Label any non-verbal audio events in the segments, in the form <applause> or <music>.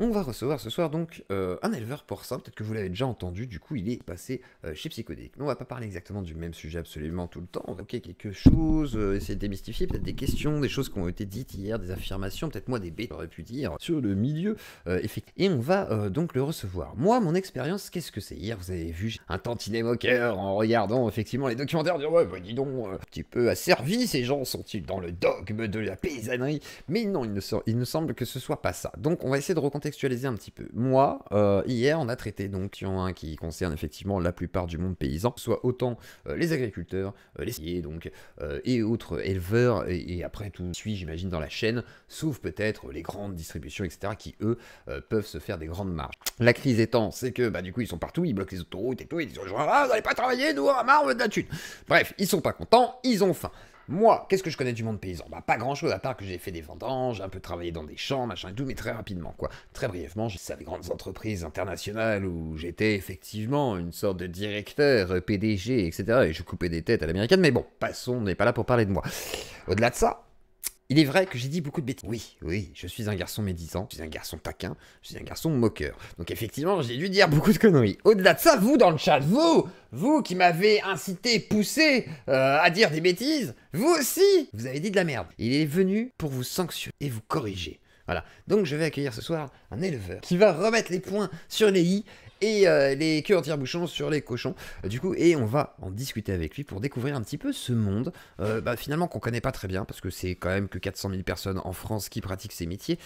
On va recevoir ce soir donc euh, un éleveur porcin, peut-être que vous l'avez déjà entendu, du coup il est passé euh, chez Psychodélique. On va pas parler exactement du même sujet absolument tout le temps, on va évoquer quelque chose, euh, essayer de démystifier peut-être des questions, des choses qui ont été dites hier, des affirmations, peut-être moi des bêtes j'aurais pu dire sur le milieu, Et on va donc le recevoir. Moi, mon expérience, qu'est-ce que c'est Hier, vous avez vu un tantinet moqueur en regardant effectivement les documentaires, du ouais, bah, dis donc, un petit peu asservi ces gens, sont-ils dans le dogme de la paysannerie Mais non, il ne, il ne semble que ce soit pas ça. Donc on va essayer de raconter contextualiser un petit peu. Moi, euh, hier, on a traité donc un qui concerne effectivement la plupart du monde paysan, soit autant euh, les agriculteurs, euh, les scieurs donc et autres éleveurs et, après tout suis j'imagine dans la chaîne, sauf peut-être les grandes distributions etc qui eux peuvent se faire des grandes marges. La crise étant, c'est que bah du coup ils sont partout, ils bloquent les autoroutes et tout, ils disent ah, vous n'allez pas travailler, nous on a marre, on de la thune. Bref, ils sont pas contents, ils ont faim. Moi, qu'est-ce que je connais du monde paysan Bah pas grand-chose, à part que j'ai fait des vendanges, un peu travaillé dans des champs, machin et tout, mais très rapidement, quoi. Très brièvement, j'ai les grandes entreprises internationales où j'étais effectivement une sorte de directeur, euh, PDG, etc. Et je coupais des têtes à l'américaine, mais bon, passons, on n'est pas là pour parler de moi. Au-delà de ça, il est vrai que j'ai dit beaucoup de bêtises. Oui, oui, je suis un garçon médisant, je suis un garçon taquin, je suis un garçon moqueur. Donc effectivement, j'ai dû dire beaucoup de conneries. Au-delà de ça, vous dans le chat, vous, vous qui m'avez incité, poussé euh, à dire des bêtises, vous aussi, vous avez dit de la merde. Il est venu pour vous sanctionner et vous corriger. Voilà. Donc je vais accueillir ce soir un éleveur qui va remettre les points sur les i et euh, les queues tire bouchons sur les cochons. Euh, du coup, et on va en discuter avec lui pour découvrir un petit peu ce monde, euh, bah, finalement qu'on connaît pas très bien, parce que c'est quand même que 400 000 personnes en France qui pratiquent ces métiers,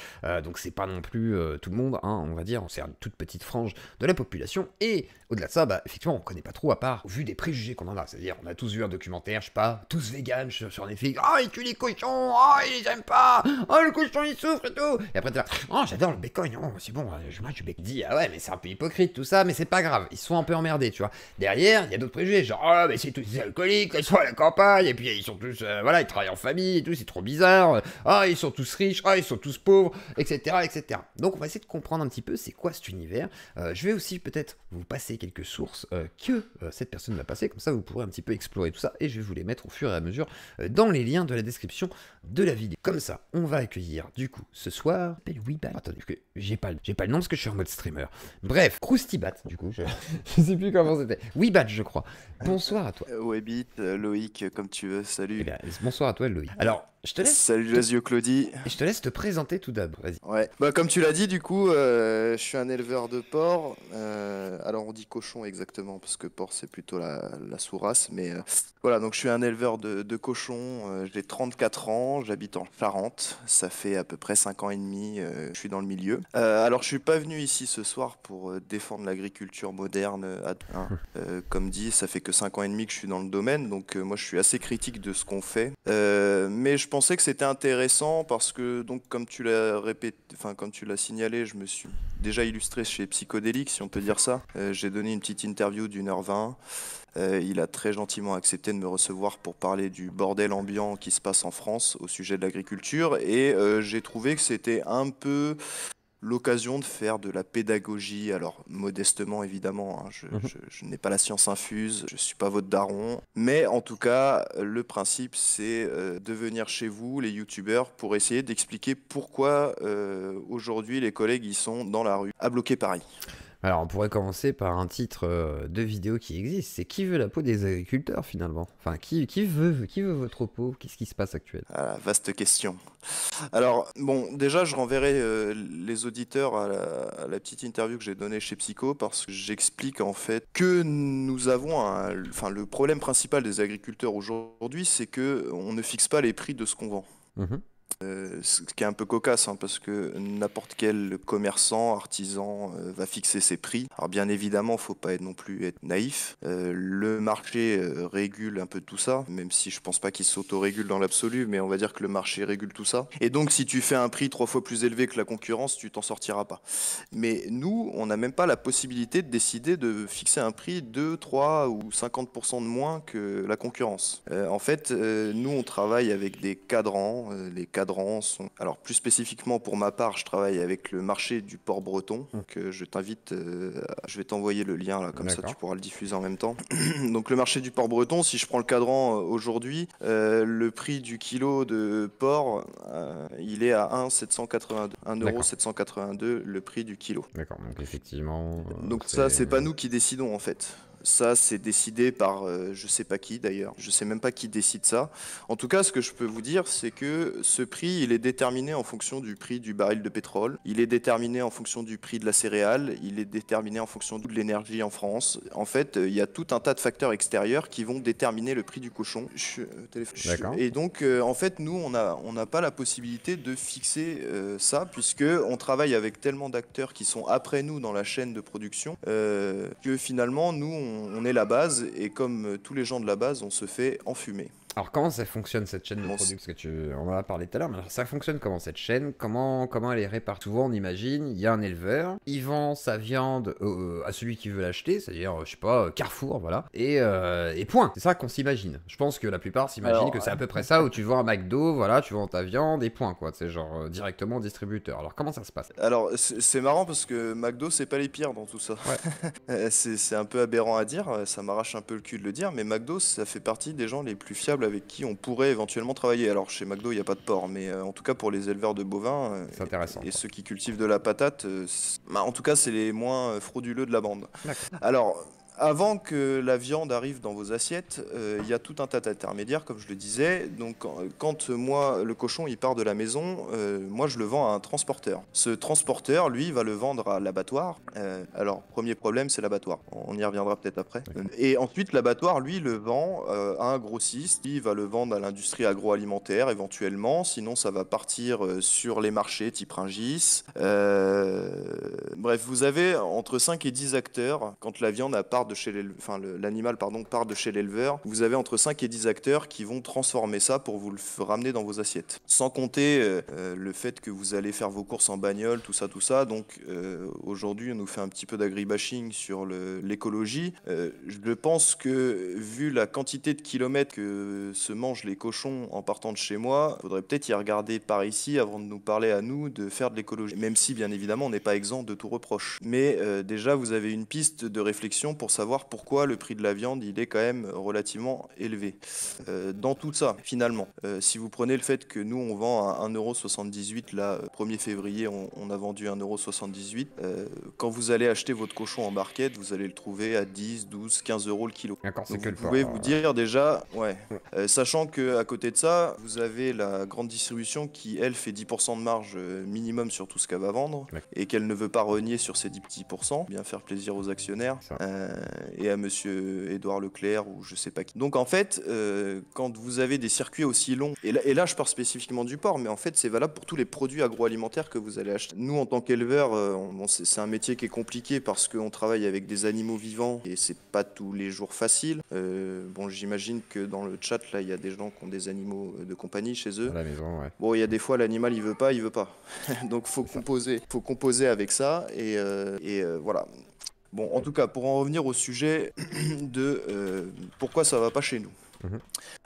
donc c'est pas non plus tout le monde, hein, on va dire, c'est une toute petite frange de la population, et au-delà de ça, bah, effectivement, on connaît pas trop, à part vu des préjugés qu'on en a, c'est-à-dire on a tous vu un documentaire, je sais pas, tous vegan sur, des les oh, ah, ils tuent les cochons, oh, ils les aiment pas, oh, le cochon, il souffre et tout, et après t'es là, oh, j'adore le bacon, oh, c'est bon, je mange dis, ah ouais, mais c'est un peu hypocrite, ça, mais c'est pas grave, ils sont un peu emmerdés, tu vois. Derrière, il y a d'autres préjugés, genre, ah mais c'est tous des alcooliques, ils sont à la campagne, et puis ils sont tous, euh, voilà, ils travaillent en famille et tout, c'est trop bizarre, ah, ils sont tous riches, ah, ils sont tous pauvres, etc., etc. Donc, on va essayer de comprendre un petit peu c'est quoi cet univers. Euh, je vais aussi peut-être vous passer quelques sources euh, que cette personne m'a passées, comme ça vous pourrez un petit peu explorer tout ça, et je vais vous les mettre au fur et à mesure dans les liens de la description de la vidéo. Comme ça, on va accueillir, du coup, ce soir, que j'ai pas, le nom parce que je suis en mode streamer. Bref, bat du coup, je, ne <laughs> sais plus comment c'était. oui bat je crois. Bonsoir à toi. Euh, Webit, euh, Loïc, euh, comme tu veux, salut. Eh bonsoir à toi, Loïc. Alors, je te laisse. Salut les yeux Claudie. je te laisse te présenter tout d'abord. Vas-y. Ouais. Bah, comme tu l'as dit du coup, euh, je suis un éleveur de porc. Euh, alors on dit cochon exactement parce que porc c'est plutôt la, la race mais euh, voilà donc je suis un éleveur de, cochon, J'ai 34 ans, j'habite en Charente. Ça fait à peu près 5 ans et demi. je suis dans le milieu. alors je suis pas venu ici ce soir pour défendre l'agriculture moderne. <laughs> comme dit, ça fait que 5 ans et demi que je suis dans le domaine, donc moi je suis assez critique de ce qu'on fait, mais je je pensais que c'était intéressant parce que, donc, comme tu l'as répété, enfin, comme tu l'as signalé, je me suis déjà illustré chez Psychodélique, si on peut dire ça. Euh, j'ai donné une petite interview d'une heure vingt. Euh, il a très gentiment accepté de me recevoir pour parler du bordel ambiant qui se passe en France au sujet de l'agriculture. Et euh, j'ai trouvé que c'était un peu l'occasion de faire de la pédagogie, alors modestement évidemment, hein, mhm. je, n'ai pas la science infuse, je ne suis pas votre daron, mais en tout cas, le principe c'est euh, de venir chez vous, les youtubeurs, pour essayer d'expliquer pourquoi euh, aujourd'hui les collègues ils sont dans la rue à bloquer Paris. Alors on pourrait commencer par un titre euh, de vidéo qui existe, c'est qui veut la peau des agriculteurs finalement Enfin qui, qui, veut qui veut votre peau Qu'est-ce qui se passe actuellement ah, Vaste question. Alors bon déjà je renverrai euh, les auditeurs à la, petite interview que j'ai donnée chez Psycho parce que j'explique en fait que nous avons enfin le problème principal des agriculteurs aujourd'hui c'est que on ne fixe pas les prix de ce qu'on vend. Mhm. Euh, ce qui est un peu cocasse, hein, parce que n'importe quel commerçant, artisan euh, va fixer ses prix. Alors bien évidemment, faut pas être non plus être naïf. Euh, le marché régule un peu tout ça, même si je pense pas qu'il s'autorégule dans l'absolu, mais on va dire que le marché régule tout ça. Et donc si tu fais un prix trois fois plus élevé que la concurrence, tu t'en sortiras pas. Mais nous, on n'a même pas la possibilité de décider de fixer un prix 2, 3 ou 50% de moins que la concurrence. en fait, nous, on travaille avec des cadrans, les cadrans alors plus spécifiquement pour ma part, je travaille avec le marché du port breton, hmm. je t'invite, euh, je vais t'envoyer le lien là, comme ça tu pourras le diffuser en même temps. <clears throat> Donc le marché du port breton, si je prends le cadran euh, aujourd'hui, euh, le prix du kilo de porc, il est à 1,782, 782 le prix du kilo. D'accord, donc effectivement... donc ça, c'est pas nous qui décidons en fait. Ça, c'est décidé par je euh, je sais pas qui d'ailleurs. Je sais même pas qui décide ça. En tout cas, ce que je peux vous dire, c'est que ce prix, il est déterminé en fonction du prix du baril de pétrole. Il est déterminé en fonction du prix de la céréale. Il est déterminé en fonction de l'énergie en France. En fait, euh, il y a tout un tas de facteurs extérieurs qui vont déterminer le prix du cochon. Euh, et donc, en fait, nous, on n'a on n'a pas la possibilité de fixer ça puisque on travaille avec tellement d'acteurs qui sont après nous dans la chaîne de production que finalement, nous, on on, est la base et comme tous les gens de la base, on se fait enfumer. Alors comment ça fonctionne cette chaîne de produits Parce que tu, on en a parlé tout à l'heure, mais ça fonctionne comment cette chaîne Comment comment elle est répartie Souvent on imagine, il y a un éleveur, il vend sa viande euh, euh, à celui qui veut l'acheter, c'est-à-dire euh, je sais pas Carrefour, voilà, et, et point. C'est ça qu'on s'imagine. Je pense que la plupart s'imaginent que c'est à peu près ça où tu vends un McDo, voilà, tu vends ta viande et point quoi. C'est genre directement distributeur. Alors comment ça se passe Alors c'est marrant parce que McDo c'est pas les pires dans tout ça. Ouais. <laughs> c'est un peu aberrant à dire, ça m'arrache un peu le cul de le dire, mais McDo ça fait partie des gens les plus fiables avec qui on pourrait éventuellement travailler. Alors chez McDo, il n'y a pas de porc, mais euh, en tout cas pour les éleveurs de bovins et, euh, intéressant, et ceux qui cultivent de la patate, euh, bah, en tout cas c'est les moins frauduleux de la bande. Alors avant que la viande arrive dans vos assiettes, euh, il y a tout un tas d'intermédiaires, comme je le disais. Donc, quand euh, moi, le cochon, il part de la maison, euh, moi, je le vends à un transporteur. Ce transporteur, lui, va le vendre à l'abattoir. alors, premier problème, c'est l'abattoir. On y reviendra peut-être après. Et ensuite, l'abattoir, lui, le vend à un grossiste. Il va le vendre à l'industrie agroalimentaire, éventuellement. Sinon, ça va partir sur les marchés type Ringis. bref, vous avez entre 5 et 10 acteurs quand la viande part de de chez l'animal pardon part de chez l'éleveur. Vous avez entre 5 et 10 acteurs qui vont transformer ça pour vous le ramener dans vos assiettes. Sans compter euh, euh, le fait que vous allez faire vos courses en bagnole, tout ça, tout ça. Donc euh, aujourd'hui, on nous fait un petit peu d'agribashing sur l'écologie. je pense que vu la quantité de kilomètres que se mangent les cochons en partant de chez moi, il faudrait peut-être y regarder par ici avant de nous parler à nous de faire de l'écologie. Même si, bien évidemment, on n'est pas exempt de tout reproche. Mais déjà, vous avez une piste de réflexion pour savoir pourquoi le prix de la viande il est quand même relativement élevé. Euh, dans tout ça, finalement, euh, si vous prenez le fait que nous on vend à 1,78€ là, 1er février, on, a vendu 1,78€, euh, quand vous allez acheter votre cochon en barquette, vous allez le trouver à 10, 12, 15 euros le kilo. vous pouvez vous dire déjà, ouais, sachant que à côté de ça, vous avez la grande distribution qui elle fait 10% de marge minimum sur tout ce qu'elle va vendre et qu'elle ne veut pas renier sur ces 10%, petits bien faire plaisir aux actionnaires. Euh, et à monsieur Édouard Leclerc ou je sais pas qui. Donc en fait, euh, quand vous avez des circuits aussi longs, et là, je parle spécifiquement du porc, mais en fait c'est valable pour tous les produits agroalimentaires que vous allez acheter. Nous en tant qu'éleveurs, bon, euh, c'est un métier qui est compliqué parce qu'on travaille avec des animaux vivants et c'est pas tous les jours facile. Euh, bon, j'imagine que dans le chat là, il y a des gens qui ont des animaux de compagnie chez eux. À la maison, ouais. Bon, il y a des fois l'animal il veut pas, il veut pas. <laughs> Donc faut composer, faut composer avec ça et, et voilà. Bon, en tout cas, pour en revenir au sujet de euh, pourquoi ça va pas chez nous. Mhm.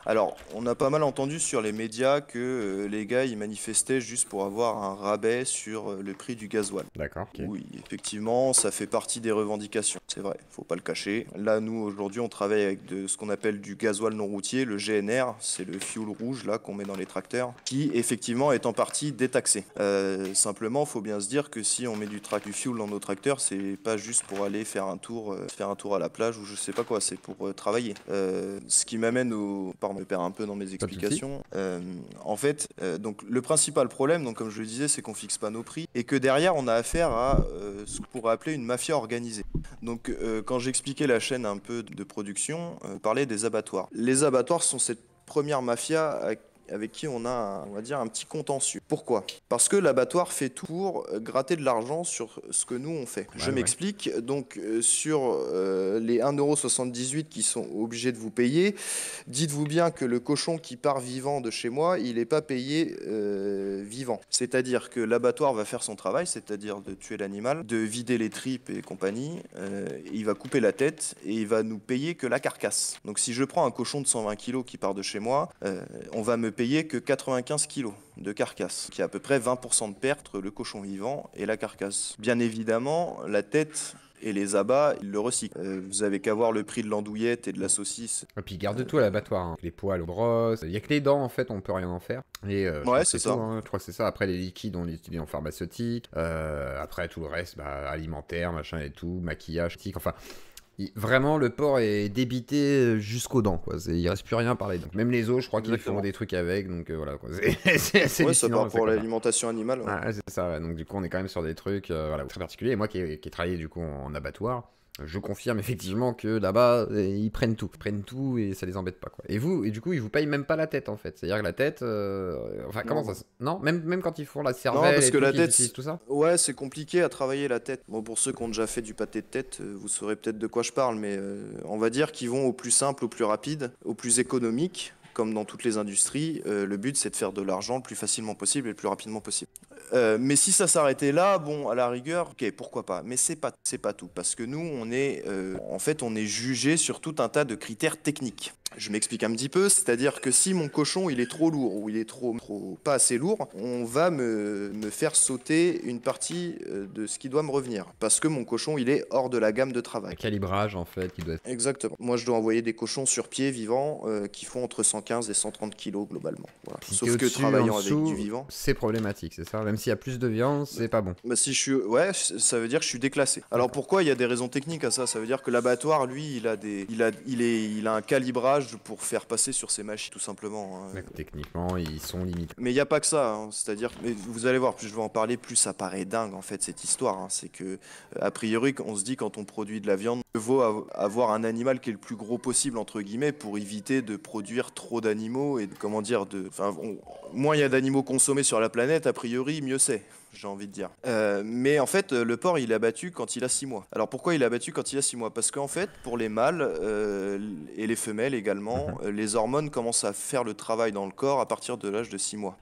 Alors, on a pas mal entendu sur les médias que euh, les gars, ils manifestaient juste pour avoir un rabais sur euh, le prix du gasoil. D'accord. Oui, effectivement, ça fait partie des revendications. C'est vrai, faut pas le cacher. Là, nous, aujourd'hui, on travaille avec de, ce qu'on appelle du gasoil non routier, le GNR. C'est le fuel rouge, là, qu'on met dans les tracteurs, qui, effectivement, est en partie détaxé. Euh, simplement, faut bien se dire que si on met du, du fioul dans nos tracteurs, c'est pas juste pour aller faire un tour, euh, faire un tour à la plage ou je sais pas quoi, c'est pour travailler. ce qui m'amène au... Pardon, me perds un peu dans mes explications. Euh, en fait, euh, donc le principal problème, donc comme je le disais, c'est qu'on fixe pas nos prix et que derrière on a affaire à euh, ce qu'on pourrait appeler une mafia organisée. Donc quand j'expliquais la chaîne un peu de production, on parlait des abattoirs. Les abattoirs sont cette première mafia à avec qui on a, on va dire, un petit contentieux. Pourquoi Parce que l'abattoir fait tout pour euh, gratter de l'argent sur ce que nous on fait. Je m'explique. Donc euh, sur euh, les 1,78€ qui sont obligés de vous payer, dites-vous bien que le cochon qui part vivant de chez moi, il n'est pas payé vivant. C'est-à-dire que l'abattoir va faire son travail, c'est-à-dire de tuer l'animal, de vider les tripes et compagnie. il va couper la tête et il va nous payer que la carcasse. Donc si je prends un cochon de 120 kg qui part de chez moi, on va me payer que 95 kilos de carcasse, qui est à peu près 20% de perte le cochon vivant et la carcasse. Bien évidemment, la tête et les abats, ils le recyclent. Euh, vous avez qu'à voir le prix de l'andouillette et de la saucisse. Et puis garde tout à l'abattoir. Hein. Les poils aux brosses. Il n'y a que les dents en fait, on peut rien en faire. Et, euh, ouais, c'est ça. Hein. Je crois que c'est ça. Après les liquides, on les utilise en pharmaceutique. Euh, après tout le reste, bah, alimentaire, machin et tout, maquillage, tic. Enfin, vraiment, le porc est débité euh, jusqu'aux dents. Quoi. Il reste plus rien par les donc Même les os, je crois qu'ils font des trucs avec. Donc euh, voilà. Quoi. C'est, assez <laughs> ça part pour l'alimentation animale. Ah, c'est ça. Donc du coup, on est quand même sur des trucs euh, voilà, très particuliers. Et moi qui ai, travaillé du coup en abattoir, je confirme effectivement que là-bas, eh, ils prennent tout. Ils prennent tout et ça les embête pas, quoi. Et vous, et du coup, ils vous payent même pas la tête, en fait. C'est-à-dire que la tête, euh, enfin, comment ça Non, même, même quand ils font la cervelle tout, la tête, ça Ouais, c'est compliqué à travailler la tête. Bon, pour ceux qui ont déjà fait du pâté de tête, euh, vous saurez peut-être de quoi je parle, mais euh, on va dire qu'ils vont au plus simple, au plus rapide, au plus économique, comme dans toutes les industries, euh, le but c'est de faire de l'argent le plus facilement possible et le plus rapidement possible. Euh, mais si ça s'arrêtait là, bon, à la rigueur, ok, pourquoi pas. Mais c'est pas, pas tout, parce que nous, on est, euh, en fait, on est jugé sur tout un tas de critères techniques. Je m'explique un petit peu, c'est-à-dire que si mon cochon il est trop lourd ou il est trop, pas assez lourd, on va me, me, faire sauter une partie euh, de ce qui doit me revenir parce que mon cochon il est hors de la gamme de travail. calibrage en fait qui doit. Être... Exactement. Moi je dois envoyer des cochons sur pied vivants euh, qui font entre 115 et 130 kilos globalement. Sauf que travaillant avec du vivant, c'est problématique, c'est ça. Même s'il y a plus de viande, c'est pas bon. Bah si je suis, ouais, ça veut dire que je suis déclassé. Alors pourquoi il y a des raisons techniques à ça Ça veut dire que l'abattoir lui il a des, il a, il est, il a un calibrage pour faire passer sur ces machines, tout simplement. Hein. Techniquement, ils sont limités. Mais il n'y a pas que ça, hein. c'est-à-dire, vous allez voir, plus je vais en parler, plus ça paraît dingue en fait cette histoire. Hein. C'est que, euh, a priori, on se dit quand on produit de la viande, il vaut avoir un animal qui est le plus gros possible, entre guillemets, pour éviter de produire trop d'animaux et, comment dire, de, moins il y a d'animaux consommés sur la planète, a priori, mieux c'est j'ai envie de dire. Euh, mais en fait, le porc, il est abattu quand il a 6 mois. Alors pourquoi il est abattu quand il a 6 mois Parce qu'en fait, pour les mâles euh, et les femelles également, mhm. euh, les hormones commencent à faire le travail dans le corps à partir de l'âge de 6 mois.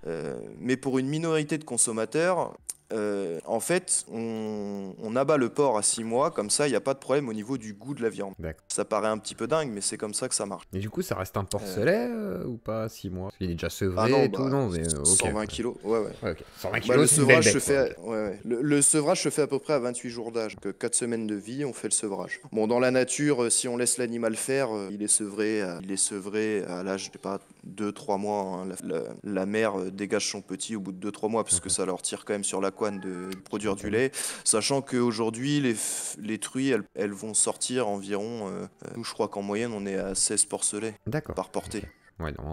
mais pour une minorité de consommateurs, euh, en fait, on, abat le porc à 6 mois, comme ça, il n'y a pas de problème au niveau du goût de la viande. Ça paraît un petit peu dingue, mais c'est comme ça que ça marche. Et du coup, ça reste un porcelet euh, ou pas 6 mois Il est déjà sevré ah non 120 bah, kg kilos, ouais, ouais. 120 bah, hein. le, sevrage se fait à... sevrage à peu près à 28 jours d'âge. Donc 4 semaines de vie, on fait le sevrage. Bon, dans la nature, euh, si on laisse l'animal faire, il est sevré à, il est sevré à l'âge, je sais pas, 2-3 mois. Hein. La, mère dégage son petit au bout de 2-3 mois, parce que mhm. ça leur tire quand même sur la coiffe de, produire du lait, sachant qu'aujourd'hui, les, les truies, elles, vont sortir environ, euh, euh, je crois qu'en moyenne, on est à 16 porcelets par portée.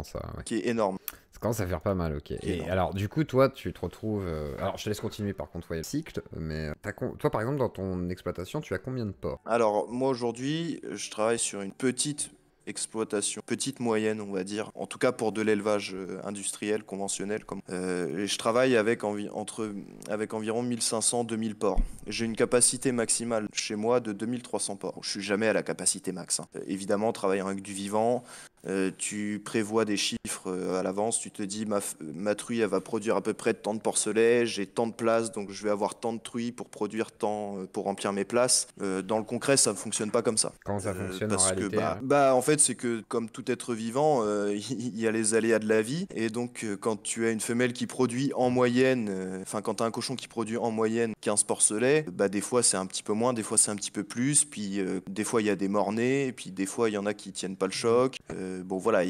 ça. Qui est énorme. Ça commence à faire pas mal, ok. Et alors, du coup, toi, tu te retrouves. Euh, alors, je te laisse continuer par contre, ouais, le cycle, mais con... toi, par exemple, dans ton exploitation, tu as combien de porcs Alors, moi, aujourd'hui, je travaille sur une petite exploitation, petite moyenne on va dire, en tout cas pour de l'élevage euh, industriel, conventionnel. Comme, euh, je travaille avec, entre, avec environ 1500-2000 porcs. J'ai une capacité maximale chez moi de 2300 porcs. Je suis jamais à la capacité max. Hein. Euh, évidemment, travaillant avec du vivant, euh, tu prévois des chiffres euh, à l'avance, tu te dis ma, truie elle va produire à peu près tant de porcelets, j'ai tant de places, donc je vais avoir tant de truies pour produire tant, euh, pour remplir mes places. dans le concret, ça ne fonctionne pas comme ça. comment ça fonctionne en réalité, bah, hein. bah, en fait, c'est que comme tout être vivant, <laughs> il y, a les aléas de la vie, et donc quand tu as une femelle qui produit en moyenne, enfin quand tu as un cochon qui produit en moyenne 15 porcelets, bah des fois c'est un petit peu moins, des fois c'est un petit peu plus, puis des fois il y a des morts et puis des fois il y en a qui tiennent pas le choc. Euh, bon voilà,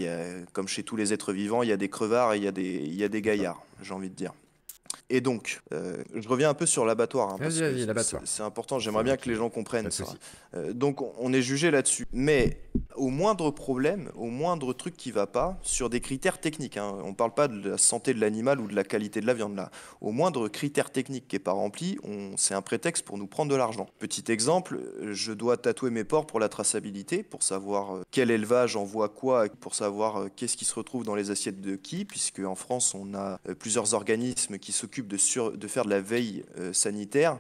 comme chez tous les êtres vivants, il y a des crevards et il y il y a des gaillards, j'ai envie de dire. Et donc, euh, je reviens un peu sur l'abattoir. Hein, c'est important, j'aimerais bien que les gens comprennent ça. Euh, donc, on est jugé là-dessus. Mais au moindre problème, au moindre truc qui va pas, sur des critères techniques, hein, on ne parle pas de la santé de l'animal ou de la qualité de la viande là, au moindre critère technique qui n'est pas rempli, c'est un prétexte pour nous prendre de l'argent. Petit exemple, je dois tatouer mes porcs pour la traçabilité, pour savoir euh, quel élevage envoie quoi, pour savoir qu'est-ce qui se retrouve dans les assiettes de qui, puisque en France, on a plusieurs organismes qui sont s'occupe de, de faire de la veille euh, sanitaire,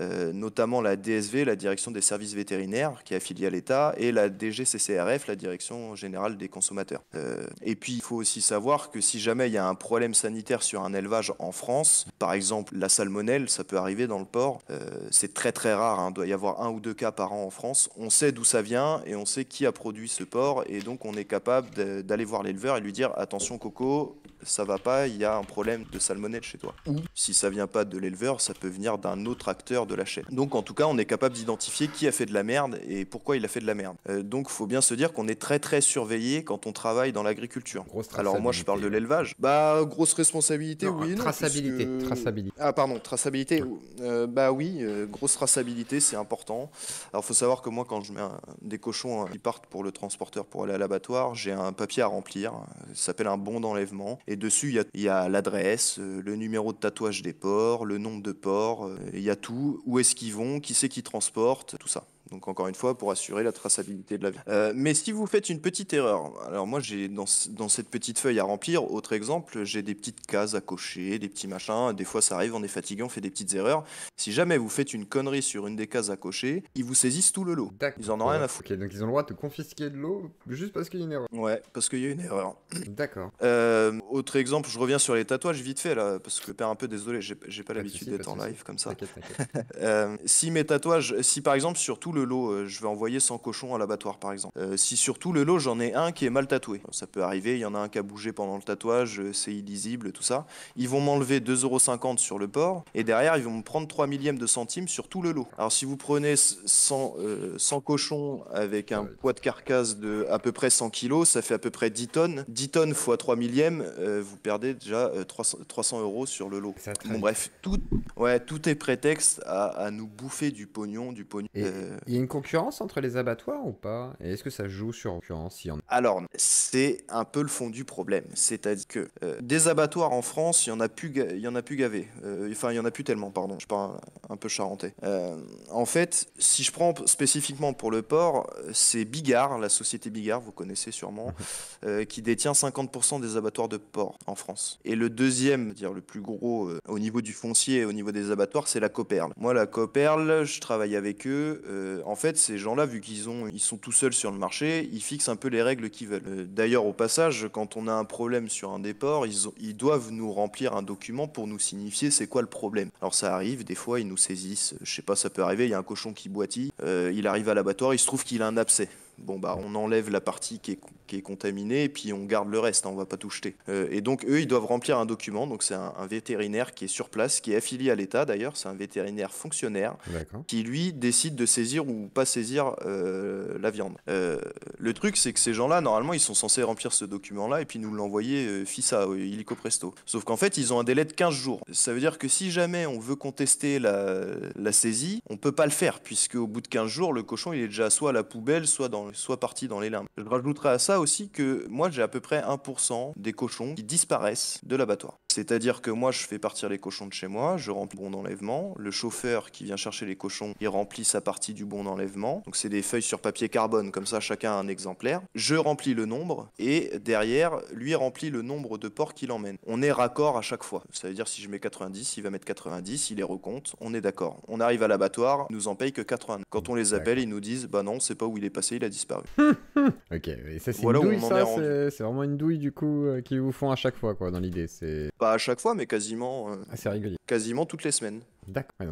euh, notamment la DSV, la Direction des services vétérinaires, qui est affiliée à l'État, et la DGCCRF, la Direction générale des consommateurs. Euh, et puis, il faut aussi savoir que si jamais il y a un problème sanitaire sur un élevage en France, par exemple la salmonelle, ça peut arriver dans le port, c'est très très rare, il hein, doit y avoir un ou deux cas par an en France, on sait d'où ça vient et on sait qui a produit ce porc, et donc on est capable d'aller voir l'éleveur et lui dire attention Coco, ça va pas, il y a un problème de salmonelle chez toi. Ou mmh. si ça vient pas de l'éleveur, ça peut venir d'un autre acteur de la chaîne. Donc en tout cas, on est capable d'identifier qui a fait de la merde et pourquoi il a fait de la merde. Euh, donc faut bien se dire qu'on est très très surveillé quand on travaille dans l'agriculture. Alors moi je parle de l'élevage. Bah grosse responsabilité oui. traçabilité. Traçabilité. Ah pardon, traçabilité. Euh, bah oui, euh, grosse traçabilité c'est important. Alors faut savoir que moi quand je mets des cochons qui hein, partent pour le transporteur pour aller à l'abattoir, j'ai un papier à remplir. Hein, ça s'appelle un bon d'enlèvement et dessus, il y a, l'adresse, euh, le numéro de tatouage des ports, le nombre de ports, euh, il y a tout, où est-ce qu'ils vont, qui c'est qui transporte, tout ça. Donc encore une fois, pour assurer la traçabilité de la vie. Euh, mais si vous faites une petite erreur, alors moi j'ai dans, dans, cette petite feuille à remplir, autre exemple, j'ai des petites cases à cocher, des petits machins, des fois ça arrive, on est fatigué, on fait des petites erreurs. Si jamais vous faites une connerie sur une des cases à cocher, ils vous saisissent tout le lot. Ils en ont rien à foutre. donc ils ont le droit de confisquer de l'eau juste parce qu'il y a une erreur. Ouais, parce qu'il y a une erreur. <clears throat> D'accord. Euh, autre exemple, je reviens sur les tatouages vite fait là, parce que père un peu désolé, j'ai pas l'habitude d'être en live comme ça. <laughs> Euh, si mes tatouages, si par exemple sur tout le lot, euh, je vais envoyer 100 cochons à l'abattoir par exemple. Euh, si sur tout le lot, j'en ai un qui est mal tatoué, ça peut arriver, il y en a un qui a bougé pendant le tatouage, euh, c'est illisible, tout ça, ils vont m'enlever 2,50 2,50€ sur le port et derrière, ils vont me prendre 3 millièmes de centimes sur tout le lot. Alors si vous prenez 100, cochons avec un poids de carcasse de à peu près 100 kg, ça fait à peu près 10 tonnes. 10 tonnes fois 3 millièmes, vous perdez déjà 300, euros sur le lot. bref, tout, ouais, tout est prétexte à, nous bouffer du pognon, du pognon. Il y a une concurrence entre les abattoirs ou pas Et est-ce que ça joue sur concurrence y en... Alors, c'est un peu le fond du problème. C'est-à-dire que euh, des abattoirs en France, il y en a plus, il y en a gavé. Euh, enfin, il y en a plus tellement, pardon. Je parle un peu charentais. Euh, en fait, si je prends spécifiquement pour le port, c'est Bigard, la société Bigard, vous connaissez sûrement, qui détient 50% des abattoirs de porc en France. Et le deuxième, dire le plus gros au niveau du foncier et au niveau des abattoirs, c'est la Coperle. Moi, la Coperle, je travaille avec eux. Euh, en fait, ces gens-là, vu qu'ils ont, ils sont tout seuls sur le marché, ils fixent un peu les règles qu'ils veulent. Euh, d'ailleurs, au passage, quand on a un problème sur un déport, ils, ils doivent nous remplir un document pour nous signifier c'est quoi le problème. Alors ça arrive, des fois, ils nous saisissent. Euh, je sais pas, ça peut arriver. Il y a un cochon qui boitille, il arrive à l'abattoir, il se trouve qu'il a un abcès bon bah on enlève la partie qui est, contaminée et puis on garde le reste, hein, on va pas tout jeter. Euh, et donc eux ils doivent remplir un document, donc c'est un, vétérinaire qui est sur place, qui est affilié à l'État d'ailleurs, c'est un vétérinaire fonctionnaire qui lui décide de saisir ou pas saisir euh, la viande. Euh, le truc c'est que ces gens-là normalement ils sont censés remplir ce document-là et puis nous l'envoyer fissa illico presto. Sauf qu'en fait ils ont un délai de 15 jours. Ça veut dire que si jamais on veut contester la, la saisie, on peut pas le faire puisque au bout de 15 jours le cochon il est déjà soit à la poubelle soit dans Soit parti dans les limbes. Je rajouterai à ça aussi que moi j'ai à peu près 1% des cochons qui disparaissent de l'abattoir. C'est-à-dire que moi, je fais partir les cochons de chez moi, je remplis le bon d'enlèvement. Le chauffeur qui vient chercher les cochons, il remplit sa partie du bon d'enlèvement. Donc, c'est des feuilles sur papier carbone, comme ça, chacun a un exemplaire. Je remplis le nombre et derrière, lui remplit le nombre de porcs qu'il emmène. On est raccord à chaque fois. Ça veut dire, si je mets 90, il va mettre 90, il les recompte, on est d'accord. On arrive à l'abattoir, nous en paye que 80. Quand on les appelle, ils nous disent, bah non, c'est pas où il est passé, il a disparu. <laughs> ok, et ça c'est une douille, ça c'est vraiment une douille du coup euh, qui vous font à chaque fois quoi dans l'idée. C'est pas à chaque fois, mais quasiment. Euh, ah, c'est régulier. Quasiment toutes les semaines. D'accord.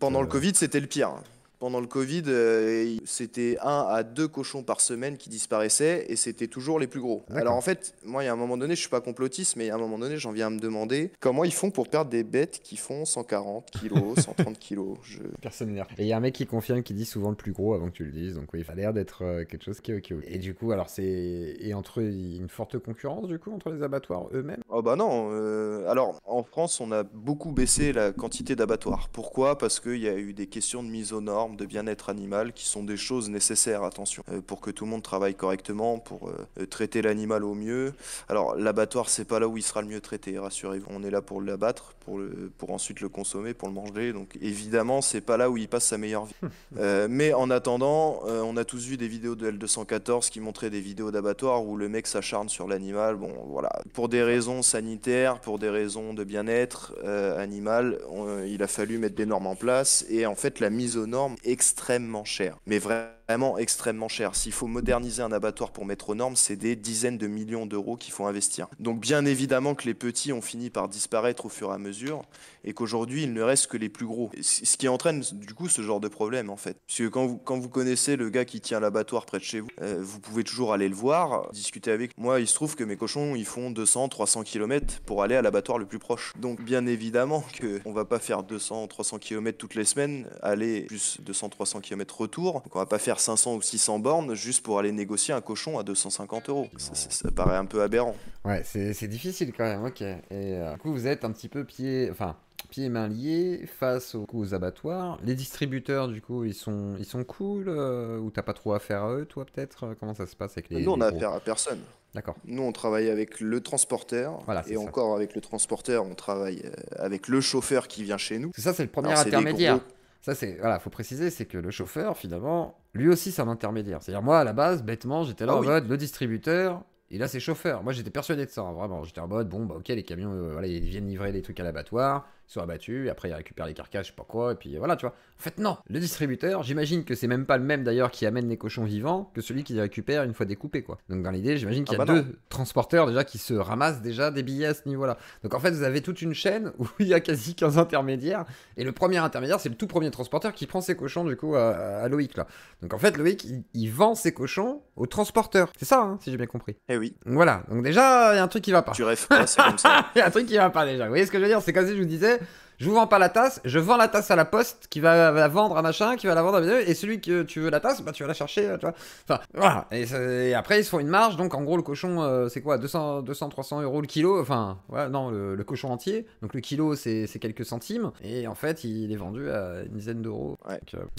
Pendant le euh, Covid, c'était le pire. Pendant le Covid, euh, c'était un à deux cochons par semaine qui disparaissaient et c'était toujours les plus gros. Alors en fait, moi, il y a un moment donné, je suis pas complotiste, mais à un moment donné, j'en viens à me demander comment ils font pour perdre des bêtes qui font 140 kilos, 130 <laughs> kilos. Je... Personne n'y Et il y a un mec qui confirme qui dit souvent le plus gros avant que tu le dises, donc oui, il a l'air d'être euh, quelque chose qui est ok. Et du coup, alors c'est et entre une forte concurrence du coup entre les abattoirs eux-mêmes. Oh bah non. Euh, alors en France, on a beaucoup baissé la quantité d'abattoirs. Pourquoi Parce qu'il y a eu des questions de mise au nord de bien-être animal qui sont des choses nécessaires, attention, euh, pour que tout le monde travaille correctement, pour euh, euh, traiter l'animal au mieux. Alors l'abattoir, c'est pas là où il sera le mieux traité, rassurez-vous. On est là pour l'abattre, pour, pour ensuite le consommer, pour le manger. Donc évidemment, c'est pas là où il passe sa meilleure vie. <laughs> mais en attendant, on a tous vu des vidéos de L214 qui montraient des vidéos d'abattoir où le mec s'acharne sur l'animal. Bon, voilà. Pour des raisons sanitaires, pour des raisons de bien-être animal, il a fallu mettre des normes en place. Et en fait, la mise aux normes extrêmement cher. Mais vraiment vraiment extrêmement cher. S'il faut moderniser un abattoir pour mettre aux normes, c'est des dizaines de millions d'euros qu'il faut investir. Donc bien évidemment que les petits ont fini par disparaître au fur et à mesure et qu'aujourd'hui il ne reste que les plus gros. Ce qui entraîne du coup ce genre de problème en fait. Parce que quand vous, quand vous connaissez le gars qui tient l'abattoir près de chez vous, euh, vous pouvez toujours aller le voir, discuter avec moi. Il se trouve que mes cochons ils font 200, 300 km pour aller à l'abattoir le plus proche. Donc bien évidemment qu'on va pas faire 200, 300 km toutes les semaines, aller plus 200, 300 km retour. Donc on va pas faire 500 ou 600 bornes juste pour aller négocier un cochon à 250 euros. Ça, paraît un peu aberrant. Ouais, c'est difficile quand même, ok. Et euh, du coup, vous êtes un petit peu pieds, enfin, pieds et mains liés face aux, abattoirs. Les distributeurs, du coup, ils sont, ils sont cool euh, ou t'as pas trop affaire à eux, toi, peut-être euh, Comment ça se passe avec les. Nous, on a affaire à personne. D'accord. Nous, on travaille avec le transporteur. et encore avec le transporteur, on travaille avec le chauffeur qui vient chez nous. C'est ça, c'est le premier intermédiaire. Ça, c'est. Voilà, faut préciser, c'est que le chauffeur, finalement, lui aussi, c'est un intermédiaire. C'est-à-dire, moi, à la base, bêtement, j'étais là ah en mode le distributeur, il a ses chauffeurs. Moi, j'étais persuadé de ça, hein, vraiment. J'étais en mode, bon, bah, ok, les camions, euh, voilà, ils viennent livrer les trucs à l'abattoir sont abattus, et après ils récupèrent les carcasses, je sais pas quoi, et puis voilà, tu vois. En fait, non Le distributeur, j'imagine que c'est même pas le même d'ailleurs qui amène les cochons vivants que celui qui les récupère une fois découpés, quoi. Donc dans l'idée, j'imagine qu'il y a ah bah deux transporteurs déjà qui se ramassent déjà des billets à ce niveau-là. Donc en fait, vous avez toute une chaîne <laughs> où il y a quasi 15 intermédiaires, et le premier intermédiaire, c'est le tout premier transporteur qui prend ses cochons du coup à, Loïc, là. Donc en fait, Loïc, il, vend ses cochons au transporteur. C'est ça, hein, si j'ai bien compris. Eh oui. voilà. Donc déjà, il y a un truc qui va pas. Tu rêves comme ça. <laughs> Il y a un truc qui va pas déjà. Vous ce que je veux dire C'est je vous disais, je vous vends pas la tasse, je vends la tasse à la poste qui va la vendre à machin, qui va la vendre à et celui que tu veux la tasse, bah tu vas la chercher, euh, tu Enfin, voilà. Et, après, ils se font une marge, donc en gros, le cochon, euh, c'est quoi 200, 200, 300 euros le kilo Enfin, voilà, non, le, cochon entier. Donc le kilo, c'est quelques centimes. Et en fait, il est vendu à une dizaine d'euros. Euh,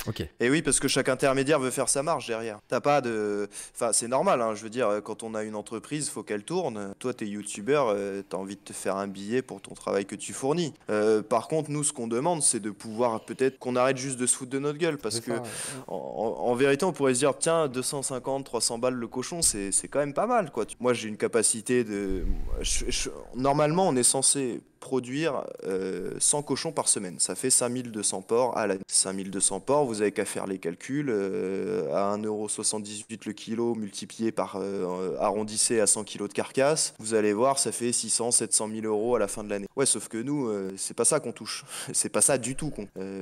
ok. Et oui, parce que chaque intermédiaire veut faire sa marge derrière. T'as pas de. Enfin, c'est normal, hein. je veux dire, quand on a une entreprise, faut qu'elle tourne. Toi, t'es youtubeur, tu t'as envie de te faire un billet pour ton travail que tu fournis. par par contre, nous, ce qu'on demande, c'est de pouvoir peut-être qu'on arrête juste de se foutre de notre gueule. Parce que, en, vérité, on pourrait se dire, tiens, 250, 300 balles le cochon, c'est quand même pas mal. Quoi. Moi, j'ai une capacité de. Normalement, on est censé produire 100 euh, cochons par semaine. Ça fait 5200 porcs à l'année. 5200 porcs, vous avez qu'à faire les calculs. Euh, à 1,78€ le kilo multiplié par euh, arrondissé à 100 kg de carcasse, vous allez voir, ça fait 600, 700 000 euros à la fin de l'année. Ouais, sauf que nous, c'est pas ça qu'on touche. <laughs> c'est pas ça du tout.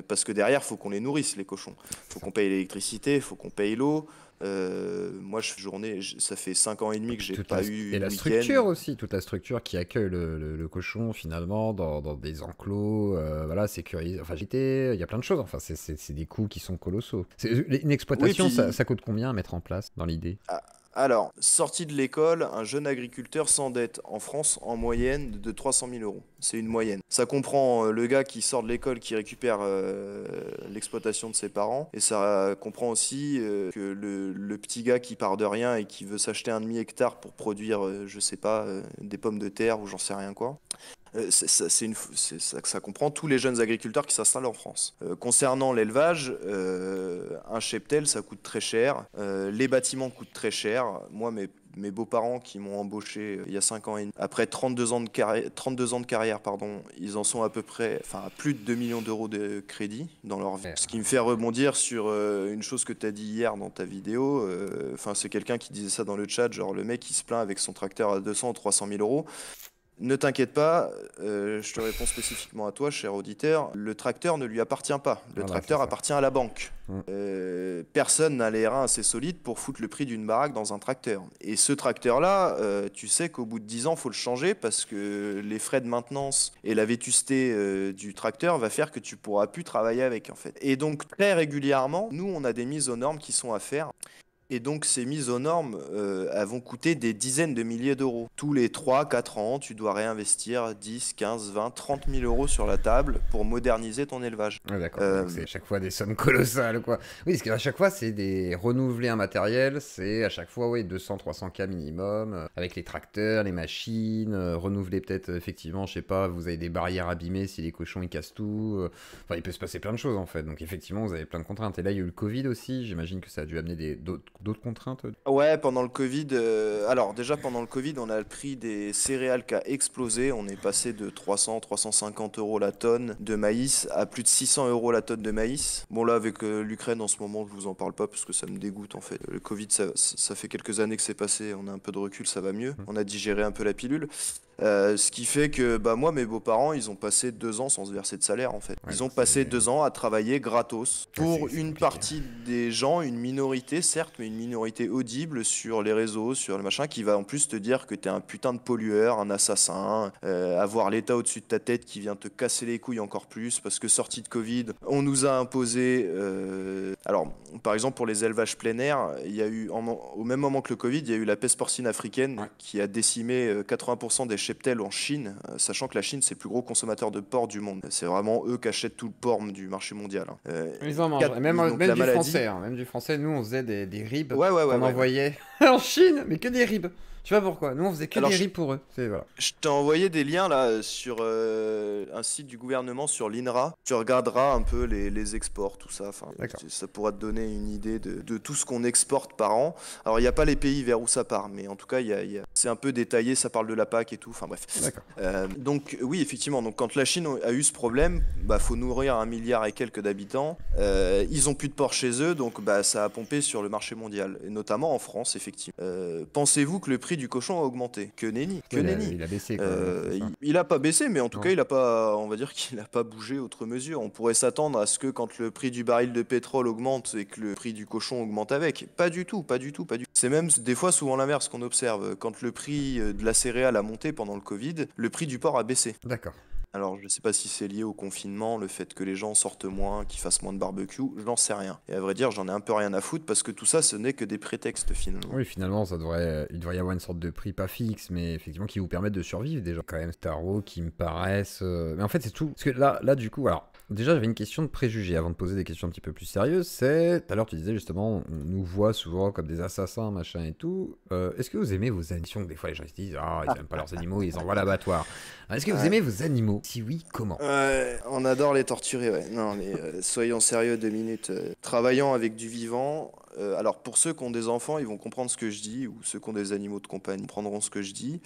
parce que derrière, faut qu'on les nourrisse, les cochons. Faut qu'on paye l'électricité, faut qu'on paye l'eau. Euh, moi, je journée, ça fait 5 ans et demi que j'ai pas eu. Et la structure aussi, toute la structure qui accueille le, cochon finalement dans, dans des enclos, euh, voilà, sécurisé. Enfin, j'étais, il y a plein de choses. Enfin, c'est des coûts qui sont colossaux. Une exploitation, ça, coûte combien à mettre en place dans l'idée ah, alors, sorti de l'école, un jeune agriculteur s'endette en France en moyenne de 300 000 euros. C'est une moyenne. Ça comprend euh, le gars qui sort de l'école, qui récupère euh, l'exploitation de ses parents. Et ça comprend aussi euh, que le, petit gars qui part de rien et qui veut s'acheter un demi-hectare pour produire, je sais pas, des pommes de terre ou j'en sais rien quoi. Euh, c'est une, ça, ça, comprend tous les jeunes agriculteurs qui s'installent en France. Euh, concernant l'élevage, euh, un cheptel, ça coûte très cher. les bâtiments coûtent très cher. Moi, mes beaux-parents qui m'ont embauché il y a 5 ans et Après 32 ans de carrière, ans de carrière pardon, ils en sont à peu près, enfin, à plus de 2 millions d'euros de crédit dans leur vie. Ce qui me fait rebondir sur une chose que tu as dit hier dans ta vidéo. Enfin, c'est quelqu'un qui disait ça dans le chat, genre le mec qui se plaint avec son tracteur à 200 ou 300 000 euros. Ne t'inquiète pas, euh, je te réponds spécifiquement à toi, cher auditeur. Le tracteur ne lui appartient pas. Le tracteur appartient à la banque. Mmh. Euh, personne n'a les reins assez solides pour foutre le prix d'une baraque dans un tracteur. Et ce tracteur-là, euh, tu sais qu'au bout de 10 ans, il faut le changer parce que les frais de maintenance et la vétusté du tracteur va faire que tu pourras plus travailler avec, en fait. Et donc, très régulièrement, nous, on a des mises aux normes qui sont à faire. Et donc ces mises aux normes euh, elles vont coûter des dizaines de milliers d'euros. Tous les 3-4 ans, tu dois réinvestir 10, 15, 20, 30 000 euros sur la table pour moderniser ton élevage. D'accord, donc euh, c'est à chaque fois des sommes colossales. quoi. Oui, parce qu'à chaque fois, c'est des renouveler un matériel, c'est à chaque fois oui, 200-300K minimum, euh, avec les tracteurs, les machines, renouveler peut-être, effectivement, je sais pas, vous avez des barrières abîmées si les cochons ils cassent tout. Enfin, il peut se passer plein de choses en fait. Donc effectivement, vous avez plein de contraintes. Et là, il y a eu le Covid aussi, j'imagine que ça a dû amener d'autres d'autres contraintes Ouais, pendant le Covid, euh, alors déjà pendant le Covid, on a le prix des céréales qui a explosé. On est passé de 300, 350 euros la tonne de maïs à plus de 600 euros la tonne de maïs. Bon, là, avec euh, l'Ukraine en ce moment, je vous en parle pas parce que ça me dégoûte en fait. Le Covid, ça, ça fait quelques années que c'est passé, on a un peu de recul, ça va mieux. Mmh. On a digéré un peu la pilule. Euh, ce qui fait que bah, moi, mes beaux-parents, ils ont passé deux ans sans se verser de salaire en fait. ils ont passé deux ans à travailler gratos ah, pour une partie des gens, une minorité certes, mais une minorité audible sur les réseaux, sur le machin, qui va en plus te dire que t'es un putain de pollueur, un assassin, euh, avoir l'État au-dessus de ta tête qui vient te casser les couilles encore plus parce que sortie de Covid, on nous a imposé. Euh, alors, par exemple, pour les élevages plein air, il y a eu au même moment que le Covid, il y a eu la peste porcine africaine qui a décimé 80% des cheptel en Chine, euh, sachant que la Chine, c'est le plus gros consommateur de porc du monde. C'est vraiment eux qui achètent tout le porc du marché mondial. ils hein. euh, en hein. même, du français. nous, on faisait des, des ribs qu'on envoyait <laughs> en Chine, mais que des ribs. Tu vois pourquoi Nous, on faisait que des riz pour eux. Je t'ai envoyé des liens là sur euh, un site du gouvernement sur l'INRA. Tu regarderas un peu les, les exports, tout ça. Enfin, ça pourra te donner une idée de, de tout ce qu'on exporte par an. Alors, il n'y a pas les pays vers où ça part, mais en tout cas, il y a... c'est un peu détaillé. Ça parle de la PAC et tout. Enfin, bref. Euh, donc, oui, effectivement. Donc, quand la Chine a eu ce problème, bah, faut nourrir un milliard et quelques d'habitants. Euh, ils ont plus de porc chez eux, donc bah, ça a pompé sur le marché mondial, et notamment en France, effectivement. Pensez-vous que le prix du cochon a augmenté. Que nenni, que Il a baissé. Euh, il, a pas baissé, mais en tout cas, il a pas, on va dire qu'il a pas bougé autre mesure. On pourrait s'attendre à ce que quand le prix du baril de pétrole augmente et que le prix du cochon augmente avec. Pas du tout, pas du tout, pas du. tout. C'est même des fois souvent l'inverse qu'on observe. Quand le prix euh, de la céréale a monté pendant le Covid, le prix du porc a baissé. D'accord. Alors, je ne sais pas si c'est lié au confinement, le fait que les gens sortent moins, qu'ils fassent moins de barbecue, je n'en sais rien. Et à vrai dire, j'en ai un peu rien à foutre parce que tout ça, ce n'est que des prétextes finalement. Oui, finalement, ça devrait, il devrait y avoir une sorte de prix pas fixe, mais effectivement qui vous permettent de survivre déjà. Quand même, Wars qui me paraissent. Euh, mais en fait, c'est tout. Parce que là, là, du coup, alors, Déjà, j'avais une question de préjugé, avant de poser des questions un petit peu plus sérieuses. C'est, tout à l'heure, tu disais justement, on nous voit souvent comme des assassins, machin et tout. Euh, est-ce que vous aimez vos animaux Des fois, les gens se disent, ah, ils n'aiment pas leurs animaux, ils envoient l'abattoir. Est-ce que vous aimez vos animaux Si oui, comment On adore les torturer, ouais. Non, mais euh, soyons sérieux deux minutes. Euh, travaillant avec du vivant, alors pour ceux qui ont des enfants, ils vont comprendre ce que je dis, ou ceux qui ont des animaux de compagnie comprendront ce que je dis.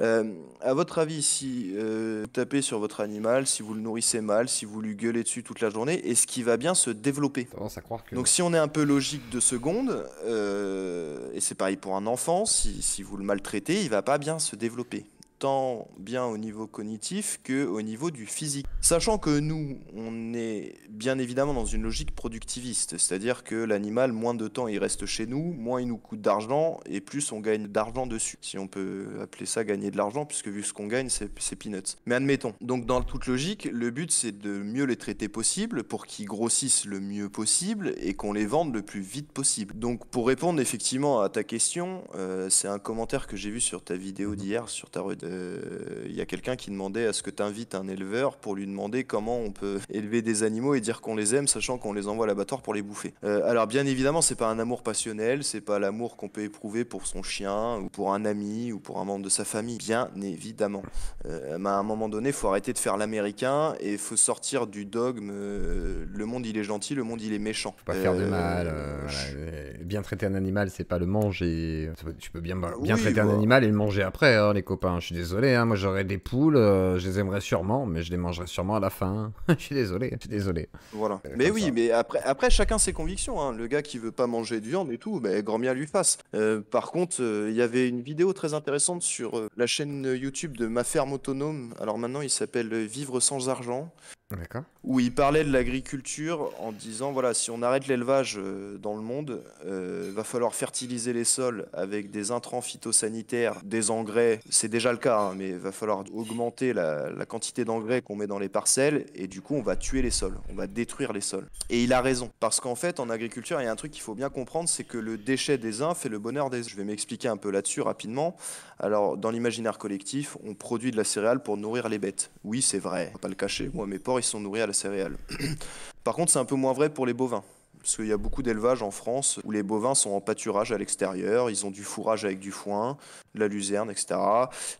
Euh, à votre avis, si vous euh, tapez sur votre animal, si vous le nourrissez mal, si vous lui gueulez dessus toute la journée, est-ce qu'il va bien se développer Donc si on est un peu logique de seconde, euh, et c'est pareil pour un enfant, si, si, vous le maltraitez, il va pas bien se développer bien au niveau cognitif que au niveau du physique. Sachant que nous, on est bien évidemment dans une logique productiviste, c'est-à-dire que l'animal, moins de temps il reste chez nous, moins il nous coûte d'argent et plus on gagne d'argent dessus. Si on peut appeler ça gagner de l'argent, puisque vu ce qu'on gagne, c'est peanuts. Mais admettons. Donc dans toute logique, le but c'est de mieux les traiter possible pour qu'ils grossissent le mieux possible et qu'on les vende le plus vite possible. Donc pour répondre effectivement à ta question, euh, c'est un commentaire que j'ai vu sur ta vidéo d'hier, sur ta, euh, il y a quelqu'un qui demandait à ce que tu invites un éleveur pour lui demander comment on peut <laughs> élever des animaux et dire qu'on les aime, sachant qu'on les envoie à l'abattoir pour les bouffer. Euh, alors bien évidemment, c'est pas un amour passionnel, c'est pas l'amour qu'on peut éprouver pour son chien ou pour un ami ou pour un membre de sa famille, bien évidemment. Euh, à un moment donné, il faut arrêter de faire l'américain et il faut sortir du dogme. le monde, il est gentil, le monde, il est méchant. Faut pas faire de mal. Bien traiter un animal, c'est pas le manger. Tu peux bien, bah, bien traiter un animal et le manger après, hein, les copains désolé, hein, moi j'aurais des poules, euh, je les aimerais sûrement, mais je les mangerais sûrement à la fin. <laughs> je suis désolé, je suis désolé. Voilà. Euh, mais oui, mais après, après chacun ses convictions. Hein. Le gars qui veut pas manger de viande et tout, ben, grand bien lui fasse. Euh, par contre, il y avait une vidéo très intéressante sur la chaîne YouTube de Ma Ferme Autonome. Alors maintenant, il s'appelle Vivre sans argent où il parlait de l'agriculture en disant voilà si on arrête l'élevage euh, dans le monde, euh, va falloir fertiliser les sols avec des intrants phytosanitaires, des engrais. C'est déjà le cas, mais hein, mais va falloir augmenter la, quantité d'engrais qu'on met dans les parcelles et du coup on va tuer les sols, on va détruire les sols. Et il a raison parce qu'en fait en agriculture il y a un truc qu'il faut bien comprendre, c'est que le déchet des uns fait le bonheur des. Je vais m'expliquer un peu là-dessus rapidement. Alors, dans l'imaginaire collectif, on produit de la céréale pour nourrir les bêtes. Oui, c'est vrai, on va pas le cacher. Moi, mes porcs, ils sont nourris à la céréale. <clears throat> Par contre, c'est un peu moins vrai pour les bovins. Parce qu'il y a beaucoup d'élevages en France où les bovins sont en pâturage à l'extérieur, ils ont du fourrage avec du foin, de la luzerne, etc.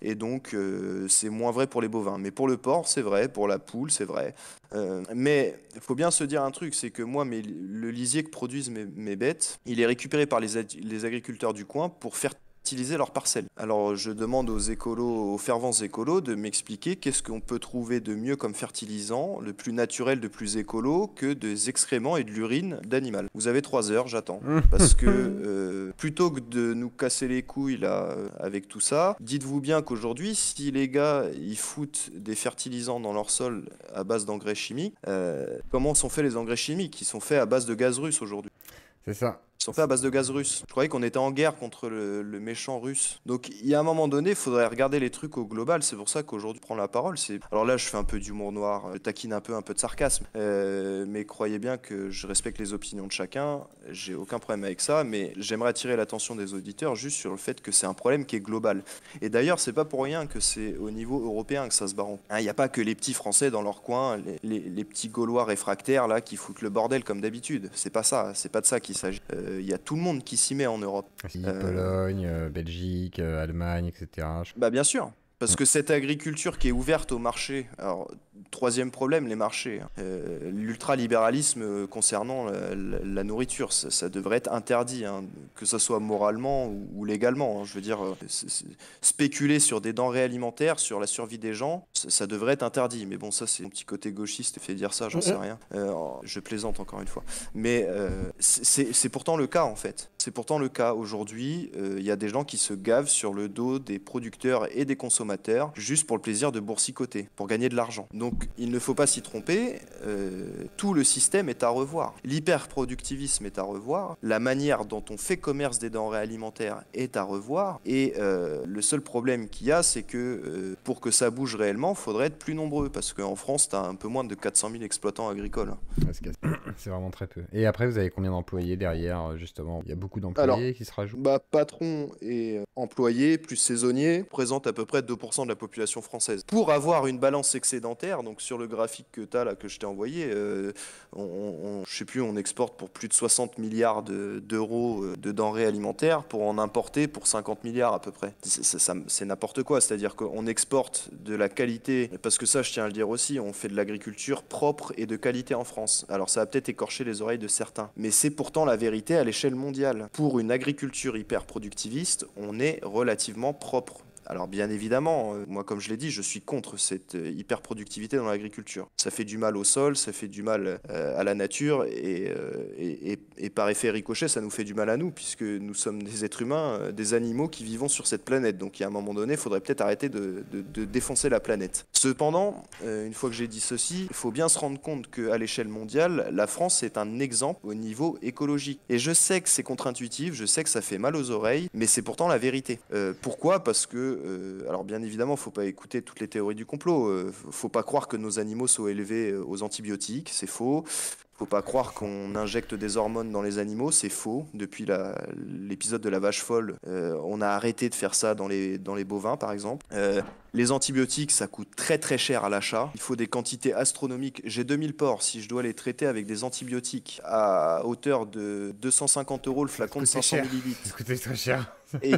Et donc, euh, c'est moins vrai pour les bovins. Mais pour le porc, c'est vrai, pour la poule, c'est vrai. Euh, mais il faut bien se dire un truc, c'est que moi, mes, le lisier que produisent mes, bêtes, il est récupéré par les agriculteurs du coin pour faire utiliser leurs parcelles. Alors je demande aux écolos, aux fervents écolos, de m'expliquer qu'est-ce qu'on peut trouver de mieux comme fertilisant, le plus naturel, le plus écolo, que des excréments et de l'urine d'animal. Vous avez trois heures, j'attends. Mmh. Parce que <laughs> euh, plutôt que de nous casser les couilles là euh, avec tout ça, dites-vous bien qu'aujourd'hui, si les gars ils foutent des fertilisants dans leur sol à base d'engrais chimiques, euh, comment sont faits les engrais chimiques Ils sont faits à base de gaz russe aujourd'hui. C'est ça. Ils sont faits à base de gaz russe. Je croyais qu'on était en guerre contre le, méchant russe. Donc il y a un moment donné, il faudrait regarder les trucs au global. C'est pour ça qu'aujourd'hui, prendre la parole. C'est alors là, je fais un peu d'humour noir, euh, je taquine un peu, un peu de sarcasme. Euh, mais croyez bien que je respecte les opinions de chacun. J'ai aucun problème avec ça, mais j'aimerais attirer l'attention des auditeurs juste sur le fait que c'est un problème qui est global. Et d'ailleurs, c'est pas pour rien que c'est au niveau européen que ça se barre. Hein, il n'y a pas que les petits Français dans leur coin, les, petits Gaulois réfractaires là qui foutent le bordel comme d'habitude. C'est pas ça. C'est pas de ça qu'il s'agit. Euh, il euh, y a tout le monde qui s'y met en Europe. Euh, Pologne, euh, Belgique, Allemagne, etc. Bah bien sûr, parce mm. que cette agriculture qui est ouverte au marché, alors troisième problème, les marchés. Hein. Euh, L'ultralibéralisme euh, concernant euh, la, nourriture, ça, devrait être interdit, hein, que ce soit moralement ou, légalement. Hein. je veux dire, euh, spéculer sur des denrées alimentaires, sur la survie des gens, ça, devrait être interdit. Mais bon, ça c'est un petit côté gauchiste, fait dire ça, j'en mm. sais rien. je plaisante encore une fois. Mais c'est pourtant le cas en fait. C'est pourtant le cas. Aujourd'hui, il y a des gens qui se gavent sur le dos des producteurs et des consommateurs juste pour le plaisir de boursicoter, pour gagner de l'argent. Donc il ne faut pas s'y tromper, euh, tout le système est à revoir. L'hyperproductivisme est à revoir, la manière dont on fait commerce des denrées alimentaires est à revoir, et euh, le seul problème qu'il y a, c'est que euh, pour que ça bouge réellement, il faudrait être plus nombreux, parce qu'en France, tu as un peu moins de 400 000 exploitants agricoles. <coughs> C'est vraiment très peu. Et après, vous avez combien d'employés derrière, justement Il y a beaucoup d'employés qui se rajoutent bah, Patron et employé plus saisonnier, présentent à peu près de la population française. Pour avoir une balance excédentaire, donc sur le graphique que tu as là, que je t'ai envoyé, euh, on, je sais plus, on exporte pour plus de 60 milliards d'euros de, euh, de, denrées alimentaires pour en importer pour 50 milliards à peu près. C'est n'importe quoi, c'est-à-dire qu'on exporte de la qualité, parce que ça, je tiens à le dire aussi, on fait de l'agriculture propre et de qualité en France. Alors ça a peut-être écorché les oreilles de certains, mais c'est pourtant la vérité à l'échelle mondiale. Pour une agriculture hyper productiviste, on est relativement propre. Alors bien évidemment, euh, moi comme je l'ai dit, je suis contre cette euh, hyper-productivité dans l'agriculture. Ça fait du mal au sol, ça fait du mal euh, à la nature et, et, par effet ricochet, ça nous fait du mal à nous puisque nous sommes des êtres humains, des animaux qui vivons sur cette planète. Donc à un moment donné, il faudrait peut-être arrêter de, défoncer la planète. Cependant, une fois que j'ai dit ceci, il faut bien se rendre compte qu'à l'échelle mondiale, la France est un exemple au niveau écologique. Et je sais que c'est contre-intuitif, je sais que ça fait mal aux oreilles, mais c'est pourtant la vérité. pourquoi Parce que euh, alors bien évidemment, faut pas écouter toutes les théories du complot. Euh, faut pas croire que nos animaux sont élevés euh, aux antibiotiques, c'est faux. Faut pas croire qu'on injecte des hormones dans les animaux, c'est faux. Depuis l'épisode de la vache folle, on a arrêté de faire ça dans les bovins, par exemple. Les antibiotiques, ça coûte très très cher à l'achat. Il faut des quantités astronomiques. J'ai 2000 porcs. Si je dois les traiter avec des antibiotiques à hauteur de 250 euros le flacon de 500 millilitres. Ça coûtait très cher. Et,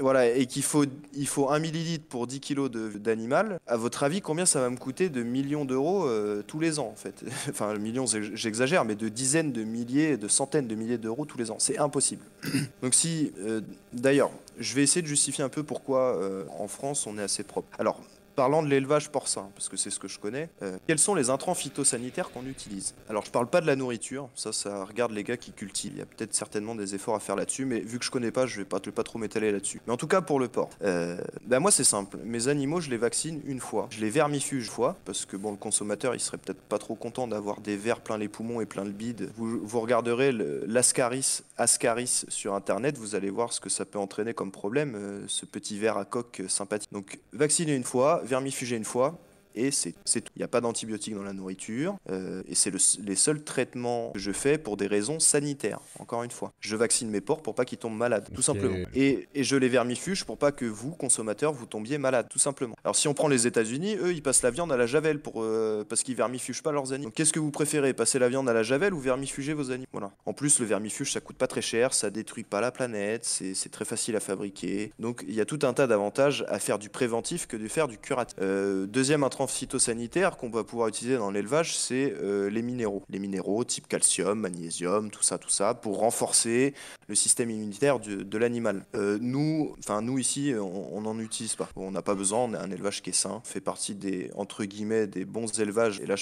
voilà, et qu'il faut, il faut 1 millilitre pour 10 kilos d'animal. À votre avis, combien ça va me coûter de millions d'euros euh, tous les ans, en fait <laughs> Enfin, millions, j'exagère, mais de dizaines de milliers, de centaines de milliers d'euros tous les ans. C'est impossible. <clears throat> Donc si, euh, d'ailleurs, je vais essayer de justifier un peu pourquoi euh, en France on est assez propre. Alors, Parlant de l'élevage porcin, parce que c'est ce que je connais, euh, quels sont les intrants phytosanitaires qu'on utilise Alors je ne parle pas de la nourriture, ça ça regarde les gars qui cultivent. Il y a peut-être certainement des efforts à faire là-dessus, mais vu que je ne connais pas, je vais pas, trop m'étaler là-dessus. Mais en tout cas pour le porc, euh, bah, moi c'est simple. Mes animaux, je les vaccine une fois. Je les vermifuge une fois, parce que bon, le consommateur, il serait peut-être pas trop content d'avoir des vers plein les poumons et plein le bide. Vous, regarderez l'ascaris ascaris sur internet, vous allez voir ce que ça peut entraîner comme problème, euh, ce petit verre à coque sympathique. Donc vacciner une fois, vermifugé une fois, et c'est tout. Il n'y a pas d'antibiotiques dans la nourriture, euh, et c'est le, les seuls traitements que je fais pour des raisons sanitaires, encore une fois. Je vaccine mes porcs pour pas qu'ils tombent malades, tout simplement. Et, je les vermifuge pour pas que vous, consommateurs, vous tombiez malades tout simplement. Alors si on prend les États-Unis, eux, ils passent la viande à la javel pour, euh, parce qu'ils vermifugent pas leurs animaux. Qu'est-ce que vous préférez, passer la viande à la javel ou vermifuger vos animaux Voilà. En plus, le vermifuge, ça coûte pas très cher, ça détruit pas la planète, c'est très facile à fabriquer. Donc il y a tout un tas d'avantages à faire du préventif que de faire du curatif. Euh, deuxième introduction phytosanitaire qu'on va pouvoir utiliser dans l'élevage, c'est euh, les minéraux. Les minéraux type calcium, magnésium, tout ça, tout ça, pour renforcer le système immunitaire de l'animal. Euh, nous, enfin nous ici, on en utilise pas. On n'a pas besoin, on a un élevage qui est sain, fait partie des, entre guillemets, des bons élevages. Et là,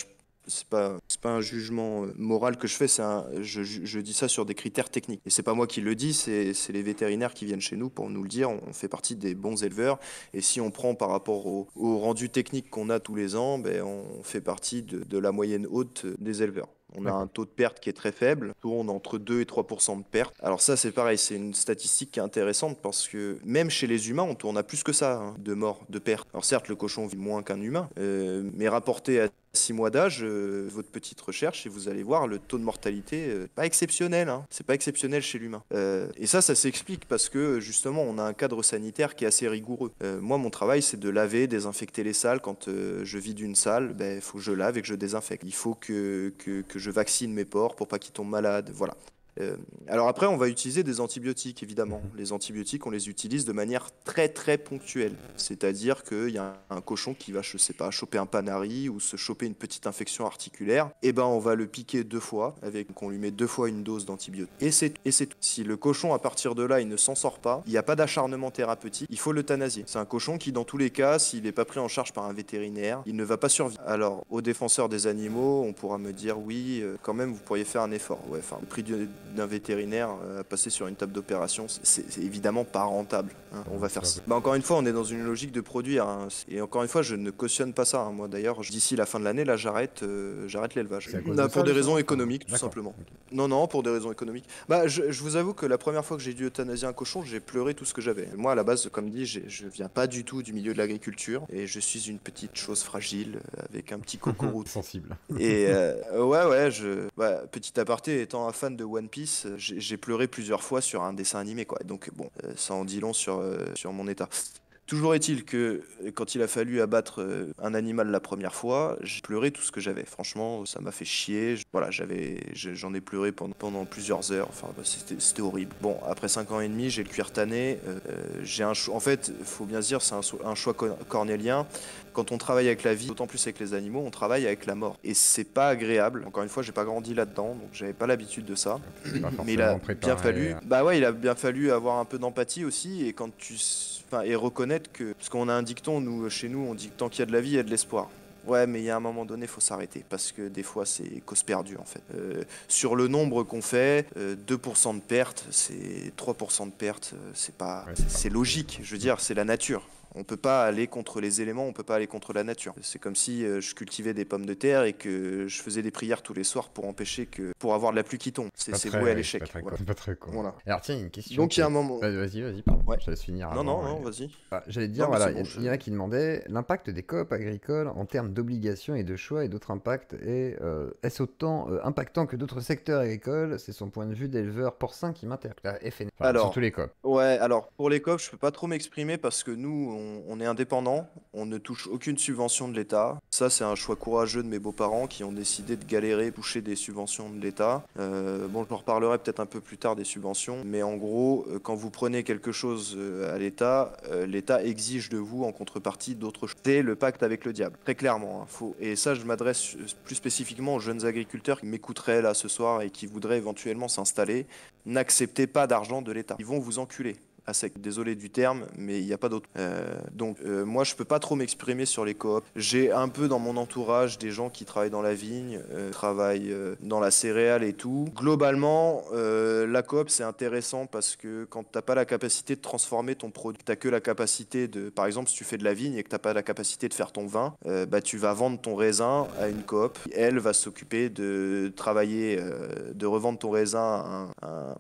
c'est pas c'est pas un jugement euh, moral que je fais, c'est je, dis ça sur des critères techniques. Et c'est pas moi qui le dis, c'est, les vétérinaires qui viennent chez nous pour nous le dire. On fait partie des bons éleveurs et si on prend par rapport au, rendu technique qu'on a tous les ans, ben on fait partie de, la moyenne haute euh, des éleveurs. On a un taux de perte qui est très faible, tourne entre 2 et 3 de perte. Alors ça c'est pareil, c'est une statistique qui est intéressante parce que même chez les humains, on tourne à plus que ça hein, de morts, de pertes. Alors certes, le cochon vit moins qu'un humain, euh, mais rapporté à six mois d'âge, euh, votre petite recherche, et vous allez voir le taux de mortalité, euh, pas exceptionnel, hein. c'est pas exceptionnel chez l'humain. Euh, et ça, ça s'explique parce que justement, on a un cadre sanitaire qui est assez rigoureux. moi, mon travail, c'est de laver, désinfecter les salles. Quand je vide une salle, il ben, faut que je lave et que je désinfecte. Il faut que, que, que je vaccine mes porcs pour pas qu'ils tombent malades. Voilà. Euh, alors après, on va utiliser des antibiotiques, évidemment. Mhm. Les antibiotiques, on les utilise de manière très très ponctuelle. C'est-à-dire qu'il y a un, cochon qui va, je sais pas, choper un panari ou se choper une petite infection articulaire. Eh ben, on va le piquer deux fois, avec on lui met deux fois une dose d'antibiotiques. Et c'est tout. Si le cochon, à partir de là, il ne s'en sort pas, il n'y a pas d'acharnement thérapeutique, il faut l'euthanasier. C'est un cochon qui, dans tous les cas, s'il n'est pas pris en charge par un vétérinaire, il ne va pas survivre. Alors, aux défenseurs des animaux, on pourra me dire, oui, euh, quand même, vous pourriez faire un effort. Ouais, d'un vétérinaire euh, à passer sur une table d'opération, c'est évidemment pas rentable. Hein. On va faire ça. Bah encore une fois, on est dans une logique de produire. Hein. Et encore une fois, je ne cautionne pas ça. Hein. Moi, d'ailleurs, d'ici la fin de l'année, là, j'arrête, euh, j'arrête l'élevage. pour des raisons économiques, tout simplement. Non, non, pour des raisons économiques. Bah, je, vous avoue que la première fois que j'ai dû euthanasier un cochon, j'ai pleuré tout ce que j'avais. Moi, à la base, comme dit, je viens pas du tout du milieu de l'agriculture et je suis une petite chose fragile euh, avec un petit <laughs> coco Sensible. Et ouais, ouais, je, bah, petit aparté, étant un fan de One j'ai pleuré plusieurs fois sur un dessin animé, quoi. Donc bon, euh, ça en dit long sur, euh, sur mon état. Toujours est-il que quand il a fallu abattre euh, un animal la première fois, j'ai pleuré tout ce que j'avais. Franchement, ça m'a fait chier. Voilà, j'avais, j'en ai pleuré pendant, plusieurs heures. Enfin, bah, c'était horrible. Bon, après 5 ans et demi, j'ai le cuir tanné. Euh, euh, j'ai un en fait, faut bien se dire, c'est un, choix cornélien. Quand on travaille avec la vie, d'autant plus avec les animaux, on travaille avec la mort. Et c'est pas agréable. Encore une fois, j'ai pas grandi là-dedans, donc j'avais pas l'habitude de ça. Mais il a bien fallu. Bah ouais, il a bien fallu avoir un peu d'empathie aussi. Et quand tu et reconnaître que, parce qu'on a un dicton, nous, chez nous, on dit tant qu'il y a de la vie, il y a de l'espoir. Ouais, mais il y a un moment donné, il faut s'arrêter parce que des fois, c'est cause perdue en fait. Euh, sur le nombre qu'on fait, 2% euh, de perte, c'est 3% de perte, euh, c'est pas, c'est logique. Je veux dire, c'est la nature. On peut pas aller contre les éléments, on peut pas aller contre la nature. C'est comme si euh, je cultivais des pommes de terre et que je faisais des prières tous les soirs pour empêcher que, pour avoir de la pluie qui tombe. C'est voué à l'échec. Pas pas très Alors tiens, une question. Donc il y a un moment. Vas-y, vas-y, pardon. Je Je laisse finir. Non, non, non, vas-y. Ah, j'allais dire, voilà, il y, en a qui demandaient l'impact des coop agricoles en termes d'obligations et de choix et d'autres impacts et euh, est-ce autant euh, impactant que d'autres secteurs agricoles C'est son point de vue d'éleveur porcin qui m'intéresse. alors, les Ouais, alors pour les coop, je peux pas trop m'exprimer parce que nous, on, est indépendant, on ne touche aucune subvention de l'État. Ça, c'est un choix courageux de mes beaux-parents qui ont décidé de galérer, toucher des subventions de l'État. Euh, bon, je en reparlerai peut-être un peu plus tard des subventions, mais en gros, euh, quand vous prenez quelque chose euh, à l'État, l'État exige de vous en contrepartie d'autres choses. C'est le pacte avec le diable, très clairement. Hein, et ça, je m'adresse plus spécifiquement aux jeunes agriculteurs qui m'écouteraient là ce soir et qui voudraient éventuellement s'installer. N'acceptez pas d'argent de l'État. Ils vont vous enculer. Désolé du terme, mais il n'y a pas d'autre. Euh, donc euh, moi, je peux pas trop m'exprimer sur les coops. J'ai un peu dans mon entourage des gens qui travaillent dans la vigne, euh, travaillent dans la céréale et tout. Globalement, la coop c'est intéressant parce que quand tu n'as pas la capacité de transformer ton produit, tu n'as que la capacité de, par exemple, si tu fais de la vigne et que tu n'as pas la capacité de faire ton vin, bah tu vas vendre ton raisin à une coop. Elle va s'occuper de travailler, de revendre ton raisin à un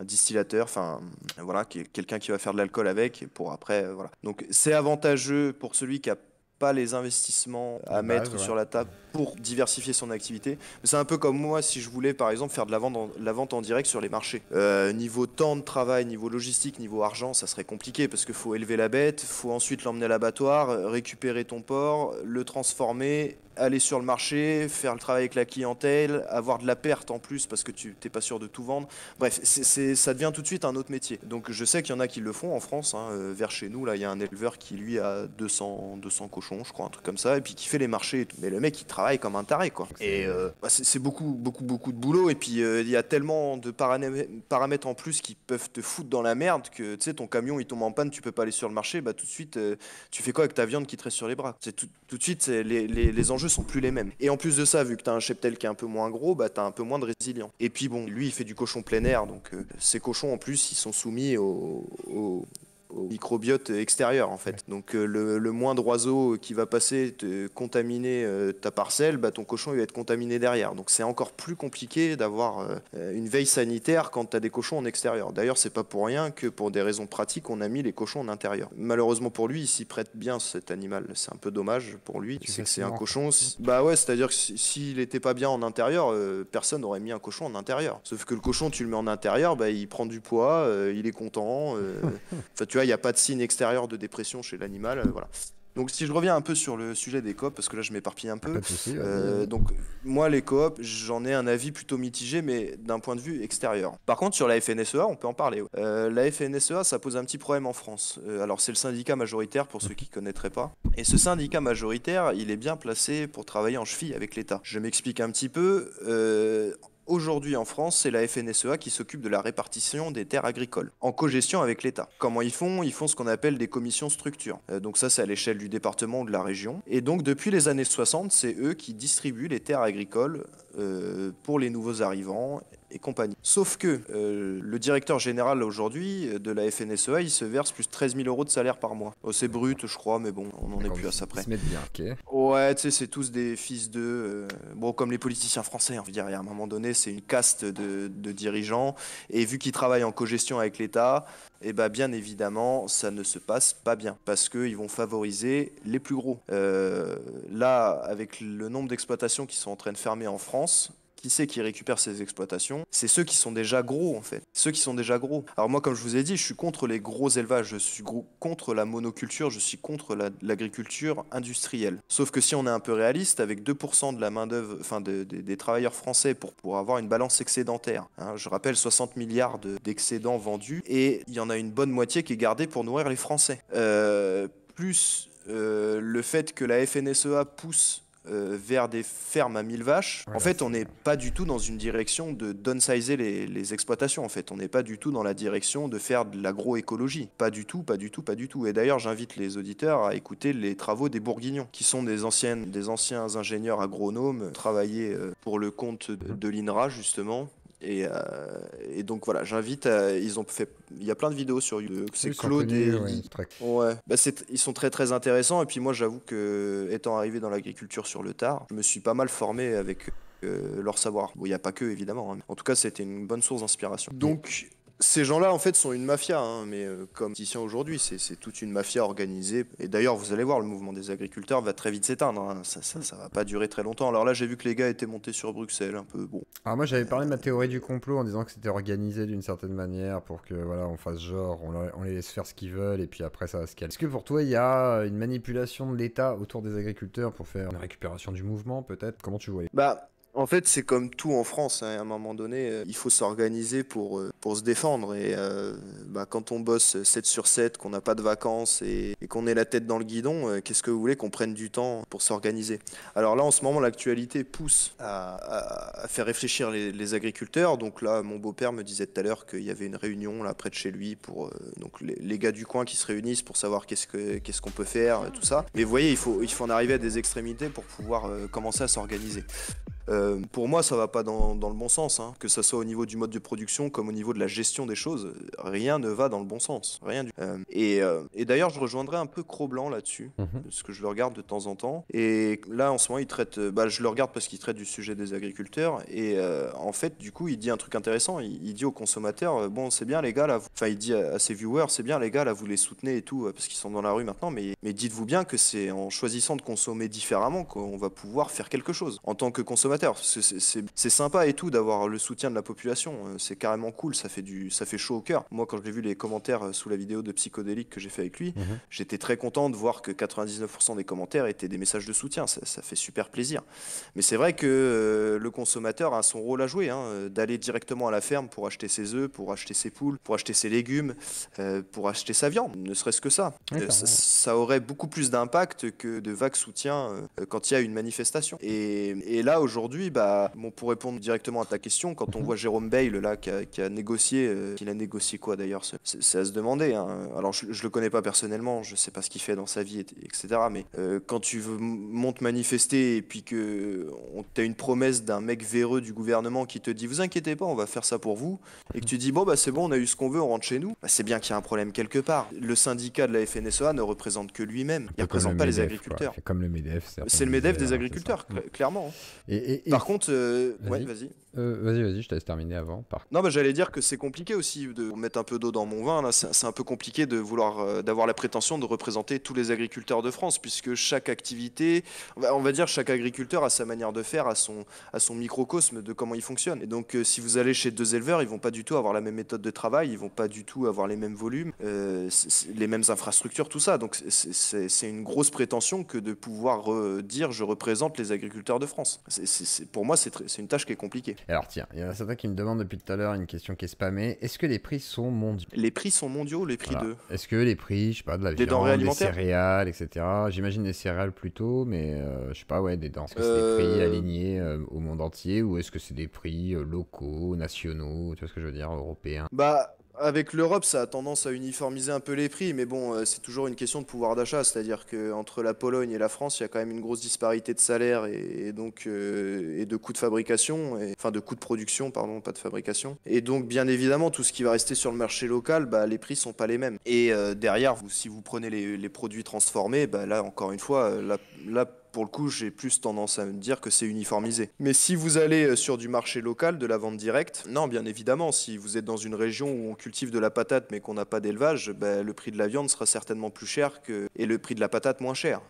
un distillateur, enfin voilà, quelqu'un qui va faire de l'alcool avec pour après euh, voilà. Donc c'est avantageux pour celui qui a pas les investissements à mettre sur la table pour diversifier son activité. C'est un peu comme moi si je voulais par exemple faire de la vente en, la vente en direct sur les marchés. Euh, niveau temps de travail, niveau logistique, niveau argent, ça serait compliqué parce qu'il faut élever la bête, faut ensuite l'emmener à l'abattoir, récupérer ton porc, le transformer aller sur le marché, faire le travail avec la clientèle, avoir de la perte en plus parce que tu n'es pas sûr de tout vendre. Bref, ça devient tout de suite un autre métier. Donc je sais qu'il y en a qui le font en France. Hein. Euh, vers chez nous, là, il y a un éleveur qui lui a 200, 200 cochons, je crois, un truc comme ça, et puis qui fait les marchés. Mais le mec, il travaille comme un taré, quoi. Et euh, bah, c'est beaucoup, beaucoup, beaucoup de boulot. Et puis euh, il y a tellement de paramètres en plus qui peuvent te foutre dans la merde que tu sais, ton camion il tombe en panne, tu peux pas aller sur le marché. Bah tout de suite, tu fais quoi avec ta viande qui te reste sur les bras tout, tout de suite, les, les, les enjeux sont plus les mêmes. Et en plus de ça, vu que t'as un cheptel qui est un peu moins gros, bah t'as un peu moins de résilient. Et puis bon, lui il fait du cochon plein air, donc euh, ses ces cochons en plus ils sont soumis au au microbiote extérieur en fait. Donc euh, le, moindre oiseau qui va passer te contaminer euh, ta parcelle, bah, ton cochon il va être contaminé derrière. Donc c'est encore plus compliqué d'avoir euh, une veille sanitaire quand tu as des cochons en extérieur. D'ailleurs c'est pas pour rien que pour des raisons pratiques on a mis les cochons en intérieur. Malheureusement pour lui il s'y prête bien cet animal. C'est un peu dommage pour lui. C'est que c'est un cochon. Bah ouais c'est à dire que s'il était pas bien en intérieur, personne n'aurait mis un cochon en intérieur. Sauf que le cochon tu le mets en intérieur, bah, il prend du poids, il est content. <laughs> Enfin tu il n'y a pas de signe extérieur de dépression chez l'animal. Euh, voilà. Donc si je reviens un peu sur le sujet des coop parce que là je m'éparpille un peu, euh, donc moi les coops, j'en ai un avis plutôt mitigé, mais d'un point de vue extérieur. Par contre sur la FNSEA, on peut en parler. Euh, la FNSEA, ça pose un petit problème en France. alors c'est le syndicat majoritaire pour ceux qui ne connaîtraient pas. Et ce syndicat majoritaire, il est bien placé pour travailler en cheville avec l'État. Je m'explique un petit peu Aujourd'hui en France, c'est la FNSEA qui s'occupe de la répartition des terres agricoles, en co-gestion avec l'État. Comment ils font Ils font ce qu'on appelle des commissions structures. Euh, donc ça, c'est à l'échelle du département ou de la région. Et donc depuis les années 60, c'est eux qui distribuent les terres agricoles euh, pour les nouveaux arrivants et compagnie. Sauf que euh, le directeur général aujourd'hui euh, de la FNSEA, il se verse plus 13 000 euros de salaire par mois. Oh, c'est brut, je crois, mais bon, on n'en est plus à ça près. se bien, ok. Ouais, tu sais, c'est tous des fils de. Euh, bon, comme les politiciens français, on hein, dire, à un moment donné, c'est une caste de, dirigeants. Et vu qu'ils travaillent en co-gestion avec l'État, eh ben, bien évidemment, ça ne se passe pas bien parce qu'ils vont favoriser les plus gros. là, avec le nombre d'exploitations qui sont en train de fermer en France, qui c'est qui récupère ces exploitations C'est ceux qui sont déjà gros en fait. Ceux qui sont déjà gros. Alors moi, comme je vous ai dit, je suis contre les gros élevages, je suis contre la monoculture, je suis contre l'agriculture industrielle. Sauf que si on est un peu réaliste, avec 2% de la main d'œuvre, enfin des travailleurs français pour, pour avoir une balance excédentaire. Hein, je rappelle 60 milliards d'excédents vendus et il y en a une bonne moitié qui est gardée pour nourrir les Français. Euh, plus euh, le fait que la FNSEA pousse euh, vers des fermes à mille vaches. en fait, on n'est pas du tout dans une direction de downsizer les, exploitations. En fait, on n'est pas du tout dans la direction de faire de l'agroécologie. Pas du tout, pas du tout, pas du tout. Et d'ailleurs, j'invite les auditeurs à écouter les travaux des Bourguignons, qui sont des, anciennes, des anciens ingénieurs agronomes, travaillés euh, pour le compte de l'INRA, justement, euh, et, donc voilà, j'invite. À... Euh, ils ont fait, il y a plein de vidéos sur YouTube. C'est Claude et ouais. Bah, ils sont très très intéressants. Et puis moi, j'avoue que étant arrivé dans l'agriculture sur le tard, je me suis pas mal formé avec euh, leur savoir. Bon, il n'y a pas que évidemment. Hein, en tout cas, c'était une bonne source d'inspiration. Donc ces gens-là, en fait, sont une mafia, hein, mais euh, comme Titien aujourd'hui, c'est toute une mafia organisée. Et d'ailleurs, vous allez voir, le mouvement des agriculteurs va très vite s'éteindre. Hein. Ça, ça, va pas durer très longtemps. Alors là, j'ai vu que les gars étaient montés sur Bruxelles, un peu bon. Alors moi, j'avais parlé de ma théorie du complot en disant que c'était organisé d'une certaine manière pour que, voilà, on fasse genre, on, les laisse faire ce qu'ils veulent et puis après, ça va se calme. Est-ce que pour toi, il y a une manipulation de l'État autour des agriculteurs pour faire une récupération du mouvement, peut-être Comment tu vois Bah, en fait, c'est comme tout en France. Hein. À un moment donné, euh, il faut s'organiser pour, euh, pour se défendre. Et euh, bah, quand on bosse 7 sur 7, qu'on n'a pas de vacances et, qu'on est la tête dans le guidon, qu'est-ce que vous voulez qu'on prenne du temps pour s'organiser Alors là, en ce moment, l'actualité pousse à, à, faire réfléchir les, agriculteurs. Donc là, mon beau-père me disait tout à l'heure qu'il y avait une réunion là près de chez lui pour donc les, gars du coin qui se réunissent pour savoir qu'est-ce qu'on ce qu'on peut faire, tout ça. Mais vous voyez, il faut, il faut en arriver à des extrémités pour pouvoir commencer à s'organiser. Euh, pour moi, ça va pas dans, dans le bon sens, hein. que ce soit au niveau du mode de production comme au niveau de la gestion des choses. Rien ne va dans le bon sens. Rien euh, et, euh, et d'ailleurs, je rejoindrai un peu Cro-Blanc là-dessus, parce mhm. que je le regarde de temps en temps. Et là, en ce moment, il traite, bah, je le regarde parce qu'il traite du sujet des agriculteurs. Et en fait, du coup, il dit un truc intéressant. Il, dit aux consommateurs, bon, c'est bien les gars, là, vous... enfin, il dit à, ses viewers, c'est bien les gars, là, vous les soutenez et tout, parce qu'ils sont dans la rue maintenant. Mais, mais dites-vous bien que c'est en choisissant de consommer différemment qu'on va pouvoir faire quelque chose en tant que consommateur c'est sympa et tout d'avoir le soutien de la population. Euh, c'est carrément cool, ça fait, du, ça fait chaud au cœur. Moi, quand j'ai vu les commentaires euh, sous la vidéo de Psychodélique que j'ai fait avec lui, mhm. j'étais très content de voir que 99% des commentaires étaient des messages de soutien. Ça, fait super plaisir. Mais c'est vrai que euh, le consommateur a son rôle à jouer, hein, d'aller directement à la ferme pour acheter ses œufs, pour acheter ses poules, pour acheter ses légumes, pour acheter sa viande, ne serait-ce que ça. ça. aurait beaucoup plus d'impact que de vagues soutiens quand il y a une manifestation. et là, aujourd'hui, aujourd'hui, bah, pour répondre directement à ta question, quand on mhm. voit Jérôme Bale là, qui a, qui a négocié, euh, il a négocié quoi d'ailleurs, c'est à se demander. Hein. Alors je, ne le connais pas personnellement, je sais pas ce qu'il fait dans sa vie, etc. Mais euh, quand tu montes manifester et puis que as une promesse d'un mec véreux du gouvernement qui te dit vous inquiétez pas, on va faire ça pour vous, et que tu dis bon bah c'est bon, on a eu ce qu'on veut, on rentre chez nous, bah, c'est bien qu'il y a un problème quelque part. Le syndicat de la FNSEA ne représente que lui-même, il représente pas les agriculteurs. C'est comme le Medef. C'est le Medef des agriculteurs, clairement. Hein. et, par contre, euh, vas-y. Euh, vas-y. vas-y, je te laisse terminer avant. Non, bah, j'allais dire que c'est compliqué aussi de mettre un peu d'eau dans mon vin. Là, c'est, un peu compliqué de vouloir, euh, d'avoir la prétention de représenter tous les agriculteurs de France, puisque chaque activité, on va dire, chaque agriculteur a sa manière de faire, a son, son microcosme de comment il fonctionne. Et donc, si vous allez chez deux éleveurs, ils vont pas du tout avoir la même méthode de travail, ils vont pas du tout avoir les mêmes volumes, les mêmes infrastructures, tout ça. Donc, c'est une grosse prétention que de pouvoir dire je représente les agriculteurs de France. C'est pour moi, c'est une tâche qui est compliquée. Alors tiens, il y en a certains qui me demandent depuis tout à l'heure une question qui est spammée. Est-ce que les prix sont mondiaux Les prix sont mondiaux, les prix de... Est-ce que les prix, je sais pas, de la viande, des céréales, etc. J'imagine des céréales plutôt, mais je euh, je sais pas, ouais, des dents. Est-ce que c'est des euh, prix alignés euh, au monde entier ou est-ce que c'est des prix locaux, nationaux, tu vois ce que je veux dire, européens Bah avec l'Europe, ça a tendance à uniformiser un peu les prix, mais bon, euh, c'est toujours une question de pouvoir d'achat, c'est-à-dire qu'entre la Pologne et la France, il y a quand même une grosse disparité de salaire et, donc euh, et de coûts de fabrication, et, enfin de coûts de production, pardon, pas de fabrication. Et donc, bien évidemment, tout ce qui va rester sur le marché local, bah, les prix sont pas les mêmes. Et euh, derrière, vous, si vous prenez les, produits transformés, bah, là, encore une fois, la, la pour le coup, j'ai plus tendance à me dire que c'est uniformisé. Mais si vous allez euh, sur du marché local, de la vente directe, non, bien évidemment, si vous êtes dans une région où on cultive de la patate mais qu'on n'a pas d'élevage, ben, le prix de la viande sera certainement plus cher et le prix de la patate moins cher.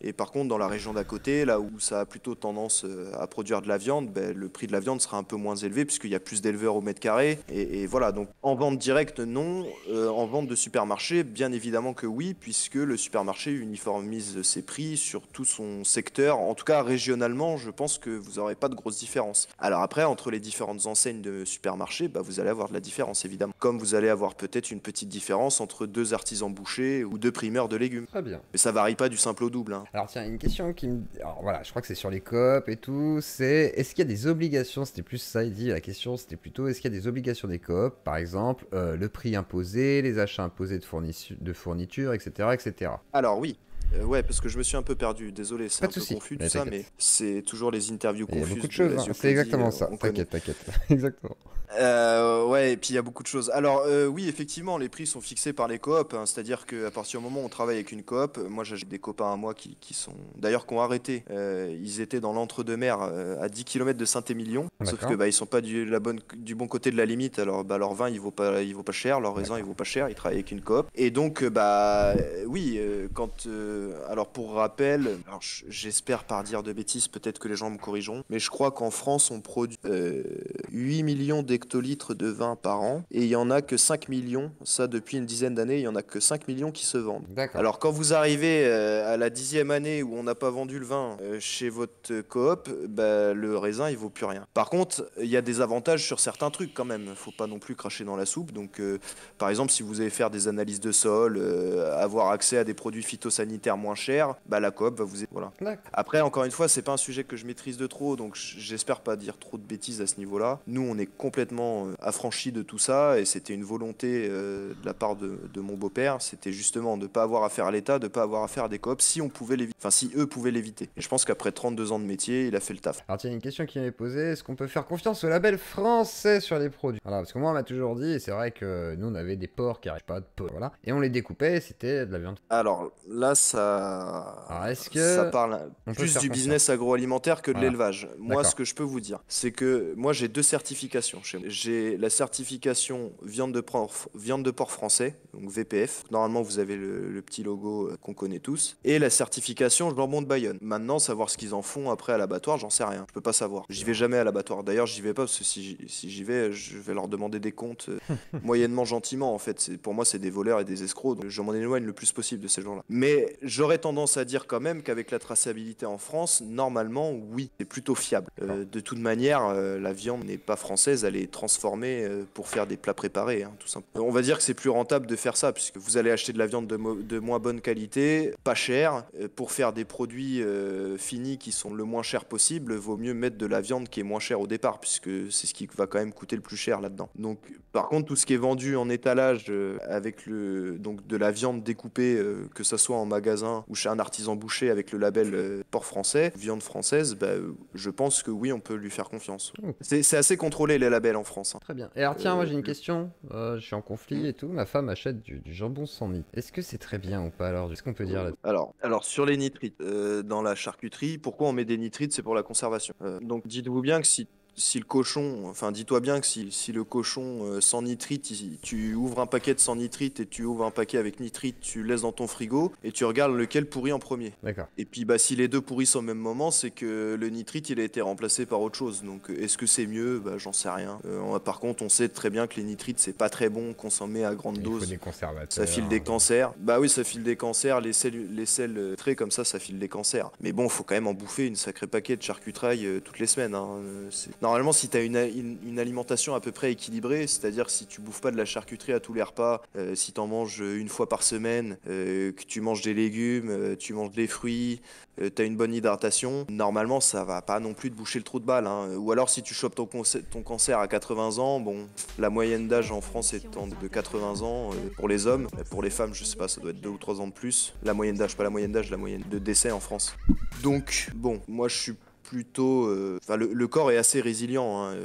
Et par contre, dans la région d'à côté, là où ça a plutôt tendance euh, à produire de la viande, ben, le prix de la viande sera un peu moins élevé puisqu'il y a plus d'éleveurs au mètre carré. Et, voilà, donc en vente directe, non. Euh, en vente de supermarché, bien évidemment que oui, puisque le supermarché uniformise ses prix sur tout son secteur. En tout cas, régionalement, je pense que vous n'aurez pas de grosse différence. Alors après, entre les différentes enseignes de supermarché, bah, vous allez avoir de la différence, évidemment. Comme vous allez avoir peut-être une petite différence entre deux artisans bouchers ou deux primeurs de légumes. Très bien. Mais ça varie pas du simple au double. Hein. Alors tiens, une question qui me... Alors voilà, je crois que c'est sur les COP et tout, c'est est-ce qu'il y a des obligations C'était plus ça, il dit, la question c'était plutôt est-ce qu'il y a des obligations des COP Par exemple, euh, le prix imposé, les achats imposés de, fournitures, etc., etc. Alors oui, euh, ouais, parce que je me suis un peu perdu, désolé, c'est un peu confus tout ça, mais c'est toujours les interviews confuses. Il y a beaucoup de choses, hein. c'est exactement euh, ça, t'inquiète, t'inquiète, <laughs> exactement. Euh, ouais, et puis il y a beaucoup de choses. Alors euh, oui, effectivement, les prix sont fixés par les coop hein. c'est-à-dire qu'à partir du moment où on travaille avec une coop, euh, moi j'ai des copains à moi qui, sont d'ailleurs qui ont arrêté. Euh, ils étaient dans l'entre-deux-mer à 10 km de Saint-Émilion, sauf que bah, ils sont pas du, la du bon côté de la limite, alors bah, leur vin il vaut pas, vaut pas cher, leur raisin il vaut pas cher, ils travaillent avec une coop. Et donc, bah oui, quand... alors pour rappel, j'espère par dire de bêtises, peut-être que les gens me corrigeront, mais je crois qu'en France on produit 8 millions d'hectares litres de vin par an. Et il n'y en a que 5 millions. Ça, depuis une dizaine d'années, il n'y en a que 5 millions qui se vendent. Alors, quand vous arrivez euh, à la dixième année où on n'a pas vendu le vin euh, chez votre coop, bah, le raisin, il vaut plus rien. Par contre, il y a des avantages sur certains trucs quand même. faut pas non plus cracher dans la soupe. Donc, euh, par exemple, si vous allez faire des analyses de sol, avoir accès à des produits phytosanitaires moins chers, bah, la coop va vous aider. Voilà. Après, encore une fois, c'est pas un sujet que je maîtrise de trop. Donc, j'espère pas dire trop de bêtises à ce niveau-là. Nous, on est complètement euh, affranchi de tout ça et c'était une volonté euh, de la part de, mon beau-père, c'était justement de ne pas avoir affaire à l'État, de ne pas avoir affaire à des coops si on pouvait l'éviter, enfin si eux pouvaient l'éviter. Et je pense qu'après 32 ans de métier, il a fait le taf. Alors tiens, une question qui m'est posée, est-ce qu'on peut faire confiance au label français sur les produits Alors parce que moi on m'a toujours dit, et c'est vrai que nous on avait des porcs qui n'arrivent pas de porc voilà, et on les découpait, c'était de la viande. Alors là ça... est-ce que... Ça parle plus du business agroalimentaire que de l'élevage. Moi ce que je peux vous dire, c'est que moi j'ai deux certifications. chez j'ai la certification viande de, porc, viande français, donc VPF. Normalement, vous avez le, petit logo euh, qu'on connaît tous. Et la certification jambon de Bayonne. Maintenant, savoir ce qu'ils en font après à l'abattoir, j'en sais rien. Je peux pas savoir. J'y vais jamais à l'abattoir. D'ailleurs, j'y vais pas parce que si j'y vais, je vais leur demander des comptes euh, <laughs> moyennement gentiment en fait. Pour moi, c'est des voleurs et des escrocs. je m'en éloigne le plus possible de ces gens-là. Mais j'aurais tendance à dire quand même qu'avec la traçabilité en France, normalement, oui, c'est plutôt fiable. Euh, de toute manière, la viande n'est pas française, elle est transformer euh, pour faire des plats préparés, hein, tout simplement. On va dire que c'est plus rentable de faire ça, puisque vous allez acheter de la viande de, moins bonne qualité, pas cher. Euh, pour faire des produits euh, finis qui sont le moins cher possible, vaut mieux mettre de la viande qui est moins chère au départ, puisque c'est ce qui va quand même coûter le plus cher là-dedans. Donc, par contre, tout ce qui est vendu en étalage avec le, donc de la viande découpée, que ce soit en magasin ou chez un artisan boucher avec le label Port français, viande française, bah, je pense que oui, on peut lui faire confiance. Oh. C'est assez contrôlé les labels hein. France. Hein. Très bien. Et alors tiens, moi j'ai une euh, question. Euh, je suis en conflit et tout. Ma femme achète du, jambon sans nid. Est-ce que c'est très bien ou pas alors Qu'est-ce qu'on peut dire là alors, alors sur les nitrites, euh, dans la charcuterie, pourquoi on met des nitrites C'est pour la conservation. donc dites-vous bien que si si le cochon, enfin dis-toi bien que si, si le cochon euh, sans nitrite, tu ouvres un paquet de sans nitrite et tu ouvres un paquet avec nitrite, tu laisses dans ton frigo et tu regardes lequel pourrit en premier. D'accord. Et puis bah si les deux pourrissent au même moment, c'est que le nitrite il a été remplacé par autre chose. Donc est-ce que c'est mieux Bah j'en sais rien. Euh, par contre, on sait très bien que les nitrites c'est pas très bon consommer à grande dose. Ça file des euh, cancers. Bah oui, ça file des cancers. Les sels, les traits comme ça, ça file des cancers. Mais bon, faut quand même en bouffer une sacrée paquet de charcuterie toutes les semaines. Hein. C'est... Normalement, si tu as une, alimentation à peu près équilibrée, c'est-à-dire si tu bouffes pas de la charcuterie à tous les repas, euh, si tu en manges euh, une fois par semaine, euh, que tu manges des légumes, tu manges des fruits, tu as une bonne hydratation, normalement, ça va pas non plus te boucher le trou de balle. Hein. Ou alors, si tu chopes ton, cancer à 80 ans, bon, la moyenne d'âge en France étant de 80 ans pour les hommes, pour les femmes, je sais pas, ça doit être 2 ou 3 ans de plus. La moyenne d'âge, pas la moyenne d'âge, la moyenne de décès en France. Donc, bon, moi je suis plutôt. Euh, le, corps est assez résilient. Hein.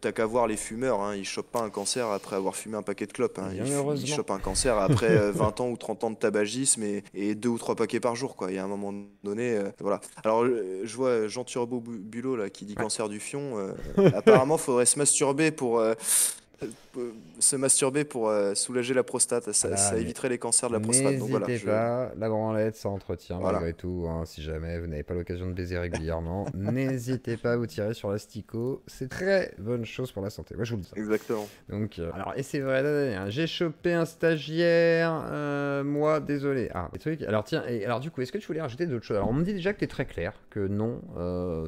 T'as qu'à voir les fumeurs. Hein. Ils chopent pas un cancer après avoir fumé un paquet de clopes. Hein. Ils, chopent un cancer après 20 euh, <laughs> ans ou 30 ans de tabagisme et, deux ou trois paquets par jour. Quoi. Il y a un moment donné. Euh, voilà. Alors, je vois Jean Turbo Bulot là, qui dit cancer du fion. apparemment, faudrait se masturber pour, euh, se masturber pour euh, soulager la prostate, ça, éviterait les cancers de la prostate. N'hésitez voilà, pas, la branlette, ça entretient voilà. et tout. Hein, si jamais vous n'avez pas l'occasion de baiser régulièrement, <laughs> n'hésitez pas à vous tirer sur l'asticot. C'est très bonne chose pour la santé. Moi, je vous le dis. Exactement. Donc, euh, alors, et c'est vrai, hein. j'ai chopé un stagiaire. moi, désolé. Ah, Alors tiens, alors du coup, est-ce que tu voulais rajouter d'autres choses Alors, on me dit déjà que tu es très clair, que non,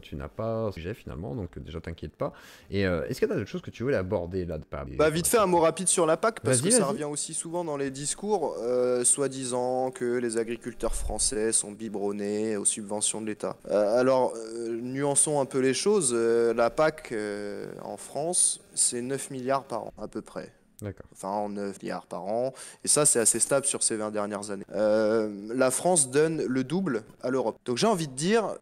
tu n'as pas sujet finalement, donc déjà t'inquiète pas. Et est-ce qu'il y a d'autres choses que tu voulais aborder là, de pas bah, vite fait, un mot rapide sur la PAC, parce que ça revient aussi souvent dans les discours, euh, soi-disant que les agriculteurs français sont biberonnés aux subventions de l'État. Euh, alors, euh, nuançons un peu les choses. la PAC en France, c'est 9 milliards par an, à peu près. Enfin, 9 milliards par an. Et ça, c'est assez stable sur ces 20 dernières années. Euh, la France donne le double à l'Europe. Donc j'ai envie de dire,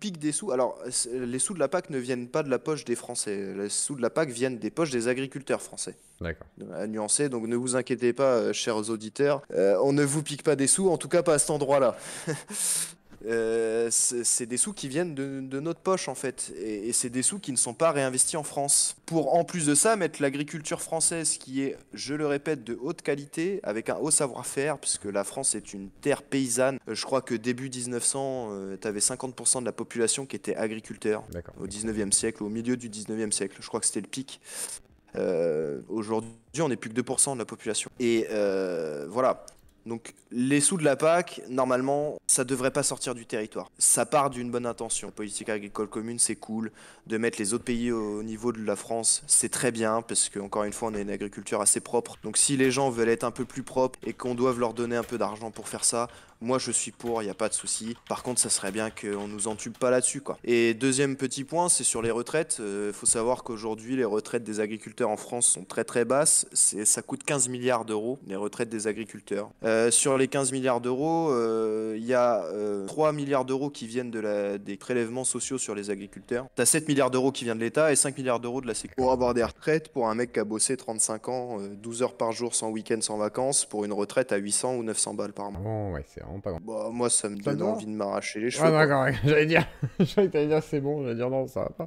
pique des sous. Alors, les sous de la PAC ne viennent pas de la poche des Français. Les sous de la PAC viennent des poches des agriculteurs français. D'accord. À nuancer, donc ne vous inquiétez pas, euh, chers auditeurs. Euh, on ne vous pique pas des sous, en tout cas pas à cet endroit-là. <laughs> Euh, c'est des sous qui viennent de, notre poche en fait. Et, c'est des sous qui ne sont pas réinvestis en France. Pour en plus de ça, mettre l'agriculture française qui est, je le répète, de haute qualité, avec un haut savoir-faire, puisque la France est une terre paysanne. Euh, je crois que début 1900, tu avais 50% de la population qui était agriculteur au 19e siècle, au milieu du 19e siècle. Je crois que c'était le pic. Euh, aujourd'hui, on est plus que 2% de la population. Et voilà, donc les sous de la PAC, normalement, ça devrait pas sortir du territoire. Ça part d'une bonne intention. politique agricole commune, c'est cool. De mettre les autres pays au niveau de la France, c'est très bien, parce qu'encore une fois, on a une agriculture assez propre. Donc si les gens veulent être un peu plus propres et qu'on doive leur donner un peu d'argent pour faire ça, moi, je suis pour, il n'y a pas de souci. Par contre, ça serait bien qu'on nous entube pas là-dessus, quoi. Et deuxième petit point, c'est sur les retraites. Il euh, faut savoir qu'aujourd'hui, les retraites des agriculteurs en France sont très très basses. Ça coûte 15 milliards d'euros, les retraites des agriculteurs. Euh, sur les 15 milliards d'euros, il euh, y a 3 milliards d'euros qui viennent de des prélèvements sociaux sur les agriculteurs. T'as 7 milliards d'euros qui viennent de l'État et 5 milliards d'euros de la sécurité. Pour avoir des retraites, pour un mec qui a bossé 35 ans, 12 heures par jour, sans week-end, sans vacances, pour une retraite à 800 ou 900 balles par mois. Oh, bah, moi, ça me donne envie de m'arracher les cheveux. Ah, d'accord, <laughs> j'allais dire, <laughs> j'allais dire c'est bon, j'allais dire non, ça va pas.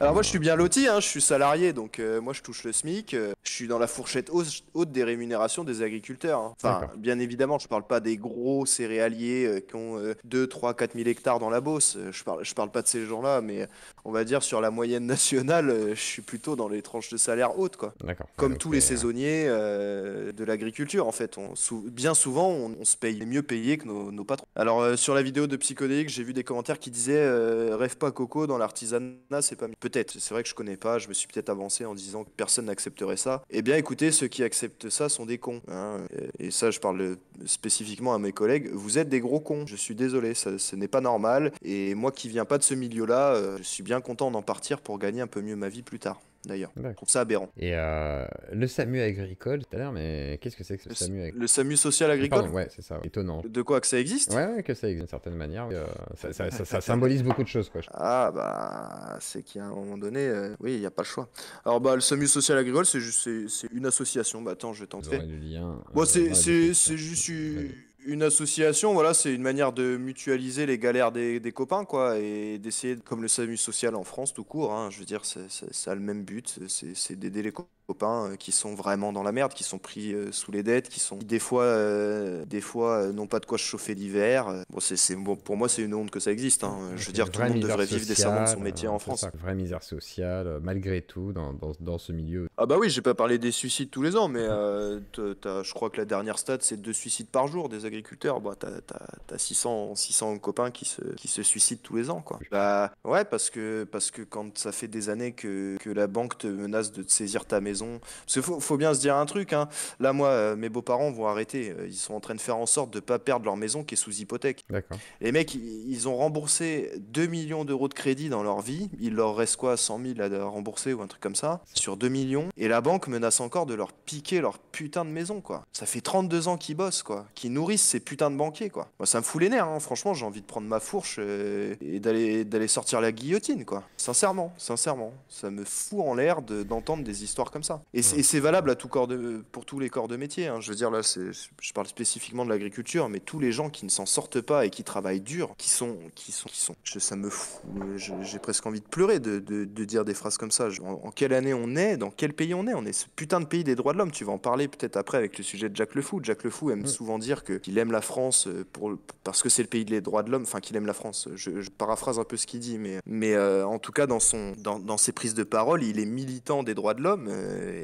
Alors, moi, je suis bien loti, hein, je suis salarié, donc euh, moi, je touche le SMIC, euh, je suis dans la fourchette haute, des rémunérations des agriculteurs. Hein. Enfin, bien évidemment, je parle pas des gros céréaliers euh, qui ont 2, 3, 4 000 hectares dans la bosse. Je parle, je parle pas de ces gens-là, mais on va dire sur la moyenne nationale, je suis plutôt dans les tranches de salaire hautes, quoi. D'accord. Comme tous les saisonniers de l'agriculture, en fait. On, bien souvent, on, on se paye mieux payer que nos, patrons. Alors euh, sur la vidéo de Psychodélique, j'ai vu des commentaires qui disaient euh, rêve pas Coco dans l'artisanat, c'est pas mieux. Peut-être, c'est vrai que je connais pas, je me suis peut-être avancé en disant que personne n'accepterait ça. Eh bien écoutez, ceux qui acceptent ça sont des cons. Hein. Et ça, je parle euh, spécifiquement à mes collègues, vous êtes des gros cons. Je suis désolé, ce n'est pas normal. Et moi qui viens pas de ce milieu-là, je suis bien content d'en partir pour gagner un peu mieux ma vie plus tard d'ailleurs. Je trouve ça aberrant. Et euh, le SAMU agricole, tout à l'heure, mais qu'est-ce que c'est que le SAMU agricole Le SAMU social ah, agricole Ouais, c'est ça, étonnant. De quoi que ça existe ouais, que ça existe d'une certaine manière. Euh, ça, ça, symbolise beaucoup de choses, quoi. Ah, bah, c'est qu'à un moment donné, euh, oui, il n'y a pas le choix. Alors, bah, le SAMU social agricole, c'est juste c'est une association. Bah, attends, je vais tenter. lien. Bon, c'est juste. Une association, voilà, c'est une manière de mutualiser les galères des, copains, quoi, et d'essayer, comme le SAMU social en France tout court, hein, je veux dire, ça a le même but, c'est d'aider les copains euh, qui sont vraiment dans la merde, qui sont pris euh, sous les dettes, qui sont des fois, euh, des fois, n'ont pas de quoi se chauffer l'hiver. Bon, c'est bon, pour moi, c'est une honte que ça existe. Hein, je veux dire, tout le monde devrait vivre décemment de son métier en France. vraie misère sociale, malgré tout, dans, dans, ce milieu. Ah bah oui, j'ai pas parlé des suicides tous les ans, mais je crois que la dernière stat, c'est deux suicides par jour des agriculteurs, bah, t'as, as, 600, 600 copains qui se, qui se suicident tous les ans. Quoi. Bah, ouais, parce que, parce que quand ça fait des années que, que la banque te menace de te saisir ta maison. Parce qu'il faut, faut, bien se dire un truc. Hein. Là, moi, euh, mes beaux-parents vont arrêter. Euh, ils sont en train de faire en sorte de ne pas perdre leur maison qui est sous hypothèque. Les mecs, ils ont remboursé 2 millions d'euros de crédit dans leur vie. Il leur reste quoi 100 000 à rembourser ou un truc comme ça Sur 2 millions. Et la banque menace encore de leur piquer leur putain de maison. quoi. Ça fait 32 ans qu'ils bossent, quoi, qu'ils nourrissent c'est ces de banquier, quoi. ça me fout les nerfs, hein. franchement, j'ai envie de prendre ma fourche et, d'aller sortir la guillotine, quoi. Sincèrement, sincèrement, ça me fout en l'air d'entendre des histoires comme ça. Et c'est valable à tout corps de, pour tous les corps de métier. Hein. Je veux dire, là, je parle spécifiquement de l'agriculture, mais tous les gens qui ne s'en sortent pas et qui travaillent dur, qui sont, qui sont, qui sont, ça me fout. J'ai presque envie de pleurer de, dire des phrases comme ça. En, quelle année on est, dans quel pays on est, on est ce putain de pays des droits de l'homme. Tu vas en parler peut-être après avec le sujet de Jacques Le Fou. Jacques Le Fou aime souvent dire que il aime la France euh, parce que c'est le pays des droits de l'homme, enfin qu'il aime la France. Je, paraphrase un peu ce qu'il dit, mais, euh, en tout cas, dans, ses prises de parole, il est militant des droits de l'homme. Euh,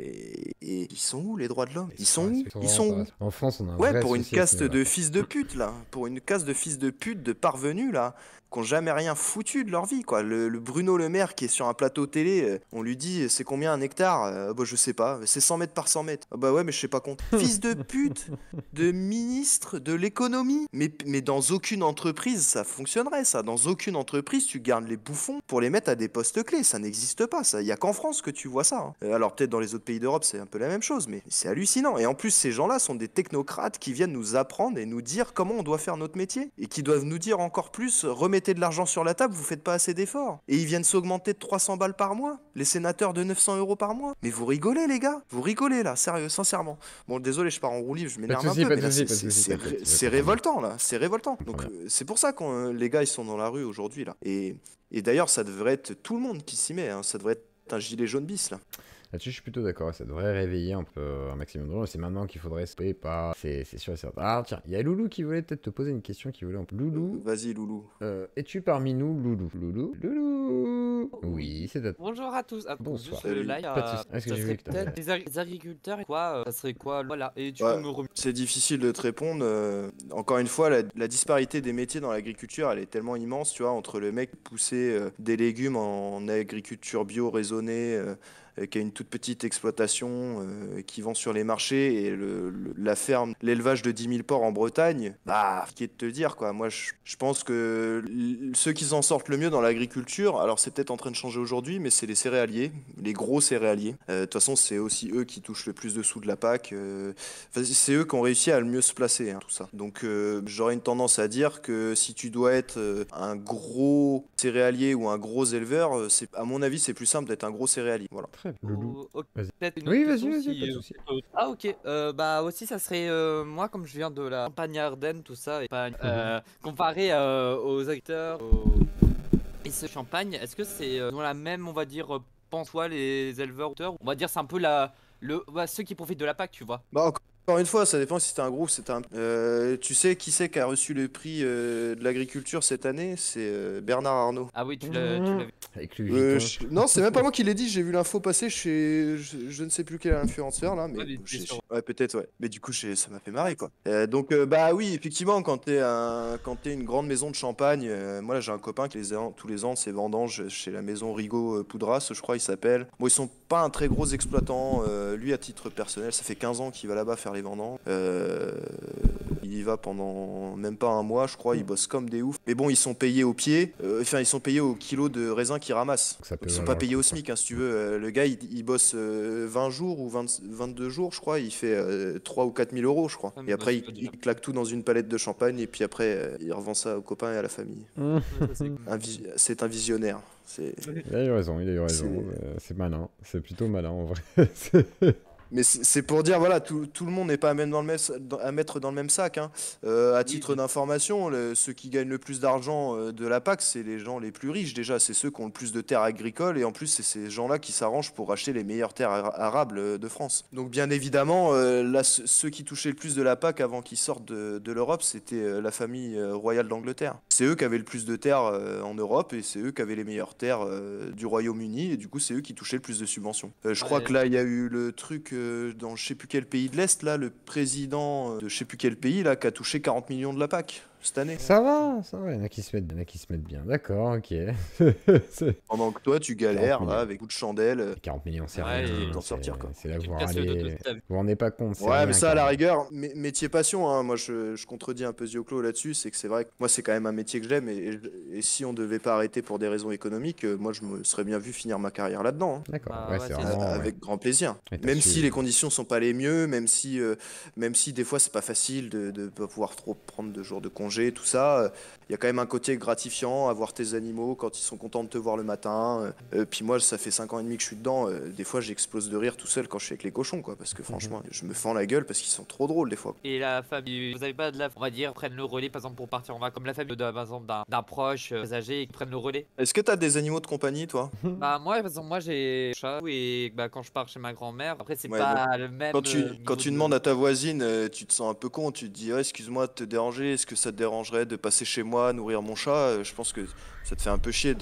et, ils sont où les droits de l'homme Ils sont où Ils sont En France, on a un Ouais, pour une caste de fils de pute, là. Pour une caste de fils de pute, de parvenus, là, qui n'ont jamais rien foutu de leur vie, quoi. Le, Bruno Le Maire qui est sur un plateau télé, on lui dit c'est combien un hectare je bah, Je sais pas, c'est 100 mètres par 100 mètres. Ah bah ouais, mais je sais pas compter. <laughs> fils de pute de ministre de l'économie. Mais, mais dans aucune entreprise, ça fonctionnerait, ça. Dans aucune entreprise, tu gardes les bouffons pour les mettre à des postes clés. Ça n'existe pas, ça. Il y a qu'en France que tu vois ça. Hein. Euh, alors peut-être dans les autres pays d'Europe, c'est un peu la même chose, mais c'est hallucinant. Et en plus, ces gens-là sont des technocrates qui viennent nous apprendre et nous dire comment on doit faire notre métier. Et qui doivent nous dire encore plus, euh, remettez de l'argent sur la table, vous faites pas assez d'efforts. Et ils viennent s'augmenter de 300 balles par mois. Les sénateurs de 900 euros par mois. Mais vous rigolez, les gars. Vous rigolez, là, sérieux, sincèrement. Bon, désolé, je pars en roulis. je m'énerve un peu c'est révoltant là, c'est révoltant. Donc euh, c'est pour ça que euh, les gars ils sont dans la rue aujourd'hui là. Et, d'ailleurs ça devrait être tout le monde qui s'y met, hein. ça devrait être un gilet jaune bis là. Là-dessus, je suis plutôt d'accord. Ça devrait réveiller un peu un maximum de gens. C'est maintenant qu'il faudrait se payer pas. C'est sûr et certain. Ah, tiens, il y a Loulou qui voulait peut-être te poser une question qui voulait en Loulou. Euh, vas-y, Loulou. Euh, es-tu parmi nous, Loulou Loulou Loulou Oui, c'est Bonjour à tous. Ah, Bonsoir. live, Est-ce euh, ah, que j'ai Peut-être les, agriculteurs quoi Ça serait quoi Voilà. Et tu C'est difficile de te répondre. encore une fois, la, la, disparité des métiers dans l'agriculture, elle est tellement immense, tu vois, entre le mec pousser des légumes en agriculture bio raisonnée euh, qui a une toute petite exploitation euh, qui vend sur les marchés et la ferme, l'élevage de 10 000 porcs en Bretagne, bah, qui est de te dire quoi. Moi, je, pense que ceux qui s'en sortent le mieux dans l'agriculture, alors c'est peut-être en train de changer aujourd'hui, mais c'est les céréaliers, les gros céréaliers. Euh, de toute façon, c'est aussi eux qui touchent le plus de sous de la PAC. c'est eux qui ont réussi à le mieux se placer, hein, tout ça. Donc, j'aurais une tendance à dire que si tu dois être un gros céréalier ou un gros éleveur, à mon avis c'est plus simple d'être un gros céréalier. Voilà oui, vas-y, vas-y. Euh, euh, ah, ok. Euh, bah, aussi, ça serait moi, comme je viens de la campagne Ardenne tout ça, et pas, mhm. comparé aux acteurs aux... et ce champagne, est-ce que c'est dans la même, on va dire, pense les éleveurs, auteurs On va dire, c'est un peu la. Le, bah, ceux qui profitent de la PAC, tu vois. Bah, encore une fois, ça dépend si c'est un groupe c'est un. Euh, tu sais qui c'est qui a reçu le prix euh, de l'agriculture cette année C'est euh, Bernard Arnault. Ah oui, tu l'as vu. Avec lui Non, c'est même pas moi qui l'ai dit. J'ai vu l'info passer chez, je... ne sais plus quel influenceur là, mais ouais, peut-être ouais. Mais du coup, ça m'a fait marrer quoi. donc bah oui, effectivement, quand t'es un, quand une grande maison de champagne, moi j'ai un copain qui les tous les ans, c'est vendange chez la maison Rigaud Poudras, je crois, il s'appelle. Bon, ils sont pas un très gros exploitant. lui, à titre personnel, ça fait 15 ans qu'il va là-bas faire les vendant. Euh, il y va pendant même pas un mois, je crois, il bosse comme des oufs. Mais bon, ils sont payés au pied, euh, enfin, ils sont payés au kilo de raisin qu'ils ramassent. ils sont pas payés au SMIC, hein, si tu veux. Euh, le gars, il, bosse 20 jours ou 22 jours, je crois, il fait 3 ou 4 000 euros, je crois. Ah, et bah, après, il, claque tout dans une palette de champagne, et puis après, il revend ça aux copains et à la famille. <laughs> Bah, c'est un visionnaire. Il a eu raison, il a eu raison. C'est malin, c'est plutôt malin en vrai. <laughs> Mais c'est pour dire, voilà, tout, le monde n'est pas à, à mettre dans le même sac. Hein. Euh, à titre d'information, ceux qui gagnent le plus d'argent euh, de la PAC, c'est les gens les plus riches déjà, c'est ceux qui ont le plus de terres agricoles, et en plus, c'est ces gens-là qui s'arrangent pour acheter les meilleures terres arables euh, de France. Donc bien évidemment, ceux qui touchaient le plus de la PAC avant qu'ils sortent de l'Europe, c'était la famille royale d'Angleterre c'est eux qui avaient le plus de terres euh, en Europe et c'est eux qui avaient les meilleures terres euh, du Royaume-Uni et du coup c'est eux qui touchaient le plus de subventions. Euh, je crois que là il y a eu le truc dans je sais plus quel pays de l'Est là, le président de je sais plus quel pays là qui a touché 40 millions de la PAC cette année. Ça va, ça va. Il y en a qui se mettent, y en a qui se mettent bien. D'accord, ok. <laughs> Pendant que toi, tu galères là, avec coup de chandelle. 40 euh, millions, c'est ouais, rien. Hein, T'en sortir quoi. C'est là que vous en êtes pas compte. Ouais, mais ça, à la rigueur, métier passion. Hein. Moi, je, contredis un peu Zioclo là-dessus. C'est que c'est vrai que moi, c'est quand même un métier que j'aime. Et, et, si on devait pas arrêter pour des raisons économiques, euh, moi, je me serais bien vu finir ma carrière là-dedans. Hein. D'accord. Bah ouais, Avec grand plaisir. Même si les conditions sont pas les mieux, même si, euh, même si des fois, c'est pas facile de, de pas pouvoir trop prendre de jours de congé tout ça. Euh, il y a quand même un côté gratifiant à voir tes animaux quand ils sont contents de te voir le matin. Euh, euh, puis moi, ça fait 5 ans et demi que je suis dedans. des fois, j'explose de rire tout seul quand je suis avec les cochons, quoi. Parce que mhm. franchement, je me fends la gueule parce qu'ils sont trop drôles des fois. Et la famille, vous avez pas de la, on va dire, prennent le relais par exemple pour partir on va comme la famille d'un proche âgé et qui prennent le relais. Est-ce que t'as des animaux de compagnie, toi <laughs> Bah moi, par exemple, moi j'ai chat et bah quand je pars chez ma grand-mère, après c'est pas le même. Quand tu, quand tu demandes à ta voisine, tu te sens un peu con, tu te dis excuse-moi de te déranger, est-ce que ça te dérangerait de passer chez moi, nourrir mon chat, euh, je pense que ça te fait un peu chier bah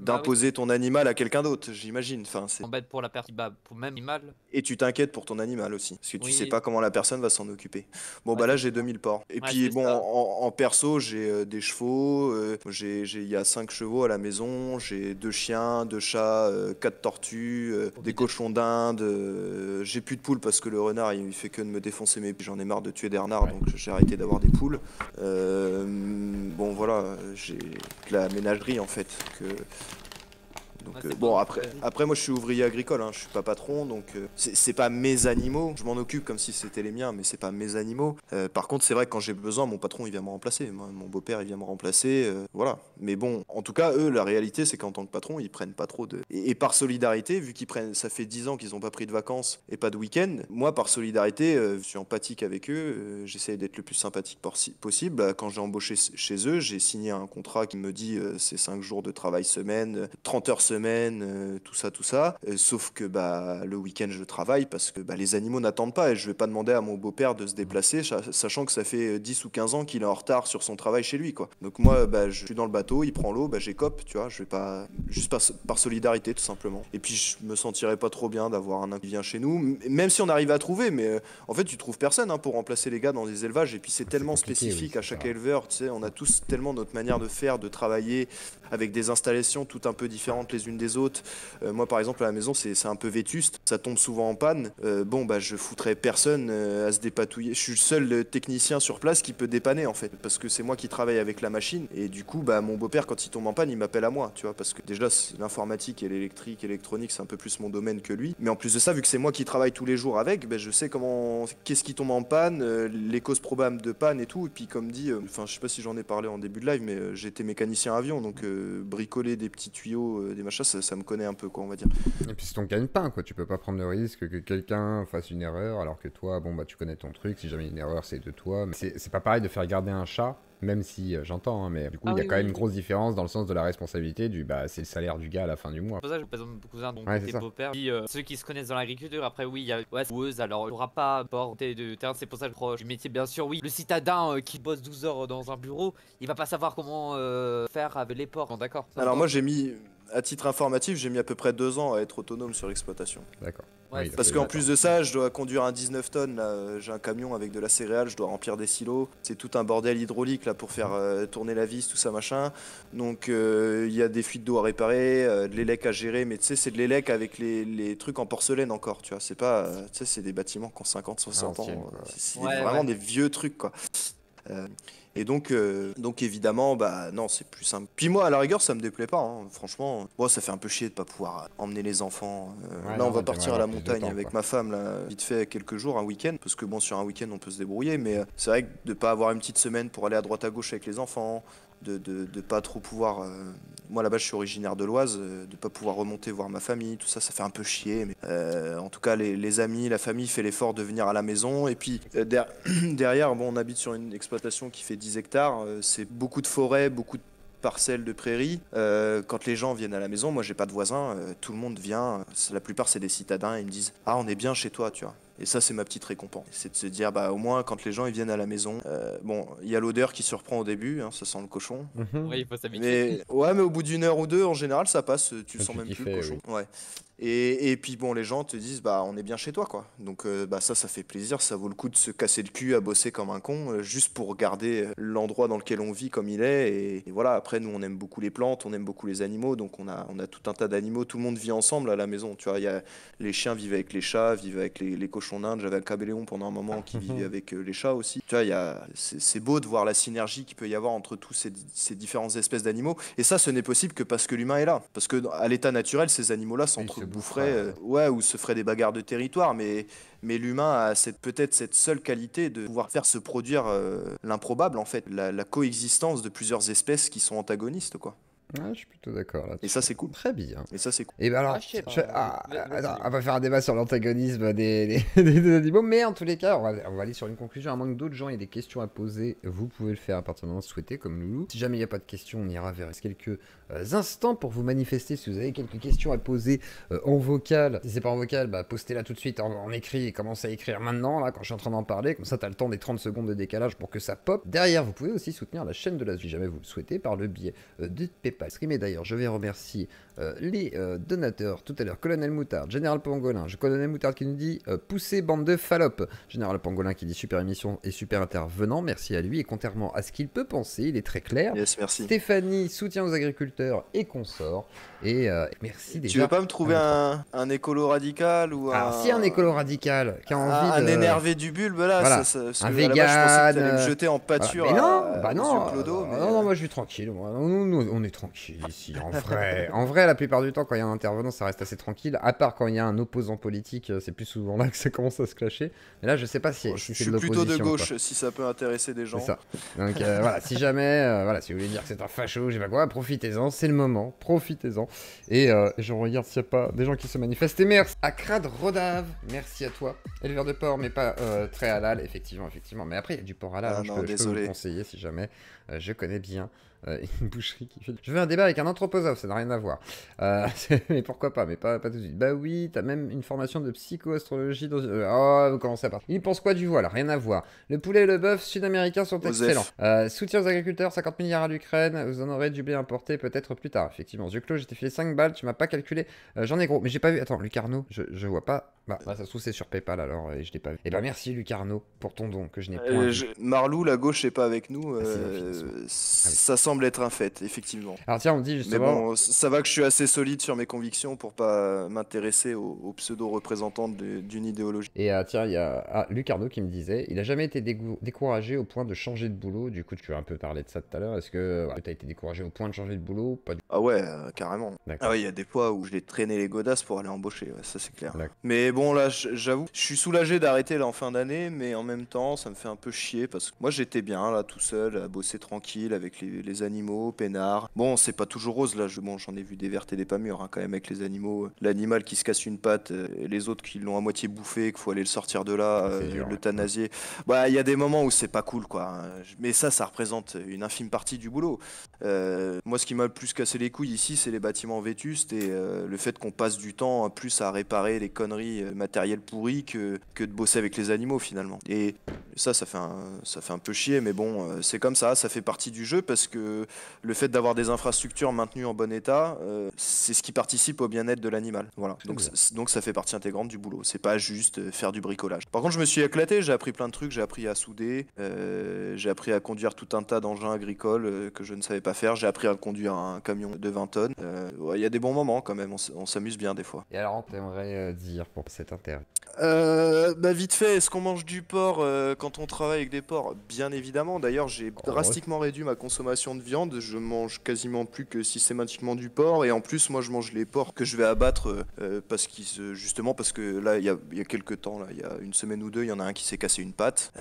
d'imposer ton animal à quelqu'un d'autre, j'imagine. Enfin, c'est embête pour la personne, bah, pour même animal. Et tu t'inquiètes pour ton animal aussi, parce que tu sais pas comment la personne va s'en occuper. Bon, bah là, j'ai 2000 porcs. Et puis, bon, en, perso, j'ai euh, des chevaux, euh, j'ai il y a 5 chevaux à la maison, j'ai deux chiens, deux chats, 4 euh, quatre tortues, des cochons d'Inde, j'ai plus de poules parce que le renard, il fait que de me défoncer mais j'en ai marre de tuer des renards, donc j'ai arrêté d'avoir des poules. bon, voilà, j'ai la ménagerie en fait que euh, bon, après, après, moi je suis ouvrier agricole, hein, je suis pas patron, donc euh, c'est pas mes animaux. Je m'en occupe comme si c'était les miens, mais c'est pas mes animaux. Euh, par contre, c'est vrai que quand j'ai besoin, mon patron il vient me remplacer, mon beau-père il vient me remplacer, voilà. Mais bon, en tout cas, eux, la réalité c'est qu'en tant que patron, ils prennent pas trop de. Et, par solidarité, vu qu'ils prennent, ça fait 10 ans qu'ils ont pas pris de vacances et pas de week-end, moi par solidarité, je suis empathique avec eux, j'essaie d'être le plus sympathique possible. Bah, quand j'ai embauché chez eux, j'ai signé un contrat qui me dit c'est 5 jours de travail semaine, 30 heures semaine semaine, euh, tout ça, tout ça. Euh, sauf que bah, le week-end, je travaille parce que bah, les animaux n'attendent pas et je vais pas demander à mon beau-père de se déplacer, sachant que ça fait 10 euh, ou 15 ans qu'il est en retard sur son travail chez lui. Quoi. Donc moi, bah, je suis dans le bateau, il prend l'eau, bah, j'écope, tu vois, je vais pas. juste par, solidarité, tout simplement. Et puis je me sentirais pas trop bien d'avoir un qui vient chez nous, même si on arrive à trouver, mais en fait, tu trouves personne hein, pour remplacer les gars dans des élevages. Et puis c'est tellement spécifique à chaque éleveur, tu sais, on a tous tellement notre manière de faire, de travailler, avec des installations tout un peu différentes les une des autres. Euh, moi, par exemple, à la maison, c'est un peu vétuste. Ça tombe souvent en panne. Euh, bon, bah, je foutrais personne euh, à se dépatouiller. Je suis le seul technicien sur place qui peut dépanner, en fait, parce que c'est moi qui travaille avec la machine. Et du coup, bah, mon beau-père, quand il tombe en panne, il m'appelle à moi, tu vois, parce que déjà, l'informatique et l'électrique, électronique, c'est un peu plus mon domaine que lui. Mais en plus de ça, vu que c'est moi qui travaille tous les jours avec, bah, je sais comment, qu'est-ce qui tombe en panne, les causes probables de panne et tout. Et puis, comme dit, enfin, je sais pas si j'en ai parlé en début de live, mais j'étais mécanicien avion, donc bricoler des petits tuyaux, des machines ça, ça, me connaît un peu, quoi, on va dire. Et puis c'est ton gagne-pain, quoi. Tu peux pas prendre le risque que quelqu'un fasse une erreur alors que toi, bon, bah tu connais ton truc. Si jamais une erreur, c'est de toi. c'est pas pareil de faire garder un chat même si euh, j'entends, hein, mais du coup, ah il y a quand même une grosse différence dans le sens de la responsabilité du bah, c'est le salaire du gars à la fin du mois. C'est pour ça que je présente beaucoup cousin, donc ouais, père euh, ceux qui se connaissent dans l'agriculture, après, oui, il y a ouais, alors il aura pas porté de terrain, c'est pour ça que je proche du métier, bien sûr, oui. Le citadin euh, qui bosse 12 heures dans un bureau, il va pas savoir comment faire avec les porcs, d'accord Alors, moi, j'ai mis à titre informatif, j'ai mis à peu près deux ans à être autonome sur l'exploitation. D'accord. Parce qu'en plus de ça, je dois conduire un 19 tonnes. Euh, j'ai un camion avec de la céréale, je dois remplir des silos. C'est tout un bordel hydraulique là pour faire euh, tourner la vis, tout ça machin. Donc euh, il y a des fuites d'eau à réparer, de l'élec à gérer. Mais tu sais, c'est de l'élec avec les, trucs en porcelaine encore. Tu vois, c'est pas, tu sais, c'est des bâtiments qui ont 50, 60 ah, ans. C'est vraiment des vieux trucs quoi. Et donc, euh, donc évidemment, bah non, c'est plus simple. Puis moi, à la rigueur, ça me déplaît pas. Hein. Franchement, moi, ça fait un peu chier de pas pouvoir emmener les enfants. Euh, là, on va partir à la montagne avec ma femme, là, vite fait, quelques jours, un week-end. Parce que bon, sur un week-end, on peut se débrouiller. Mais euh, c'est vrai que de pas avoir une petite semaine pour aller à droite à gauche avec les enfants, de ne pas trop pouvoir. Euh, moi, là-bas, je suis originaire de l'Oise, euh, de ne pas pouvoir remonter voir ma famille, tout ça, ça fait un peu chier. Mais, euh, en tout cas, les, amis, la famille fait l'effort de venir à la maison. Et puis, <clears throat> derrière, bon, on habite sur une exploitation qui fait 10 hectares. c'est beaucoup de forêts, beaucoup de parcelles de prairies. quand les gens viennent à la maison, moi j'ai pas de voisins, tout le monde vient. La plupart c'est des citadins, ils me disent Ah, on est bien chez toi, tu vois. Et ça, c'est ma petite récompense. C'est de se dire, bah, au moins, quand les gens ils viennent à la maison, euh, bon, il y a l'odeur qui surprend au début, hein, ça sent le cochon. Mhm. Oui, il faut s'habituer. Ouais, mais au bout d'une heure ou deux, en général, ça passe, tu sens même plus le cochon. Ouais. Et, et, puis bon, les gens te disent, bah, on est bien chez toi, quoi. Donc euh, bah, ça, ça fait plaisir, ça vaut le coup de se casser le cul à bosser comme un con, euh, juste pour garder l'endroit dans lequel on vit comme il est. Et, voilà, après, nous, on aime beaucoup les plantes, on aime beaucoup les animaux, donc on a, on a tout un tas d'animaux, tout le monde vit ensemble à la maison, tu vois. Y a, les chiens vivent avec les chats, vivent avec les, les cochons en Inde, j'avais le cabéléon pendant un moment qui <laughs> vivait avec euh, les chats aussi. Tu vois, c'est, beau de voir la synergie qu'il peut y avoir entre tous ces, différentes espèces d'animaux. Et ça, ce n'est possible que parce que l'humain est là. Parce que à l'état naturel, ces animaux-là s'entreboufferaient, euh, ouais, ou se feraient des bagarres de territoire, mais mais l'humain a peut-être cette seule qualité de pouvoir faire se produire euh, l'improbable en fait, la, la, coexistence de plusieurs espèces qui sont antagonistes quoi je suis plutôt d'accord là. Et ça, c'est cool. Très bien. Et ça, c'est cool. Et ben alors, ah, ah, euh, on va faire un débat sur l'antagonisme des, des, <laughs> animaux, mais en tous les cas, on va, aller sur une conclusion. À moins que d'autres gens aient des questions à poser, vous pouvez le faire à partir du moment souhaité, comme Loulou. Si jamais il n'y a pas de questions, on ira vers quelques euh, instants pour vous manifester. Si vous avez quelques questions à poser euh, en vocal, si c'est pas en vocal, bah, postez-la tout de suite en, écrit et commencez à écrire maintenant, là, quand je suis en train d'en parler. Comme ça, as le temps des 30 secondes de décalage pour que ça pop. Derrière, vous pouvez aussi soutenir la chaîne de la si jamais vous le souhaitez, par le biais de pas streamer. D'ailleurs, je vais remercier euh, les euh, donateurs tout à l'heure. Colonel Moutard, Général Pangolin, Je Colonel Moutard qui nous dit euh, pousser bande de falopes. Général Pangolin qui dit super émission et super intervenant, merci à lui. Et contrairement à ce qu'il peut penser, il est très clair. merci. Stéphanie, soutien aux agriculteurs et consorts. Et merci déjà. Tu veux pas me trouver un, un, écolo radical ou ah, un. Ah, si, un écolo radical qui a ah, envie. de... énervé du bulbe là, ça, un vegan. je pensais me jeter en pâture. non, bah non, non, non, moi je suis tranquille. Moi. on est tranquille ici, en en vrai <laughs> la plupart du temps, quand il y a un intervenant, ça reste assez tranquille. À part quand il y a un opposant politique, euh, c'est plus souvent là que ça commence à se clasher. Mais là, je sais pas si. je, suis plutôt de gauche si ça peut intéresser des gens. Ça. Donc euh, voilà, si jamais, euh, voilà, si vous voulez dire que c'est un facho, j'ai pas quoi, profitez-en, c'est le moment, profitez-en. Et je regarde s'il n'y a pas des gens qui se manifestent. Et merci à Crad Rodave, merci à toi. Éleveur de porc, mais pas très halal, effectivement, effectivement. Mais après, il y a du porc halal, ah hein, je, peux, je, vous conseiller si jamais. je connais bien. Euh, <laughs> une boucherie qui fait... Je veux un débat avec un anthroposophe, ça n'a rien à voir. Euh, <laughs> mais pourquoi pas, mais pas, pas tout de suite. Bah oui, t'as même une formation de psychoastrologie dans... Euh, oh, vous commencez à partir. Il pense quoi du voile Rien à voir. Le poulet et le bœuf sud américain sont excellents. soutien aux agriculteurs, 50 milliards à l'Ukraine, vous en aurez du bien importé peut-être plus tard. Effectivement, Zuclo, clos, j'ai fait 5 balles, tu m'as pas calculé. J'en ai gros, mais j'ai pas vu... Attends, Lucarno, je, je vois pas... Bah, bah, ça se trouve c'est sur Paypal alors, et je l'ai pas vu. Eh bah merci Lucarno pour ton don que je n'ai pas... Je... Marlou, la gauche est pas avec nous, ah, ah ça sent semble être un fait, effectivement. Alors tiens, on dit Mais bon, ça va que je suis assez solide sur mes convictions pour pas m'intéresser aux, pseudo-représentants d'une idéologie. Et euh, tiens, il y a Lucardo ah, Luc Arnaud qui me disait il a jamais été découragé au point de changer de boulot. Du coup, tu as un peu parlé de ça tout à l'heure. Est-ce que euh, tu as été découragé au point de changer de boulot pas Ah ouais, euh, carrément. Ah il y a des fois où je l'ai traîné les godasses pour aller embaucher, ça c'est clair. Mais bon, là, j'avoue, je suis soulagé d'arrêter là en fin d'année, mais en même temps, ça me fait un peu chier parce que moi j'étais bien là tout seul à bosser tranquille avec les les animaux, peinards. Bon, c'est pas toujours rose là, je, bon, j'en ai vu des vertes et des pas mûres hein, quand même avec les animaux. L'animal qui se casse une patte euh, les autres qui l'ont à moitié bouffé, qu'il faut aller le sortir de là, le euh, l'euthanasier. Bah, il y a des moments où c'est pas cool quoi. Hein. Mais ça, ça représente une infime partie du boulot. Euh, moi, ce qui m'a le plus cassé les couilles ici, c'est les bâtiments vétustes et le fait qu'on passe du temps plus à réparer les conneries matérielles pourries que, que de bosser avec les animaux finalement. Et ça, ça fait ça fait un peu chier, mais bon, c'est comme ça, ça fait partie du jeu parce que le fait d'avoir des infrastructures maintenues en bon état, euh, c'est ce qui participe au bien-être de l'animal. Voilà. Donc, donc ça fait partie intégrante du boulot. C'est pas juste euh, faire du bricolage. Par contre, je me suis éclaté. J'ai appris plein de trucs. J'ai appris à souder. Euh, j'ai appris à conduire tout un tas d'engins agricoles que je ne savais pas faire. J'ai appris à conduire un camion de 20 tonnes. Il y a des bons moments quand même. On, s'amuse bien des fois. Et alors, t'aimerais dire pour cet interview euh, bah vite fait, est-ce qu'on mange du porc euh, quand on travaille avec des porcs Bien évidemment. D'ailleurs, j'ai oh, drastiquement réduit ma consommation de viande. Je mange quasiment plus que systématiquement du porc. Et en plus, moi, je mange les porcs que je vais abattre euh, parce qu'ils, justement, parce que là, il y a, quelques temps, là, il y a une semaine ou deux, il y en a un qui s'est cassé une patte.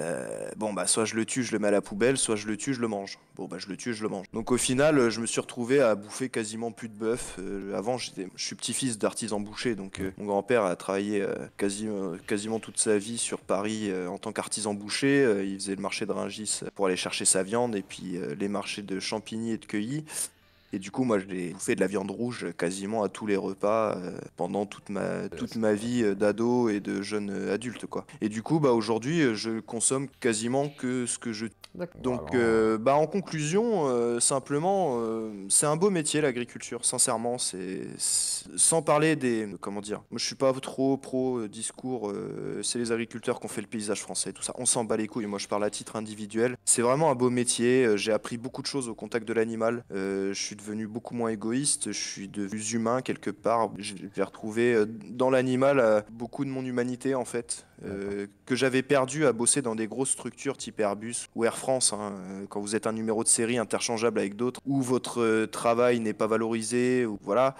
bon, bah, soit je le tue, je le mets à la poubelle, soit je le tue, je le mange. Bon, bah, je le tue, je le mange. Donc, au final, je me suis retrouvé à bouffer quasiment plus de bœuf. avant, je suis petit-fils d'artisan boucher, donc mon grand-père a travaillé quasiment quasiment toute sa vie sur Paris euh, en tant qu'artisan boucher. Euh, il faisait le marché de Ringis pour aller chercher sa viande et puis euh, les marchés de Champigny et de Cueilly. Et du coup, moi, je j'ai bouffé de la viande rouge quasiment à tous les repas euh, pendant toute ma, toute ma vie euh, d'ado et de jeune euh, adulte, quoi. Et du coup, bah, aujourd'hui, je consomme quasiment que ce que je... Donc, ah, hein. bah, en conclusion, simplement, c'est un beau métier, l'agriculture, sincèrement. C'est... Sans parler des... Comment dire Moi, je suis pas trop pro discours, c'est les agriculteurs qui ont fait le paysage français, tout ça. On s'en bat les couilles, moi, je parle à titre individuel. C'est vraiment un beau métier, j'ai appris beaucoup de choses au contact de l'animal. je suis venu beaucoup moins égoïste, je suis devenu humain quelque part. J'ai retrouvé euh, dans l'animal euh, beaucoup de mon humanité en fait, euh, que j'avais perdu à bosser dans des grosses structures type Airbus ou Air France. Hein, quand vous êtes un numéro de série interchangeable avec d'autres, où votre travail n'est pas valorisé, ou voilà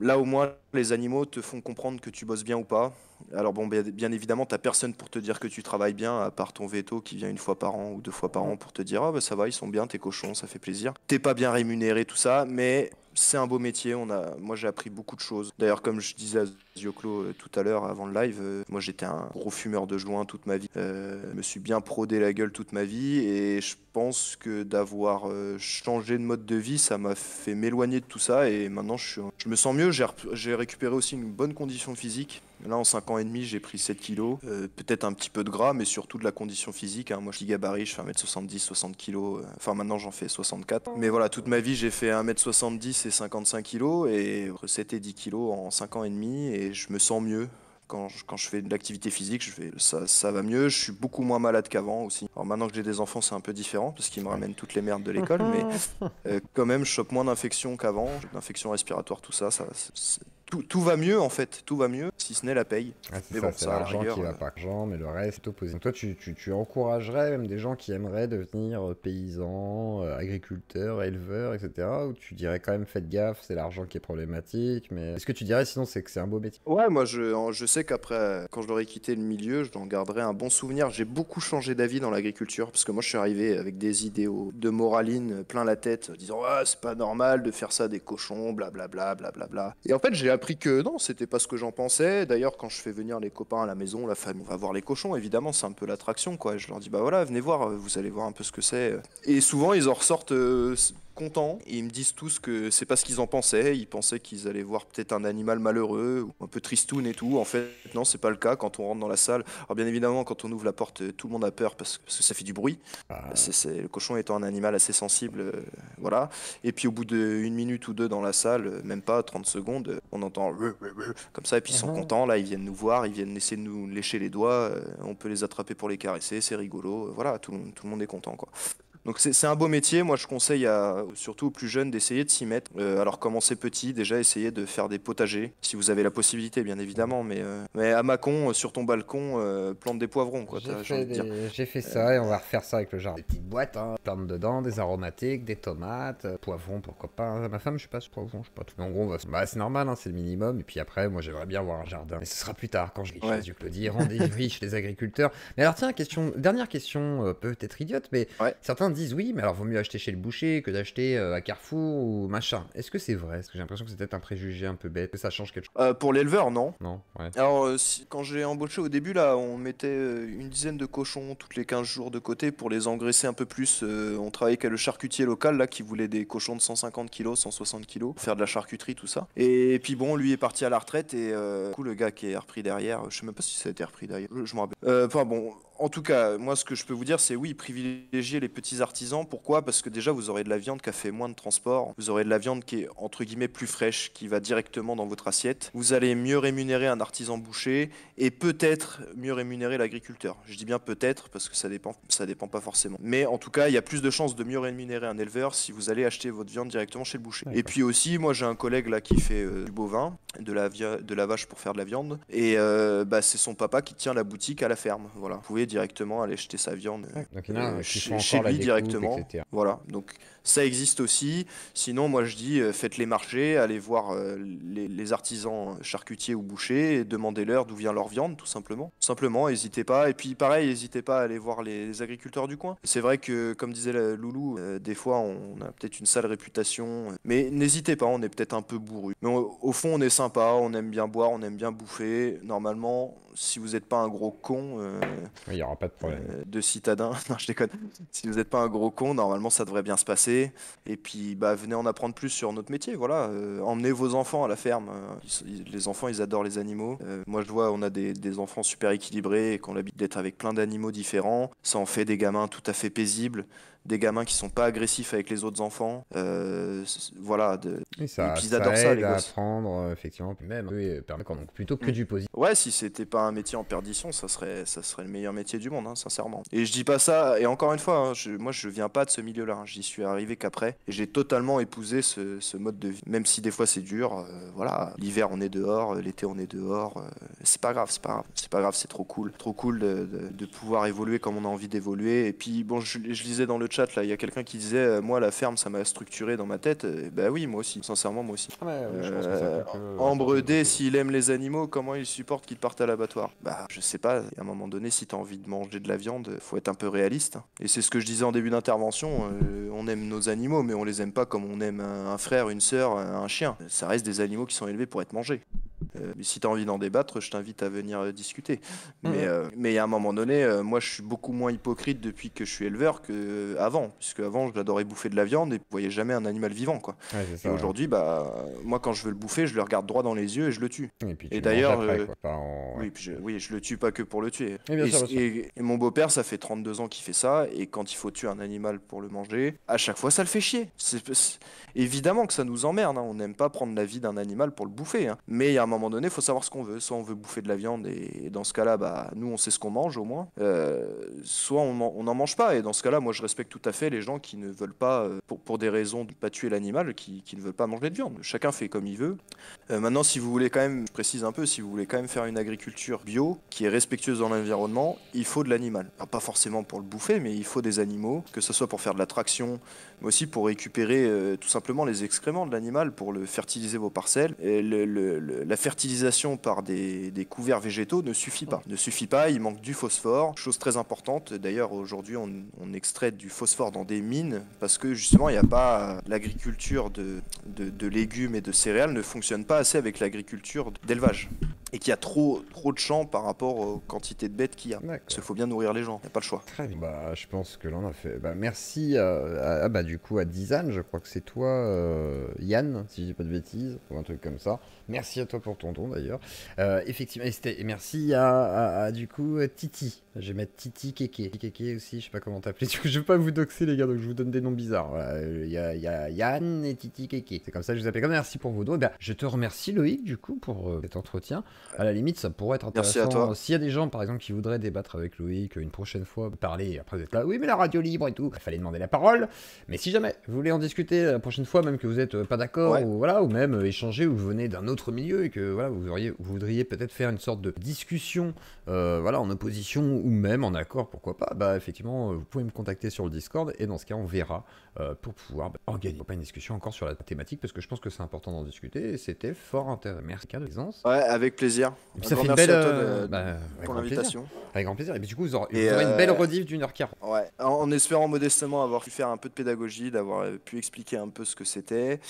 là au moins les animaux te font comprendre que tu bosses bien ou pas. Alors bon, bien évidemment, t'as personne pour te dire que tu travailles bien, à part ton veto qui vient une fois par an ou deux fois par an pour te dire ah bah, ça va, ils sont bien tes cochons, ça fait plaisir. T'es pas bien rémunéré tout ça, mais c'est un beau métier. On a, moi, j'ai appris beaucoup de choses. D'ailleurs, comme je disais à Zioclo euh, tout à l'heure avant le live, euh, moi, j'étais un gros fumeur de joint toute ma vie. Euh, je me suis bien prodé la gueule toute ma vie et je pense que d'avoir changé de mode de vie, ça m'a fait m'éloigner de tout ça et maintenant, je, je me sens mieux. J'ai récupéré aussi une bonne condition physique. Là, en 5 ans et demi, j'ai pris 7 kilos, euh, peut-être un petit peu de gras, mais surtout de la condition physique. Hein. Moi, je suis gabarit, je fais 1m70, 60 kilos. Euh, enfin, maintenant, j'en fais 64. Mais voilà, toute ma vie, j'ai fait 1m70 et 55 kilos, et 7 et 10 kilos en 5 ans et demi, et je me sens mieux. Quand je, quand je, fais de l'activité physique, je ça, ça, va mieux. Je suis beaucoup moins malade qu'avant aussi. Alors maintenant que j'ai des enfants, c'est un peu différent parce qu'ils me ramènent toutes les merdes de l'école, mais <laughs> euh, quand même, je chope moins d'infections qu'avant, d'infections respiratoires, tout ça. ça tout, va mieux en fait, tout va mieux, si ce n'est la paye. Ah, c'est l'argent qui va euh. pas. L'argent, mais le reste opposé. Donc toi, tu, encouragerais même des gens qui aimeraient devenir euh, paysans, euh, agriculteurs, éleveurs, etc. Ou tu dirais quand même faites gaffe, c'est l'argent qui est problématique. Mais est-ce que tu dirais sinon c'est que c'est un beau métier Ouais, moi je, je sais qu'après, quand je l'aurai quitté le milieu, j'en garderai un bon souvenir. J'ai beaucoup changé d'avis dans l'agriculture parce que moi je suis arrivé avec des idéaux de moraline plein la tête, disant c'est pas normal de faire ça des cochons, blablabla, blablabla. Et en fait, j'ai appris que non, c'était pas ce que j'en pensais. D'ailleurs, quand je fais venir les copains à la maison, la famille, va voir les cochons, évidemment, c'est un peu l'attraction, quoi. Je leur dis, bah voilà, venez voir, vous allez voir un peu ce que c'est. Et souvent, ils en ressortent euh, contents. ils me disent tous que c'est pas ce qu'ils en pensaient. Ils pensaient qu'ils allaient voir peut-être un animal malheureux ou un peu tristoun et tout. En fait, non, c'est pas le cas quand on rentre dans la salle. Alors, bien évidemment, quand on ouvre la porte, euh, tout le monde a peur parce que, ça fait du bruit. Ah. C'est, le cochon étant un animal assez sensible. Euh, voilà. Et puis, au bout d'une minute ou deux dans la salle, euh, même pas 30 secondes, on entend comme ça. Et puis, ils sont ah. contents. Là, ils viennent nous voir, ils viennent essayer de nous lécher les doigts. on peut les attraper pour les caresser. C'est rigolo. Voilà, tout, tout le monde est content. Quoi. Donc c'est un beau métier, moi je conseille à, surtout aux plus jeunes d'essayer de s'y mettre. Euh, alors commencez petit, déjà essayez de faire des potagers, si vous avez la possibilité bien évidemment, mais, euh, mais à macon euh, sur ton balcon, plante des poivrons. J'ai fait, ça et on va refaire ça avec le jardin. Des petites boîtes, hein. plante dedans, des aromatiques, des tomates, poivrons, pourquoi pas. Hein. Ma femme, je sais pas ce poivron, je sais pas Mais en gros, bah, c'est normal, hein, c'est le minimum. Et puis après, moi j'aimerais bien avoir un jardin. Mais ce sera plus tard quand je vais ouais. je peux dire. Rendez riche les agriculteurs. Mais alors tiens, question... dernière question, peut-être idiote, mais certains disent oui, mais alors vaut mieux acheter chez le boucher que d'acheter euh, à Carrefour ou machin. Est-ce que c'est vrai Parce que j'ai l'impression que c'était un préjugé un peu bête. Que ça change quelque chose euh, Pour l'éleveur, non. Non, ouais. Alors, euh, quand j'ai embauché au début, là, on mettait une dizaine de cochons toutes les 15 jours de côté pour les engraisser un peu plus. on travaillait avec le charcutier local, là, qui voulait des cochons de 150 kg, 160 kg, faire de la charcuterie, tout ça. Et puis bon, lui est parti à la retraite et du coup, le gars qui est repris derrière, je sais même pas si ça a été repris d'ailleurs, je me rappelle. Enfin bon, en tout cas, moi, ce que je peux vous dire, c'est oui, privilégier les petits artisans. Pourquoi Parce que déjà, vous aurez de la viande qui a fait moins de transport. Vous aurez de la viande qui est, entre guillemets, plus fraîche, qui va directement dans votre assiette. Vous allez mieux rémunérer un artisan boucher et peut-être mieux rémunérer l'agriculteur. Je dis bien peut-être parce que ça dépend, ça dépend pas forcément. Mais en tout cas, il y a plus de chances de mieux rémunérer un éleveur si vous allez acheter votre viande directement chez le boucher. Et puis aussi, moi, j'ai un collègue là qui fait euh, du bovin, de la, de la vache pour faire de la viande. Et euh, bah, c'est son papa qui tient la boutique à la ferme. Voilà directement, aller jeter sa viande euh, euh, chez, lui directement. voilà, donc ça existe aussi. Sinon, moi je dis, euh, faites les marchés, allez voir euh, les, artisans euh, charcutiers ou bouchers et demandez-leur d'où vient leur viande, tout simplement. simplement, n'hésitez pas. Et puis pareil, n'hésitez pas à aller voir les, agriculteurs du coin. C'est vrai que, comme disait Loulou, des fois on a peut-être une sale réputation, mais n'hésitez pas, on est peut-être un peu bourru. Mais au fond, on est sympa, on aime bien boire, on aime bien bouffer. Normalement, si vous n'êtes pas un gros con, il n'y aura pas de problème. de citadin, <laughs> non je déconne. Si vous n'êtes pas un gros con, normalement ça devrait bien se passer et puis bah, venez en apprendre plus sur notre métier. Voilà, euh, emmenez vos enfants à la ferme. Euh, les enfants, ils adorent les animaux. Euh, moi, je vois, on a des, enfants super équilibrés et qu'on habite d'être avec plein d'animaux différents. Ça en fait des gamins tout à fait paisibles des gamins qui sont pas agressifs avec les autres enfants. Euh, voilà, de, et puis ils adorent ça, ça aide à apprendre, effectivement, même donc plutôt que mm. du positif. Ouais, si c'était pas un métier en perdition, ça serait, ça serait le meilleur métier du monde, hein, sincèrement. Et je dis pas ça, et encore une fois, hein, je, moi je viens pas de ce milieu-là, hein, j'y suis arrivé qu'après, et j'ai totalement épousé ce, mode de vie, même si des fois c'est dur, euh, voilà, l'hiver on est dehors, euh, l'été on est dehors, c'est pas grave, c'est pas grave, c'est pas grave, c'est trop cool, trop cool de, pouvoir évoluer comme on a envie d'évoluer, et puis bon, je, je lisais dans le chat, là, il y a quelqu'un qui disait euh, Moi, la ferme, ça m'a structuré dans ma tête. Et bah oui, moi aussi, sincèrement, moi aussi. Ah euh, Ambre s'il aime les animaux, comment il supporte qu'il partent à l'abattoir Bah, je sais pas, à un moment donné, si t'as envie de manger de la viande, faut être un peu réaliste. Et c'est ce que je disais en début d'intervention euh, on aime nos animaux, mais on les aime pas comme on aime un, frère, une sœur, un chien. Ça reste des animaux qui sont élevés pour être mangés. mais si tu as envie d'en débattre, je t'invite à venir discuter. Mm-hmm. Mais, mais à un moment donné, moi je suis beaucoup moins hypocrite depuis que je suis éleveur que avant, puisque avant j'adorais bouffer de la viande et ne voyais jamais un animal vivant. Quoi. et aujourd'hui, bah, moi quand je veux le bouffer, je le regarde droit dans les yeux et je le tue. Et, d'ailleurs, euh, oui, je, oui, le tue pas que pour le tuer. Et, mon beau-père, ça fait 32 ans qu'il fait ça, et quand il faut tuer un animal pour le manger, à chaque fois ça le fait chier. c'est évidemment que ça nous emmerde, hein. on n'aime pas prendre la vie d'un animal pour le bouffer, hein. mais à un moment donné, il faut savoir ce qu'on veut. Soit on veut bouffer de la viande, et, dans ce cas-là, bah, nous on sait ce qu'on mange au moins, euh, soit on, n'en mange pas, et dans ce cas-là, moi je respecte tout à fait les gens qui ne veulent pas, euh, pour, des raisons de ne pas tuer l'animal, qui, ne veulent pas manger de viande. Chacun fait comme il veut. Euh, maintenant, si vous voulez quand même, je précise un peu, si vous voulez quand même faire une agriculture bio qui est respectueuse dans l'environnement, il faut de l'animal. Pas forcément pour le bouffer, mais il faut des animaux, que ce soit pour faire de la traction, mais aussi pour récupérer euh, tout simplement les excréments de l'animal pour le fertiliser vos parcelles. Et la fertilisation par des, couverts végétaux ne suffit pas. Ne suffit pas, il manque du phosphore, chose très importante. D'ailleurs, aujourd'hui, on, extrait du phosphore dans des mines parce que justement, il n'y a pas l'agriculture de, de, légumes et de céréales ne fonctionne pas assez avec l'agriculture d'élevage et qu'il y a trop, trop de champs par rapport aux quantités de bêtes qu'il y a. Parce qu'il faut bien nourrir les gens, il n'y a pas le choix. Bah, je pense que l'on a fait. Bah, merci euh, à, du coup à Dizan, je crois que c'est toi, euh, Yann, si je dis pas de bêtises, ou un truc comme ça. Merci à toi pour ton don d'ailleurs. Euh, effectivement, et, merci à, du coup Titi. Je vais mettre Titi Keke. Keke aussi, je sais pas comment t'appeler. Du <laughs> coup, je vais pas vous doxer les gars, donc je vous donne des noms bizarres. il y a, Yann et Titi Keke. C'est comme ça que je vous appelle. Comme merci pour vos dons. Eh ben, je te remercie Loïc du coup pour euh, cet entretien. À la limite, ça pourrait être intéressant. S'il y a des gens par exemple qui voudraient débattre avec Loïc une prochaine fois, parler après d'être là. Oui, mais la radio libre et tout. Il bah, fallait demander la parole. Mais et si jamais vous voulez en discuter la prochaine fois, même que vous n'êtes euh, pas d'accord, ou voilà, ou même euh, échanger, ou vous venez d'un autre milieu et que voilà, vous, auriez, voudriez peut-être faire une sorte de discussion, euh, voilà, en opposition ou même en accord, pourquoi pas, bah effectivement, vous pouvez me contacter sur le Discord et dans ce cas, on verra pour pouvoir bah, organiser une discussion encore sur la thématique parce que je pense que c'est important d'en discuter. C'était fort intéressant. Merci à Ouais, avec plaisir. ça fait belle Avec grand plaisir. Et puis, du coup, vous aurez, une belle rediff d'une heure quart. Ouais, en, en espérant modestement avoir pu faire un peu de pédagogie d'avoir pu expliquer un peu ce que c'était.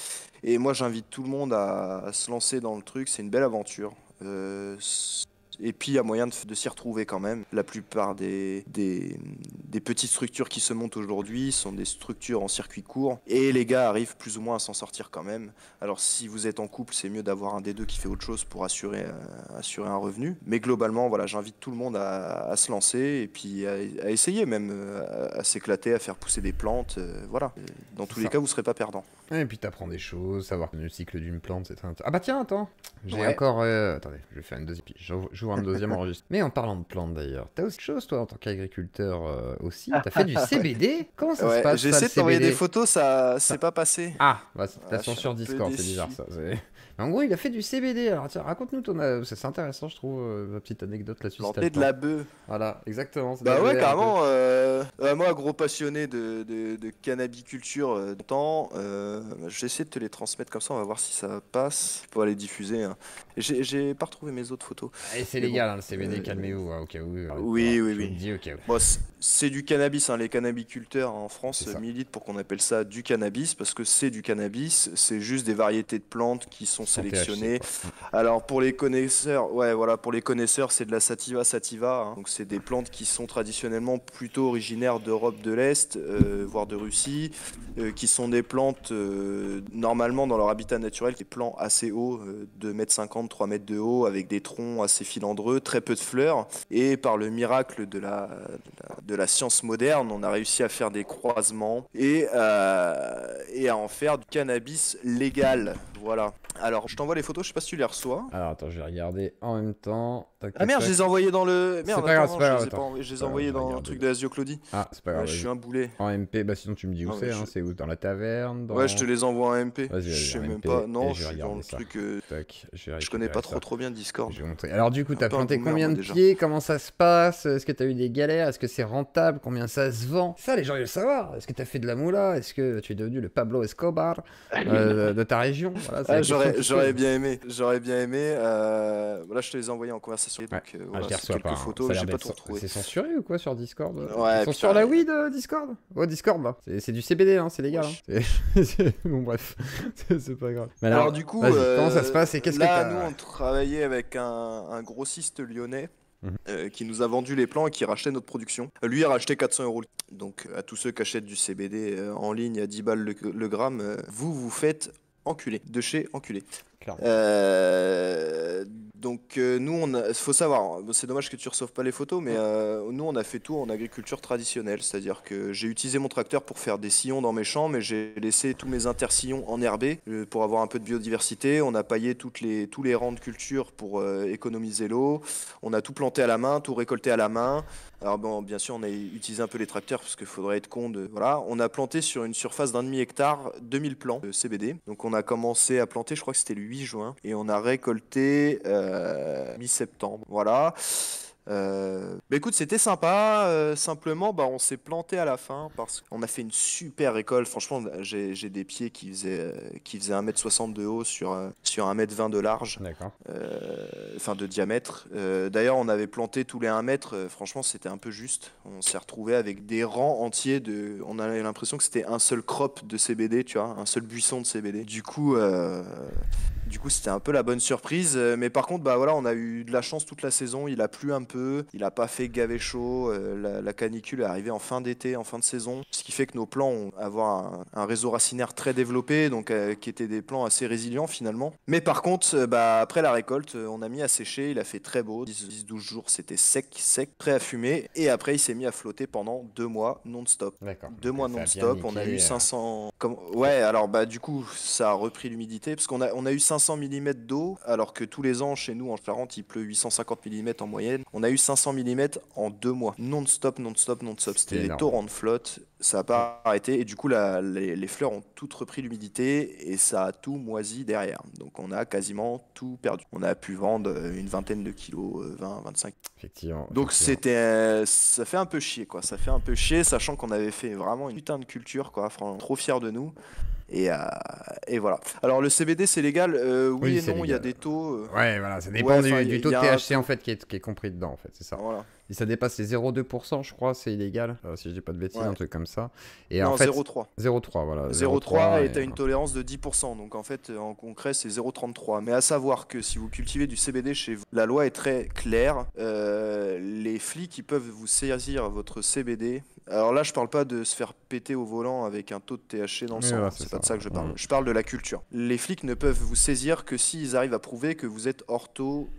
Et moi, j'invite tout le monde à, se lancer dans le truc. C'est une belle aventure. Euh, et puis il y a moyen de, s'y retrouver quand même. La plupart des, des, petites structures qui se montent aujourd'hui sont des structures en circuit court et les gars arrivent plus ou moins à s'en sortir quand même. Alors si vous êtes en couple, c'est mieux d'avoir un des deux qui fait autre chose pour assurer, euh, assurer un revenu. Mais globalement, voilà, j'invite tout le monde à, se lancer et puis à, essayer même, euh, à, s'éclater, à faire pousser des plantes. Euh, voilà. Dans tous les cas, vous ne serez pas perdant. Et puis t'apprends des choses, savoir le cycle d'une plante, c'est Ah bah tiens, attends J'ai encore... Euh, attendez, je vais faire une deuxième... J'ouvre un deuxième <laughs> enregistrement. Mais en parlant de plantes d'ailleurs, t'as autre chose toi en tant qu'agriculteur euh, aussi T'as fait du <laughs> CBD Comment ça se passe J'ai essayé de t'envoyer des photos, ça s'est pas passé. Ah, bah, t'as ah, sur Discord, c'est bizarre ça en gros, il a fait du CBD. Alors, raconte-nous ton. Euh, c'est intéressant, je trouve, euh, ma petite anecdote là-dessus. Planter de la bœuf. Voilà, exactement. Bah ouais, carrément. Euh, moi, gros passionné de, de, de cannabiculture, de temps, euh, j'essaie de te les transmettre comme ça. On va voir si ça passe pour aller diffuser. Hein. J'ai pas retrouvé mes autres photos. Ah, et c'est légal, hein, le CBD, calmez-vous, oui, oui, oui. C'est du cannabis, hein. les cannabiculteurs en France militent pour qu'on appelle ça du cannabis, parce que c'est du cannabis, c'est juste des variétés de plantes qui sont sélectionnées. Mm. Alors pour les connaisseurs, ouais voilà, pour les connaisseurs, c'est de la sativa sativa, hein. donc c'est des plantes qui sont traditionnellement plutôt originaires d'Europe de l'Est, euh, voire de Russie, euh, qui sont des plantes euh, normalement dans leur habitat naturel, des plants assez hauts, 2 mètres, 50 3 mètres de haut, avec des troncs assez filandreux, très peu de fleurs, et par le miracle de la, la science moderne, on a réussi à faire des croisements et, euh, et à en faire du cannabis légal. Voilà. Alors, je t'envoie les photos, je sais pas si tu les reçois. Alors, attends, je vais regarder en même temps. ah merde, je les ai envoyés dans le. Merde, pas je, ai dans le truc de Asio Claudie. Ah, c'est pas grave. je suis un boulet. En MP, bah sinon tu me dis où ah, c'est, hein, c'est où Dans la taverne Ouais, je te les envoie en MP. Je sais même pas. Non, je suis dans le truc. Euh, je connais pas trop trop bien Discord. Alors, du coup, t'as planté combien de pieds Comment ça se passe Est-ce que t'as eu des galères Est-ce que c'est rentable Combien ça se vend Ça, les gens veulent savoir. Est-ce que t'as fait de la moula Est-ce que tu es devenu le Pablo Escobar <laughs> euh, de ta région <laughs> j'aurais bien aimé. J'aurais bien aimé. Euh, là, je te les ai envoyés en conversation. Donc, euh, ah, quelques hein. photos, j'ai pas tout C'est censuré ou quoi sur Discord ouais, sur la weed Discord oh, Discord bah. C'est du CBD, hein, c'est légal. Hein. <laughs> bon, bref, <laughs> c'est pas grave. alors, du coup, euh, comment ça se passe et qu'est-ce que Là, nous, on travaillait avec un, grossiste lyonnais. Mhm. Euh, qui nous a vendu les plans et qui rachetait notre production. lui a racheté 400 euros. Donc à tous ceux qui achètent du CBD en ligne à 10 balles le, le gramme, vous vous faites enculé, de chez enculé. Euh, donc euh, nous, on faut savoir, c'est dommage que tu ne pas les photos, mais euh, nous on a fait tout en agriculture traditionnelle, c'est-à-dire que j'ai utilisé mon tracteur pour faire des sillons dans mes champs, mais j'ai laissé tous mes intersillons enherbés pour avoir un peu de biodiversité. On a paillé toutes les, tous les rangs de culture pour économiser l'eau. On a tout planté à la main, tout récolté à la main. Alors bon, bien sûr, on a utilisé un peu les tracteurs parce qu'il faudrait être con de... Voilà, on a planté sur une surface d'un demi-hectare 2000 plants de CBD. Donc on a commencé à planter, je crois que c'était le 8 juin, et on a récolté euh, mi-septembre. Voilà. Euh... Bah, écoute, c'était sympa. Euh, simplement, bah, on s'est planté à la fin parce qu'on a fait une super école. Franchement, j'ai, des pieds qui faisaient, euh, qui 1m60 de haut sur, euh, sur 1m20 de large. D'accord. Enfin, de diamètre. d'ailleurs, on avait planté tous les 1m. franchement, c'était un peu juste. On s'est retrouvé avec des rangs entiers de. On avait l'impression que c'était un seul crop de CBD, tu vois, un seul buisson de CBD. Du coup du coup, c'était un peu la bonne surprise. Euh, mais par contre, bah voilà, on a eu de la chance toute la saison. Il a plu un peu, il a pas fait gaver chaud. Euh, la, canicule est arrivée en fin d'été, en fin de saison, ce qui fait que nos plants ont avoir un, réseau racinaire très développé, donc euh, qui étaient des plants assez résilients finalement. Mais par contre, bah, après la récolte, on a mis à sécher. Il a fait très beau, 10-12 jours, c'était sec, sec, prêt à fumer. Et après, il s'est mis à flotter pendant deux mois non-stop. Deux mois non-stop. On a eu 500. Ouais, alors bah du coup, ça a repris l'humidité parce qu'on a on a eu 500 500 mm d'eau, alors que tous les ans chez nous en Charente il pleut 850 mm en moyenne. On a eu 500 mm en deux mois, non-stop, non-stop, non-stop. C'était des torrents de flotte, ça n'a pas arrêté et du coup la, les, fleurs ont toutes repris l'humidité et ça a tout moisi derrière. Donc on a quasiment tout perdu. On a pu vendre euh, une vingtaine de kilos, 20, euh, 25. Effectivement. Donc c'était, euh, ça fait un peu chier quoi. Ça fait un peu chier, sachant qu'on avait fait vraiment une putain de culture quoi. Franchement, trop fier de nous. Euh, et, voilà. Alors le CBD c'est légal, euh, oui, et non, il y a des taux. Euh. Ouais, voilà, ça dépend du, du, taux de THC en fait qui est, compris dedans en fait, c'est ça. ça dépasse les 0,2% je crois, c'est illégal, si je dis pas de bêtises, un truc comme ça. Et en fait, 0,3. 0,3 voilà. 0,3 et à une tolérance de 10%, donc en fait en concret c'est 0,33. Mais à savoir que si vous cultivez du CBD chez vous, la loi est très claire. les flics qui peuvent vous saisir votre CBD alors là, je parle pas de se faire péter au volant avec un taux de THC dans le sang. Hein. c'est pas de ça que je parle. Mm. Je parle de la culture. Les flics ne peuvent vous saisir que s'ils arrivent à prouver que vous êtes euh, hors taux,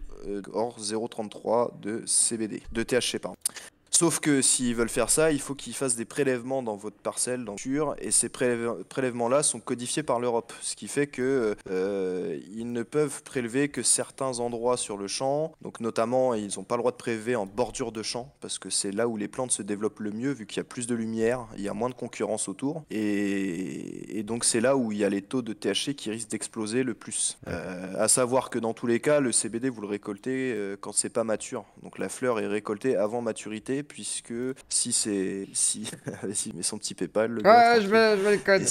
hors 0,33 de CBD, de THC, pardon. Sauf que s'ils veulent faire ça, il faut qu'ils fassent des prélèvements dans votre parcelle, dans le et ces prélèvements-là sont codifiés par l'Europe, ce qui fait que euh, ils ne peuvent prélever que certains endroits sur le champ. Donc notamment, ils n'ont pas le droit de prélever en bordure de champ parce que c'est là où les plantes se développent le mieux, vu qu'il y a plus de lumière, il y a moins de concurrence autour, et, donc c'est là où il y a les taux de THC qui risquent d'exploser le plus. Euh, à savoir que dans tous les cas, le CBD vous le récoltez euh, quand c'est pas mature, donc la fleur est récoltée avant maturité puisque si c'est. Si. <laughs> si mais son petit PayPal. Le je mets, je le code.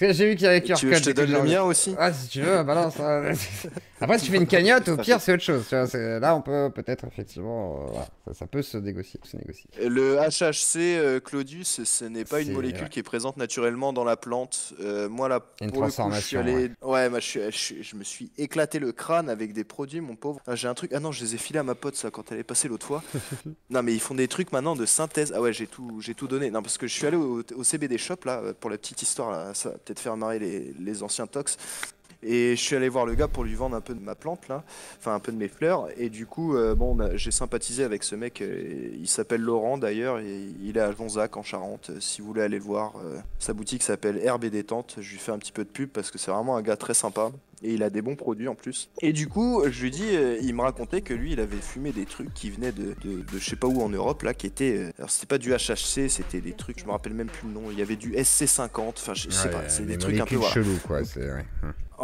J'ai vu qu'il y avait tu Je te donne le mien aussi Ah, si tu veux, balance. <laughs> <laughs> Après, si tu fais une cagnotte, au pire, c'est autre chose. Tu vois, là, on peut peut-être effectivement. Euh, ça, peut se négocier, se négocier. Le HHC, euh, Claudius, ce n'est pas une molécule qui est présente naturellement dans la plante. Euh, moi, là, pour le coup, je Ouais, moi, je, je, me suis éclaté le crâne avec des produits, mon pauvre. Ah, j'ai un truc. Ah non, je les ai filés à ma pote, ça, quand elle est passée l'autre fois. non, mais ils font des trucs maintenant de synthèse. Ah ouais, j'ai tout, j'ai tout donné. Non, parce que je suis allé au, CBD Shop, là, euh, pour la petite histoire, ça va peut-être faire marrer les, les anciens tox. Et je suis allé voir le gars pour lui vendre un peu de ma plante, là, enfin un peu de mes fleurs. Et du coup, euh, bon, j'ai sympathisé avec ce mec. Euh, il s'appelle Laurent d'ailleurs, il est à Gonzac en Charente. Si vous voulez aller le voir, sa boutique s'appelle Herbe et Détente. Je lui fais un petit peu de pub parce que c'est vraiment un gars très sympa et il a des bons produits en plus. Et du coup, je lui dis, euh, il me racontait que lui, il avait fumé des trucs qui venaient de, de, de sais pas où en Europe, là, qui étaient. Euh, alors, c'était pas du HHC, c'était des trucs, je me rappelle même plus le nom, il y avait du SC50, enfin, je, sais pas, c'est des trucs un peu. Voilà. chelou, quoi,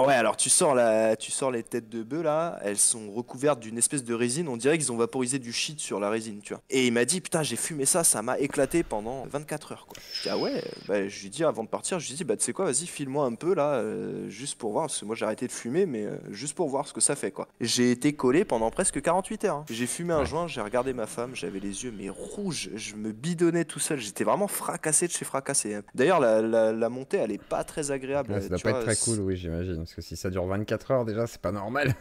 ah ouais, alors tu sors, la, tu sors les têtes de bœuf là, elles sont recouvertes d'une espèce de résine, on dirait qu'ils ont vaporisé du shit sur la résine, tu vois. Et il m'a dit, putain, j'ai fumé ça, ça m'a éclaté pendant 24 heures, quoi. Je dis, ah ouais, bah, je lui dis avant de partir, je lui dis, bah tu sais quoi, vas-y, file-moi un peu là, euh, juste pour voir, parce que moi j'ai arrêté de fumer, mais euh, juste pour voir ce que ça fait, quoi. J'ai été collé pendant presque 48 heures. Hein. J'ai fumé un joint, j'ai regardé ma femme, j'avais les yeux mais rouges, je me bidonnais tout seul, j'étais vraiment fracassé de chez fracassé. Hein. D'ailleurs, la, montée, elle est pas très agréable. ça euh, doit pas être très cool, oui, j'imagine parce que si ça dure 24 heures déjà, c'est pas normal.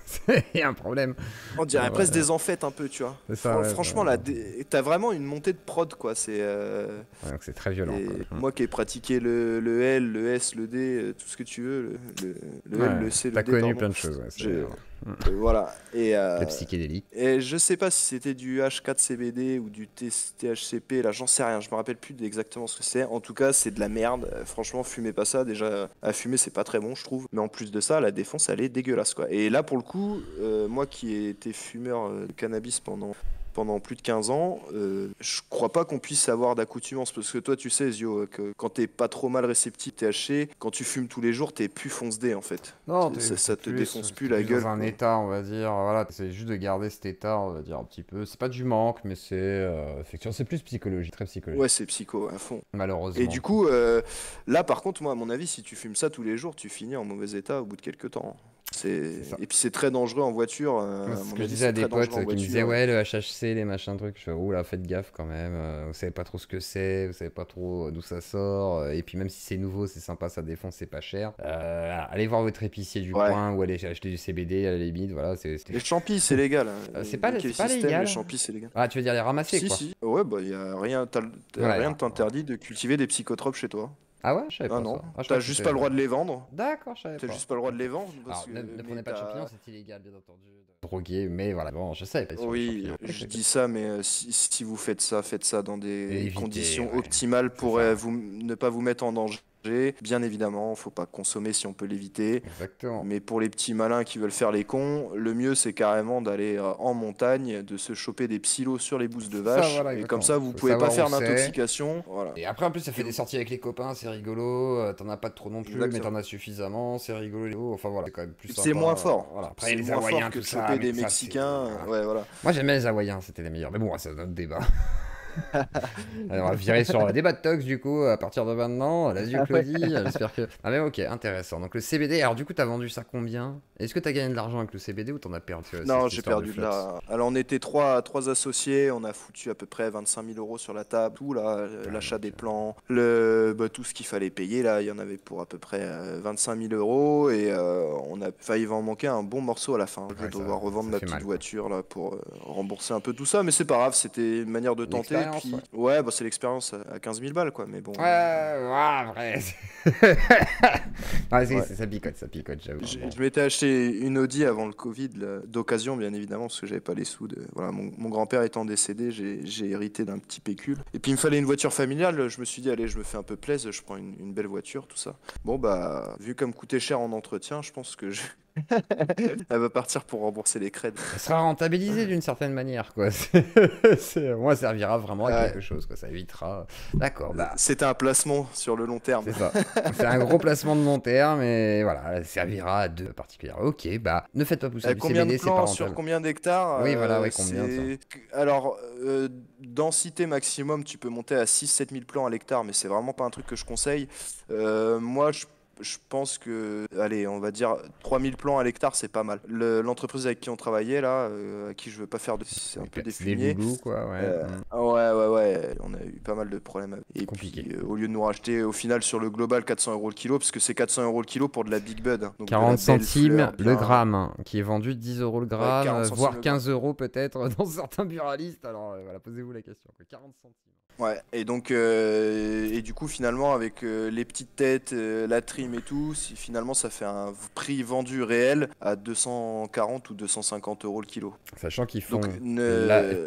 Il y a un problème. On dirait ah, presque des enfêtes un peu, tu vois. franchement, là, t'as vraiment une montée de prod, quoi. C'est euh, c'est très violent. Moi qui ai pratiqué le, L, le S, le D, euh, tout ce que tu veux, le, le, le L, le C, le D. connu plein de choses, euh, voilà. Et, euh, Et je sais pas si c'était du H4CBD ou du THCP, là j'en sais rien, je me rappelle plus exactement ce que c'est. En tout cas, c'est de la merde. Euh, franchement, fumez pas ça. Déjà, à fumer, c'est pas très bon, je trouve. Mais en plus de ça, la défense, elle est dégueulasse, quoi. Et là, pour le coup, moi qui ai été fumeur de cannabis pendant pendant plus de 15 ans, euh, je crois pas qu'on puisse avoir d'accoutumance. Parce que toi, tu sais, Zio, euh, que quand t'es pas trop mal réceptif, t'es haché, quand tu fumes tous les jours, t'es plus fonce en fait. Non, ça, ça te défonce plus la gueule. Dans un état, on va dire. Voilà, c'est juste de garder cet état, on va dire un petit peu. C'est pas du manque, mais c'est. Euh, effectivement c'est plus psychologie, très psychologique. Ouais, c'est psycho à fond. Malheureusement. Et du coup, là par contre, moi, à mon avis, si tu fumes ça tous les jours, tu finis en mauvais état au bout de quelques temps. Et puis c'est très dangereux en voiture. Euh, ce je disais à des potes qui me disaient ouais le HHC, les machins trucs. Je fais là faites gaffe quand même. Euh, vous savez pas trop ce que c'est, vous savez pas trop euh, d'où ça sort. Euh, et puis même si c'est nouveau, c'est sympa, ça défonce, c'est pas cher. allez voir votre épicier du coin ou allez acheter du CBD à la limite. Voilà, c'est les champis c'est légal. Hein. c'est pas, pas légal. Les champis c'est légal. Ah tu veux dire les ramasser quoi. Si. Ouais bah y a rien, as, rien t'interdit de cultiver des psychotropes chez toi. Ah ouais Je savais pas. non, ah, t'as juste pas le droit de les vendre. D'accord, je savais pas. T'as juste pas le droit de les vendre. ne, prenez pas de champignons, c'est illégal, bien entendu. Drogué, mais voilà, bon, je sais Oui, je dis ça, mais euh, si, si, vous faites ça, faites ça dans des conditions optimales pour euh, ne pas vous mettre en danger Bien évidemment, faut pas consommer si on peut l'éviter. Mais pour les petits malins qui veulent faire les cons, le mieux c'est carrément d'aller euh, en montagne, de se choper des psylos sur les bousses de vache. et comme ça, vous pouvez pas faire d'intoxication. Et après, en plus, ça fait des sorties avec les copains, c'est rigolo. Euh, t'en as pas de trop non plus, mais mais t'en as suffisamment, c'est rigolo. Enfin voilà, c'est quand même plus C'est moins fort. Après, les que de choper des Mexicains. ouais, voilà. Moi j'aimais les Hawaïens, c'était les meilleurs. Mais bon, un donne débat. <laughs> Alors, on va virer sur débat de tox du coup à partir de maintenant. Là, du ah Claudie, euh, j'espère que. Ah, mais ok, intéressant. Donc, le CBD, alors du coup, t'as vendu ça combien Est-ce que t'as gagné de l'argent avec le CBD ou t'en as perdu euh, Non, j'ai perdu de Alors, on était trois, trois associés, on a foutu à peu près 25 000 euros sur la table, tout là, euh, ah, l'achat des plans, le... Bah, tout ce qu'il fallait payer. Là, il y en avait pour à peu près 25 000 euros et il on a failli en manquer un bon morceau à la fin. Je vais devoir revendre ma petite voiture là pour rembourser un peu tout ça, mais c'est pas grave, c'était une manière de tenter. Ouais, bah, c'est l'expérience à 15 000 balles, quoi. Mais bon. Ouais, ouais, vrai. <laughs> Ça picote, ça picote, j'avoue. Je m'étais acheté une Audi avant le Covid, d'occasion, bien évidemment, parce que j'avais pas les sous. De... Voilà, mon, grand-père étant décédé, j'ai hérité d'un petit pécule. Et puis, il me fallait une voiture familiale. Je me suis dit, allez, je me fais un peu plaise, je prends une, belle voiture, tout ça. Bon, bah, vu comme coûtait cher en entretien, je pense que je <laughs> Elle va partir pour rembourser les crédits. Elle sera rentabilisé d'une certaine manière, quoi. <laughs> C'est, moi, servira vraiment à quelque chose, quoi. Ça évitera. D'accord. Bah. C'est un placement sur le long terme. C'est un gros placement de long terme, et voilà, elle servira à deux particulières. Ok, bah, ne faites pas pousser euh, combien de Sur combien d'hectares Oui, voilà, euh, combien Alors, euh, densité maximum, tu peux monter à 6-7 000 plants à l'hectare, mais c'est vraiment pas un truc que je conseille. Euh, moi, je je pense que, allez, on va dire 3000 plants à l'hectare, c'est pas mal. L'entreprise avec qui on travaillait, là, euh, à qui je veux pas faire de. C'est un peu des Des quoi, ouais. Euh, mmh. ah ouais, ouais, ouais. On a eu pas mal de problèmes. Et puis, euh, au lieu de nous racheter, au final, sur le global, 400 euros le kilo, parce que c'est 400 euros le kilo pour de la Big Bud. 40 hein, centimes le gramme, hein, qui est vendu 10 euros le gramme, voire 15 euros peut-être <laughs> dans certains buralistes. Alors, voilà, posez-vous la question. 40 centimes. Ouais, et donc, euh, et du coup, finalement, avec euh, les petites têtes, euh, la trim et tout, si, finalement, ça fait un prix vendu réel à 240 ou 250 euros le kilo. Sachant qu'ils font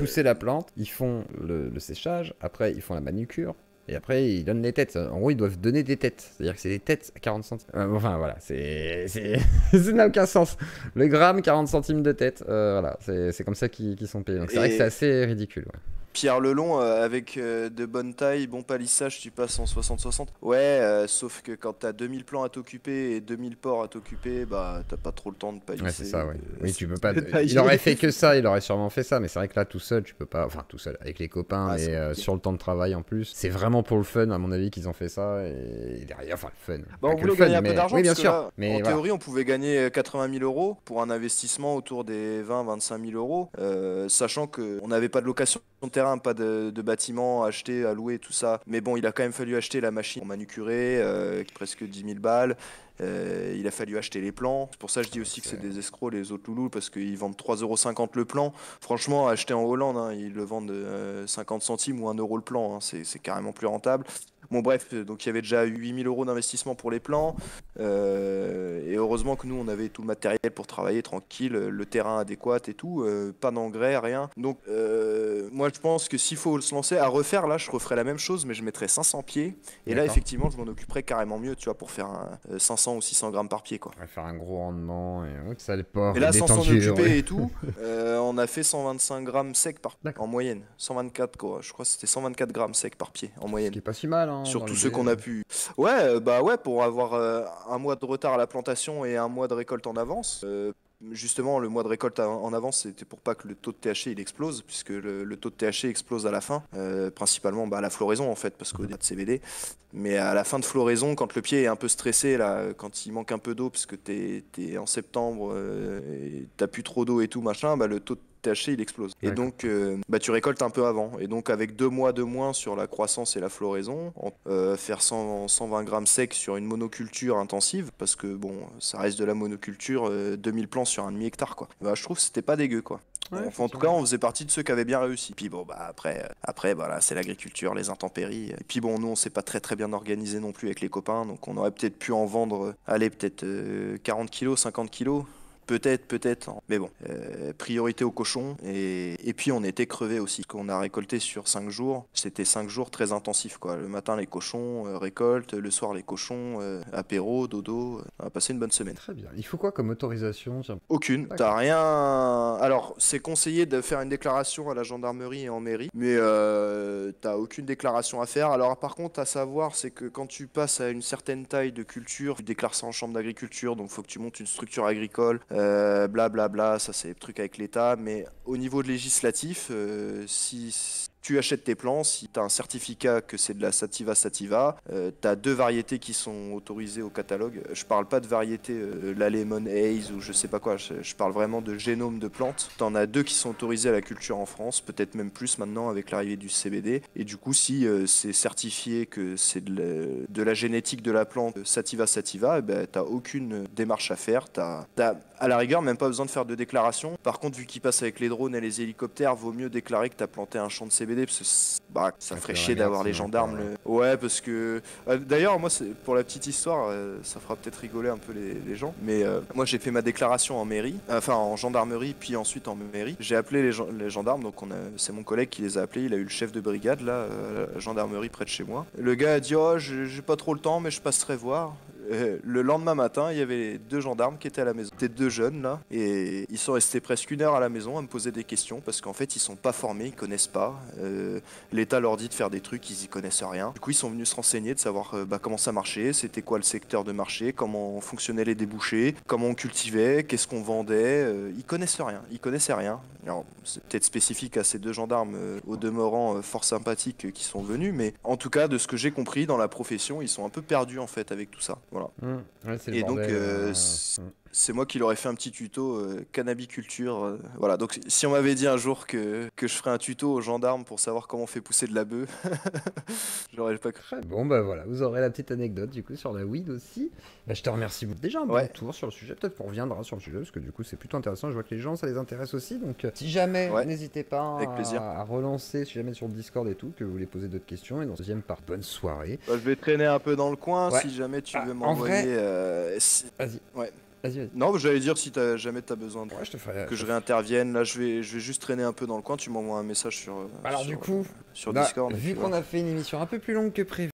pousser la plante, ils font le, séchage, après, ils font la manucure, et après, ils donnent les têtes. En gros, ils doivent donner des têtes. C'est-à-dire que c'est des têtes à 40 centimes. enfin, voilà, c'est. <laughs> ça n'a aucun sens. Le gramme, 40 centimes de tête. voilà, c'est comme ça qu'ils sont payés. Donc, c'est vrai que c'est assez ridicule. Ouais. Pierre Lelon, euh, avec euh, de bonnes tailles, bon palissage, tu passes en 60-60. Ouais, euh, sauf que quand t'as 2000 plans à t'occuper et 2000 ports à t'occuper, bah t'as pas trop le temps de palisser. Ouais, c'est ça, ouais. Oui, tu peux pas. Il aurait fait que ça, il aurait sûrement fait ça, mais c'est vrai que là, tout seul, tu peux pas. Enfin, tout seul, avec les copains ah, et sur le temps de travail en plus. C'est vraiment pour le fun, à mon avis, qu'ils ont fait ça. Et derrière, enfin, le fun. Bah, on voulait gagner un peu d'argent, oui, bien sûr. mais en théorie, on pouvait gagner 80 000 euros pour un investissement autour des 20-25 000 euros, sachant qu'on n'avait pas de location terrain, pas de, bâtiment à acheter, à louer, tout ça. Mais bon, il a quand même fallu acheter la machine pour manucurer, euh, presque 10 000 balles. Euh, il a fallu acheter les plans. C'est pour ça je dis aussi que c'est des escrocs, les autres loulous, parce qu'ils vendent euros le plan. Franchement, acheter en Hollande, hein, ils le vendent 50 euh, centimes ou 1 euro le plan. Hein, c'est carrément plus rentable. Bon, bref, euh, donc il y avait déjà 8000 euros d'investissement pour les plans. Euh, et heureusement que nous, on avait tout le matériel pour travailler tranquille, euh, le terrain adéquat et tout, pas d'engrais, rien. Donc, moi, je pense que s'il faut se lancer à refaire, là, je referais la même chose, mais je mettrais 500 pieds. Et là, effectivement, je m'en occuperais carrément mieux, tu vois, pour faire un 500 ou 600 grammes par pied, quoi. faire un gros rendement et ça allait pas. Et là, sans s'en occuper et tout, <laughs> on a fait 125 grammes sec par en moyenne. 124, quoi. Je crois que c'était 124 grammes sec par pied en moyenne. Ce qui est pas si mal, hein sur Surtout ceux qu'on a pu. Ouais, euh, bah ouais, pour avoir euh, un mois de retard à la plantation et un mois de récolte en avance. Euh, justement, le mois de récolte en avance, c'était pour pas que le taux de THC il explose, puisque le, taux de THC explose à la fin, principalement bah, à la floraison en fait, parce qu'au-delà de CBD, mais à la fin de floraison, quand le pied est un peu stressé, là, quand il manque un peu d'eau, parce que t'es es en septembre, tu t'as plus trop d'eau et tout machin, bah, le taux de taché, il explose. Et donc, euh, bah, tu récoltes un peu avant. Et donc, avec deux mois de moins sur la croissance et la floraison, euh, faire 100, 120 grammes secs sur une monoculture intensive, parce que bon, ça reste de la monoculture, 2000 euh, plants sur un demi-hectare, quoi. Bah, je trouve que c'était pas dégueu, quoi. enfin, en tout cas, on faisait partie de ceux qui avaient bien réussi. Puis bon, bah après, après voilà, c'est l'agriculture, les intempéries. Et puis bon, nous, on s'est pas très très bien organisé non plus avec les copains, donc on aurait peut-être pu en vendre, allez, peut-être 40 kilos, 50 kilos. Peut-être, peut-être. Hein. Mais bon, euh, priorité aux cochons. Et, puis on était crevés aussi. qu'on a récolté sur 5 jours, c'était 5 jours très intensifs. Quoi. Le matin, les cochons, euh, récoltent, récolte. Le soir, les cochons, euh, apéro, dodo. on a passé une bonne semaine. Très bien. Il faut quoi comme autorisation Aucune. T'as rien. Alors, c'est conseillé de faire une déclaration à la gendarmerie et en mairie. Mais t'as aucune déclaration à faire. Alors, par contre, à savoir, c'est que quand tu passes à une certaine taille de culture, tu déclares ça en chambre d'agriculture. Donc, faut que tu montes une structure agricole. Blablabla, euh, bla bla, ça c'est le truc avec l'État. Mais au niveau de législatif, euh, si tu achètes tes plants, si tu as un certificat que c'est de la sativa sativa, euh, t'as tu as deux variétés qui sont autorisées au catalogue. Je parle pas de variété la lemon haze ou je sais pas quoi, je, parle vraiment de génome de plantes. Tu en as deux qui sont autorisées à la culture en France, peut-être même plus maintenant avec l'arrivée du CBD. Et du coup, si c'est certifié que c'est de, la génétique de la plante sativa sativa, eh ben, t'as aucune démarche à faire. Tu à la rigueur, même pas besoin de faire de déclaration. Par contre, vu qu'ils passe avec les drones et les hélicoptères, vaut mieux déclarer que t'as planté un champ de CBD parce que bah, ça, ferait chier d'avoir les gendarmes. Ouais. parce que. Euh, d'ailleurs, moi, pour la petite histoire, euh, ça fera peut-être rigoler un peu les, gens. Mais euh, moi, j'ai fait ma déclaration en mairie, enfin en gendarmerie, puis ensuite en mairie. J'ai appelé les, gendarmes, donc c'est mon collègue qui les a appelés. Il a eu le chef de brigade là, à la gendarmerie près de chez moi. Le gars a dit Oh, j'ai pas trop le temps, mais je passerai voir. Euh, le lendemain matin, il y avait deux gendarmes qui étaient à la maison. C'était deux jeunes là, et ils sont restés presque une heure à la maison à me poser des questions parce qu'en fait, ils sont pas formés, ils connaissent pas. Euh, L'État leur dit de faire des trucs, ils y connaissent rien. Du coup, ils sont venus se renseigner, de savoir euh, bah, comment ça marchait, c'était quoi le secteur de marché, comment fonctionnaient les débouchés, comment on cultivait, qu'est-ce qu'on vendait. ils connaissent rien, ils connaissaient rien. c'est peut-être spécifique à ces deux gendarmes au demeurant fort sympathiques qui sont venus, mais en tout cas, de ce que j'ai compris dans la profession, ils sont un peu perdus en fait avec tout ça. Voilà. Mmh. Ouais, et donc, euh, hein. mmh. C'est moi qui leur ai fait un petit tuto euh, cannabiculture. Euh, voilà, donc si on m'avait dit un jour que, que je ferais un tuto aux gendarmes pour savoir comment on fait pousser de la bœuf, <laughs> j'aurais pas cru. Bon, bah voilà, vous aurez la petite anecdote du coup sur la weed aussi. Bah, je te remercie beaucoup. Déjà un bon tour sur le sujet. Peut-être qu'on reviendra sur le sujet parce que du coup, c'est plutôt intéressant. Je vois que les gens, ça les intéresse aussi. Donc, euh, si jamais, n'hésitez pas à, relancer, si jamais sur le Discord et tout, que vous voulez poser d'autres questions. Et dans deuxième part, bonne soirée. Bah, je vais traîner un peu dans le coin si jamais tu veux ah, veux en vrai- euh, Vas-y. Ouais. Vas-y, vas Non, j'allais dire si as, jamais as besoin de... que je réintervienne. Là, je vais, je vais juste traîner un peu dans le coin. Tu m'envoies un message sur. Euh, bah, alors du coup, sur Discord. Bah, vu qu'on a fait une émission un peu plus longue que prévu,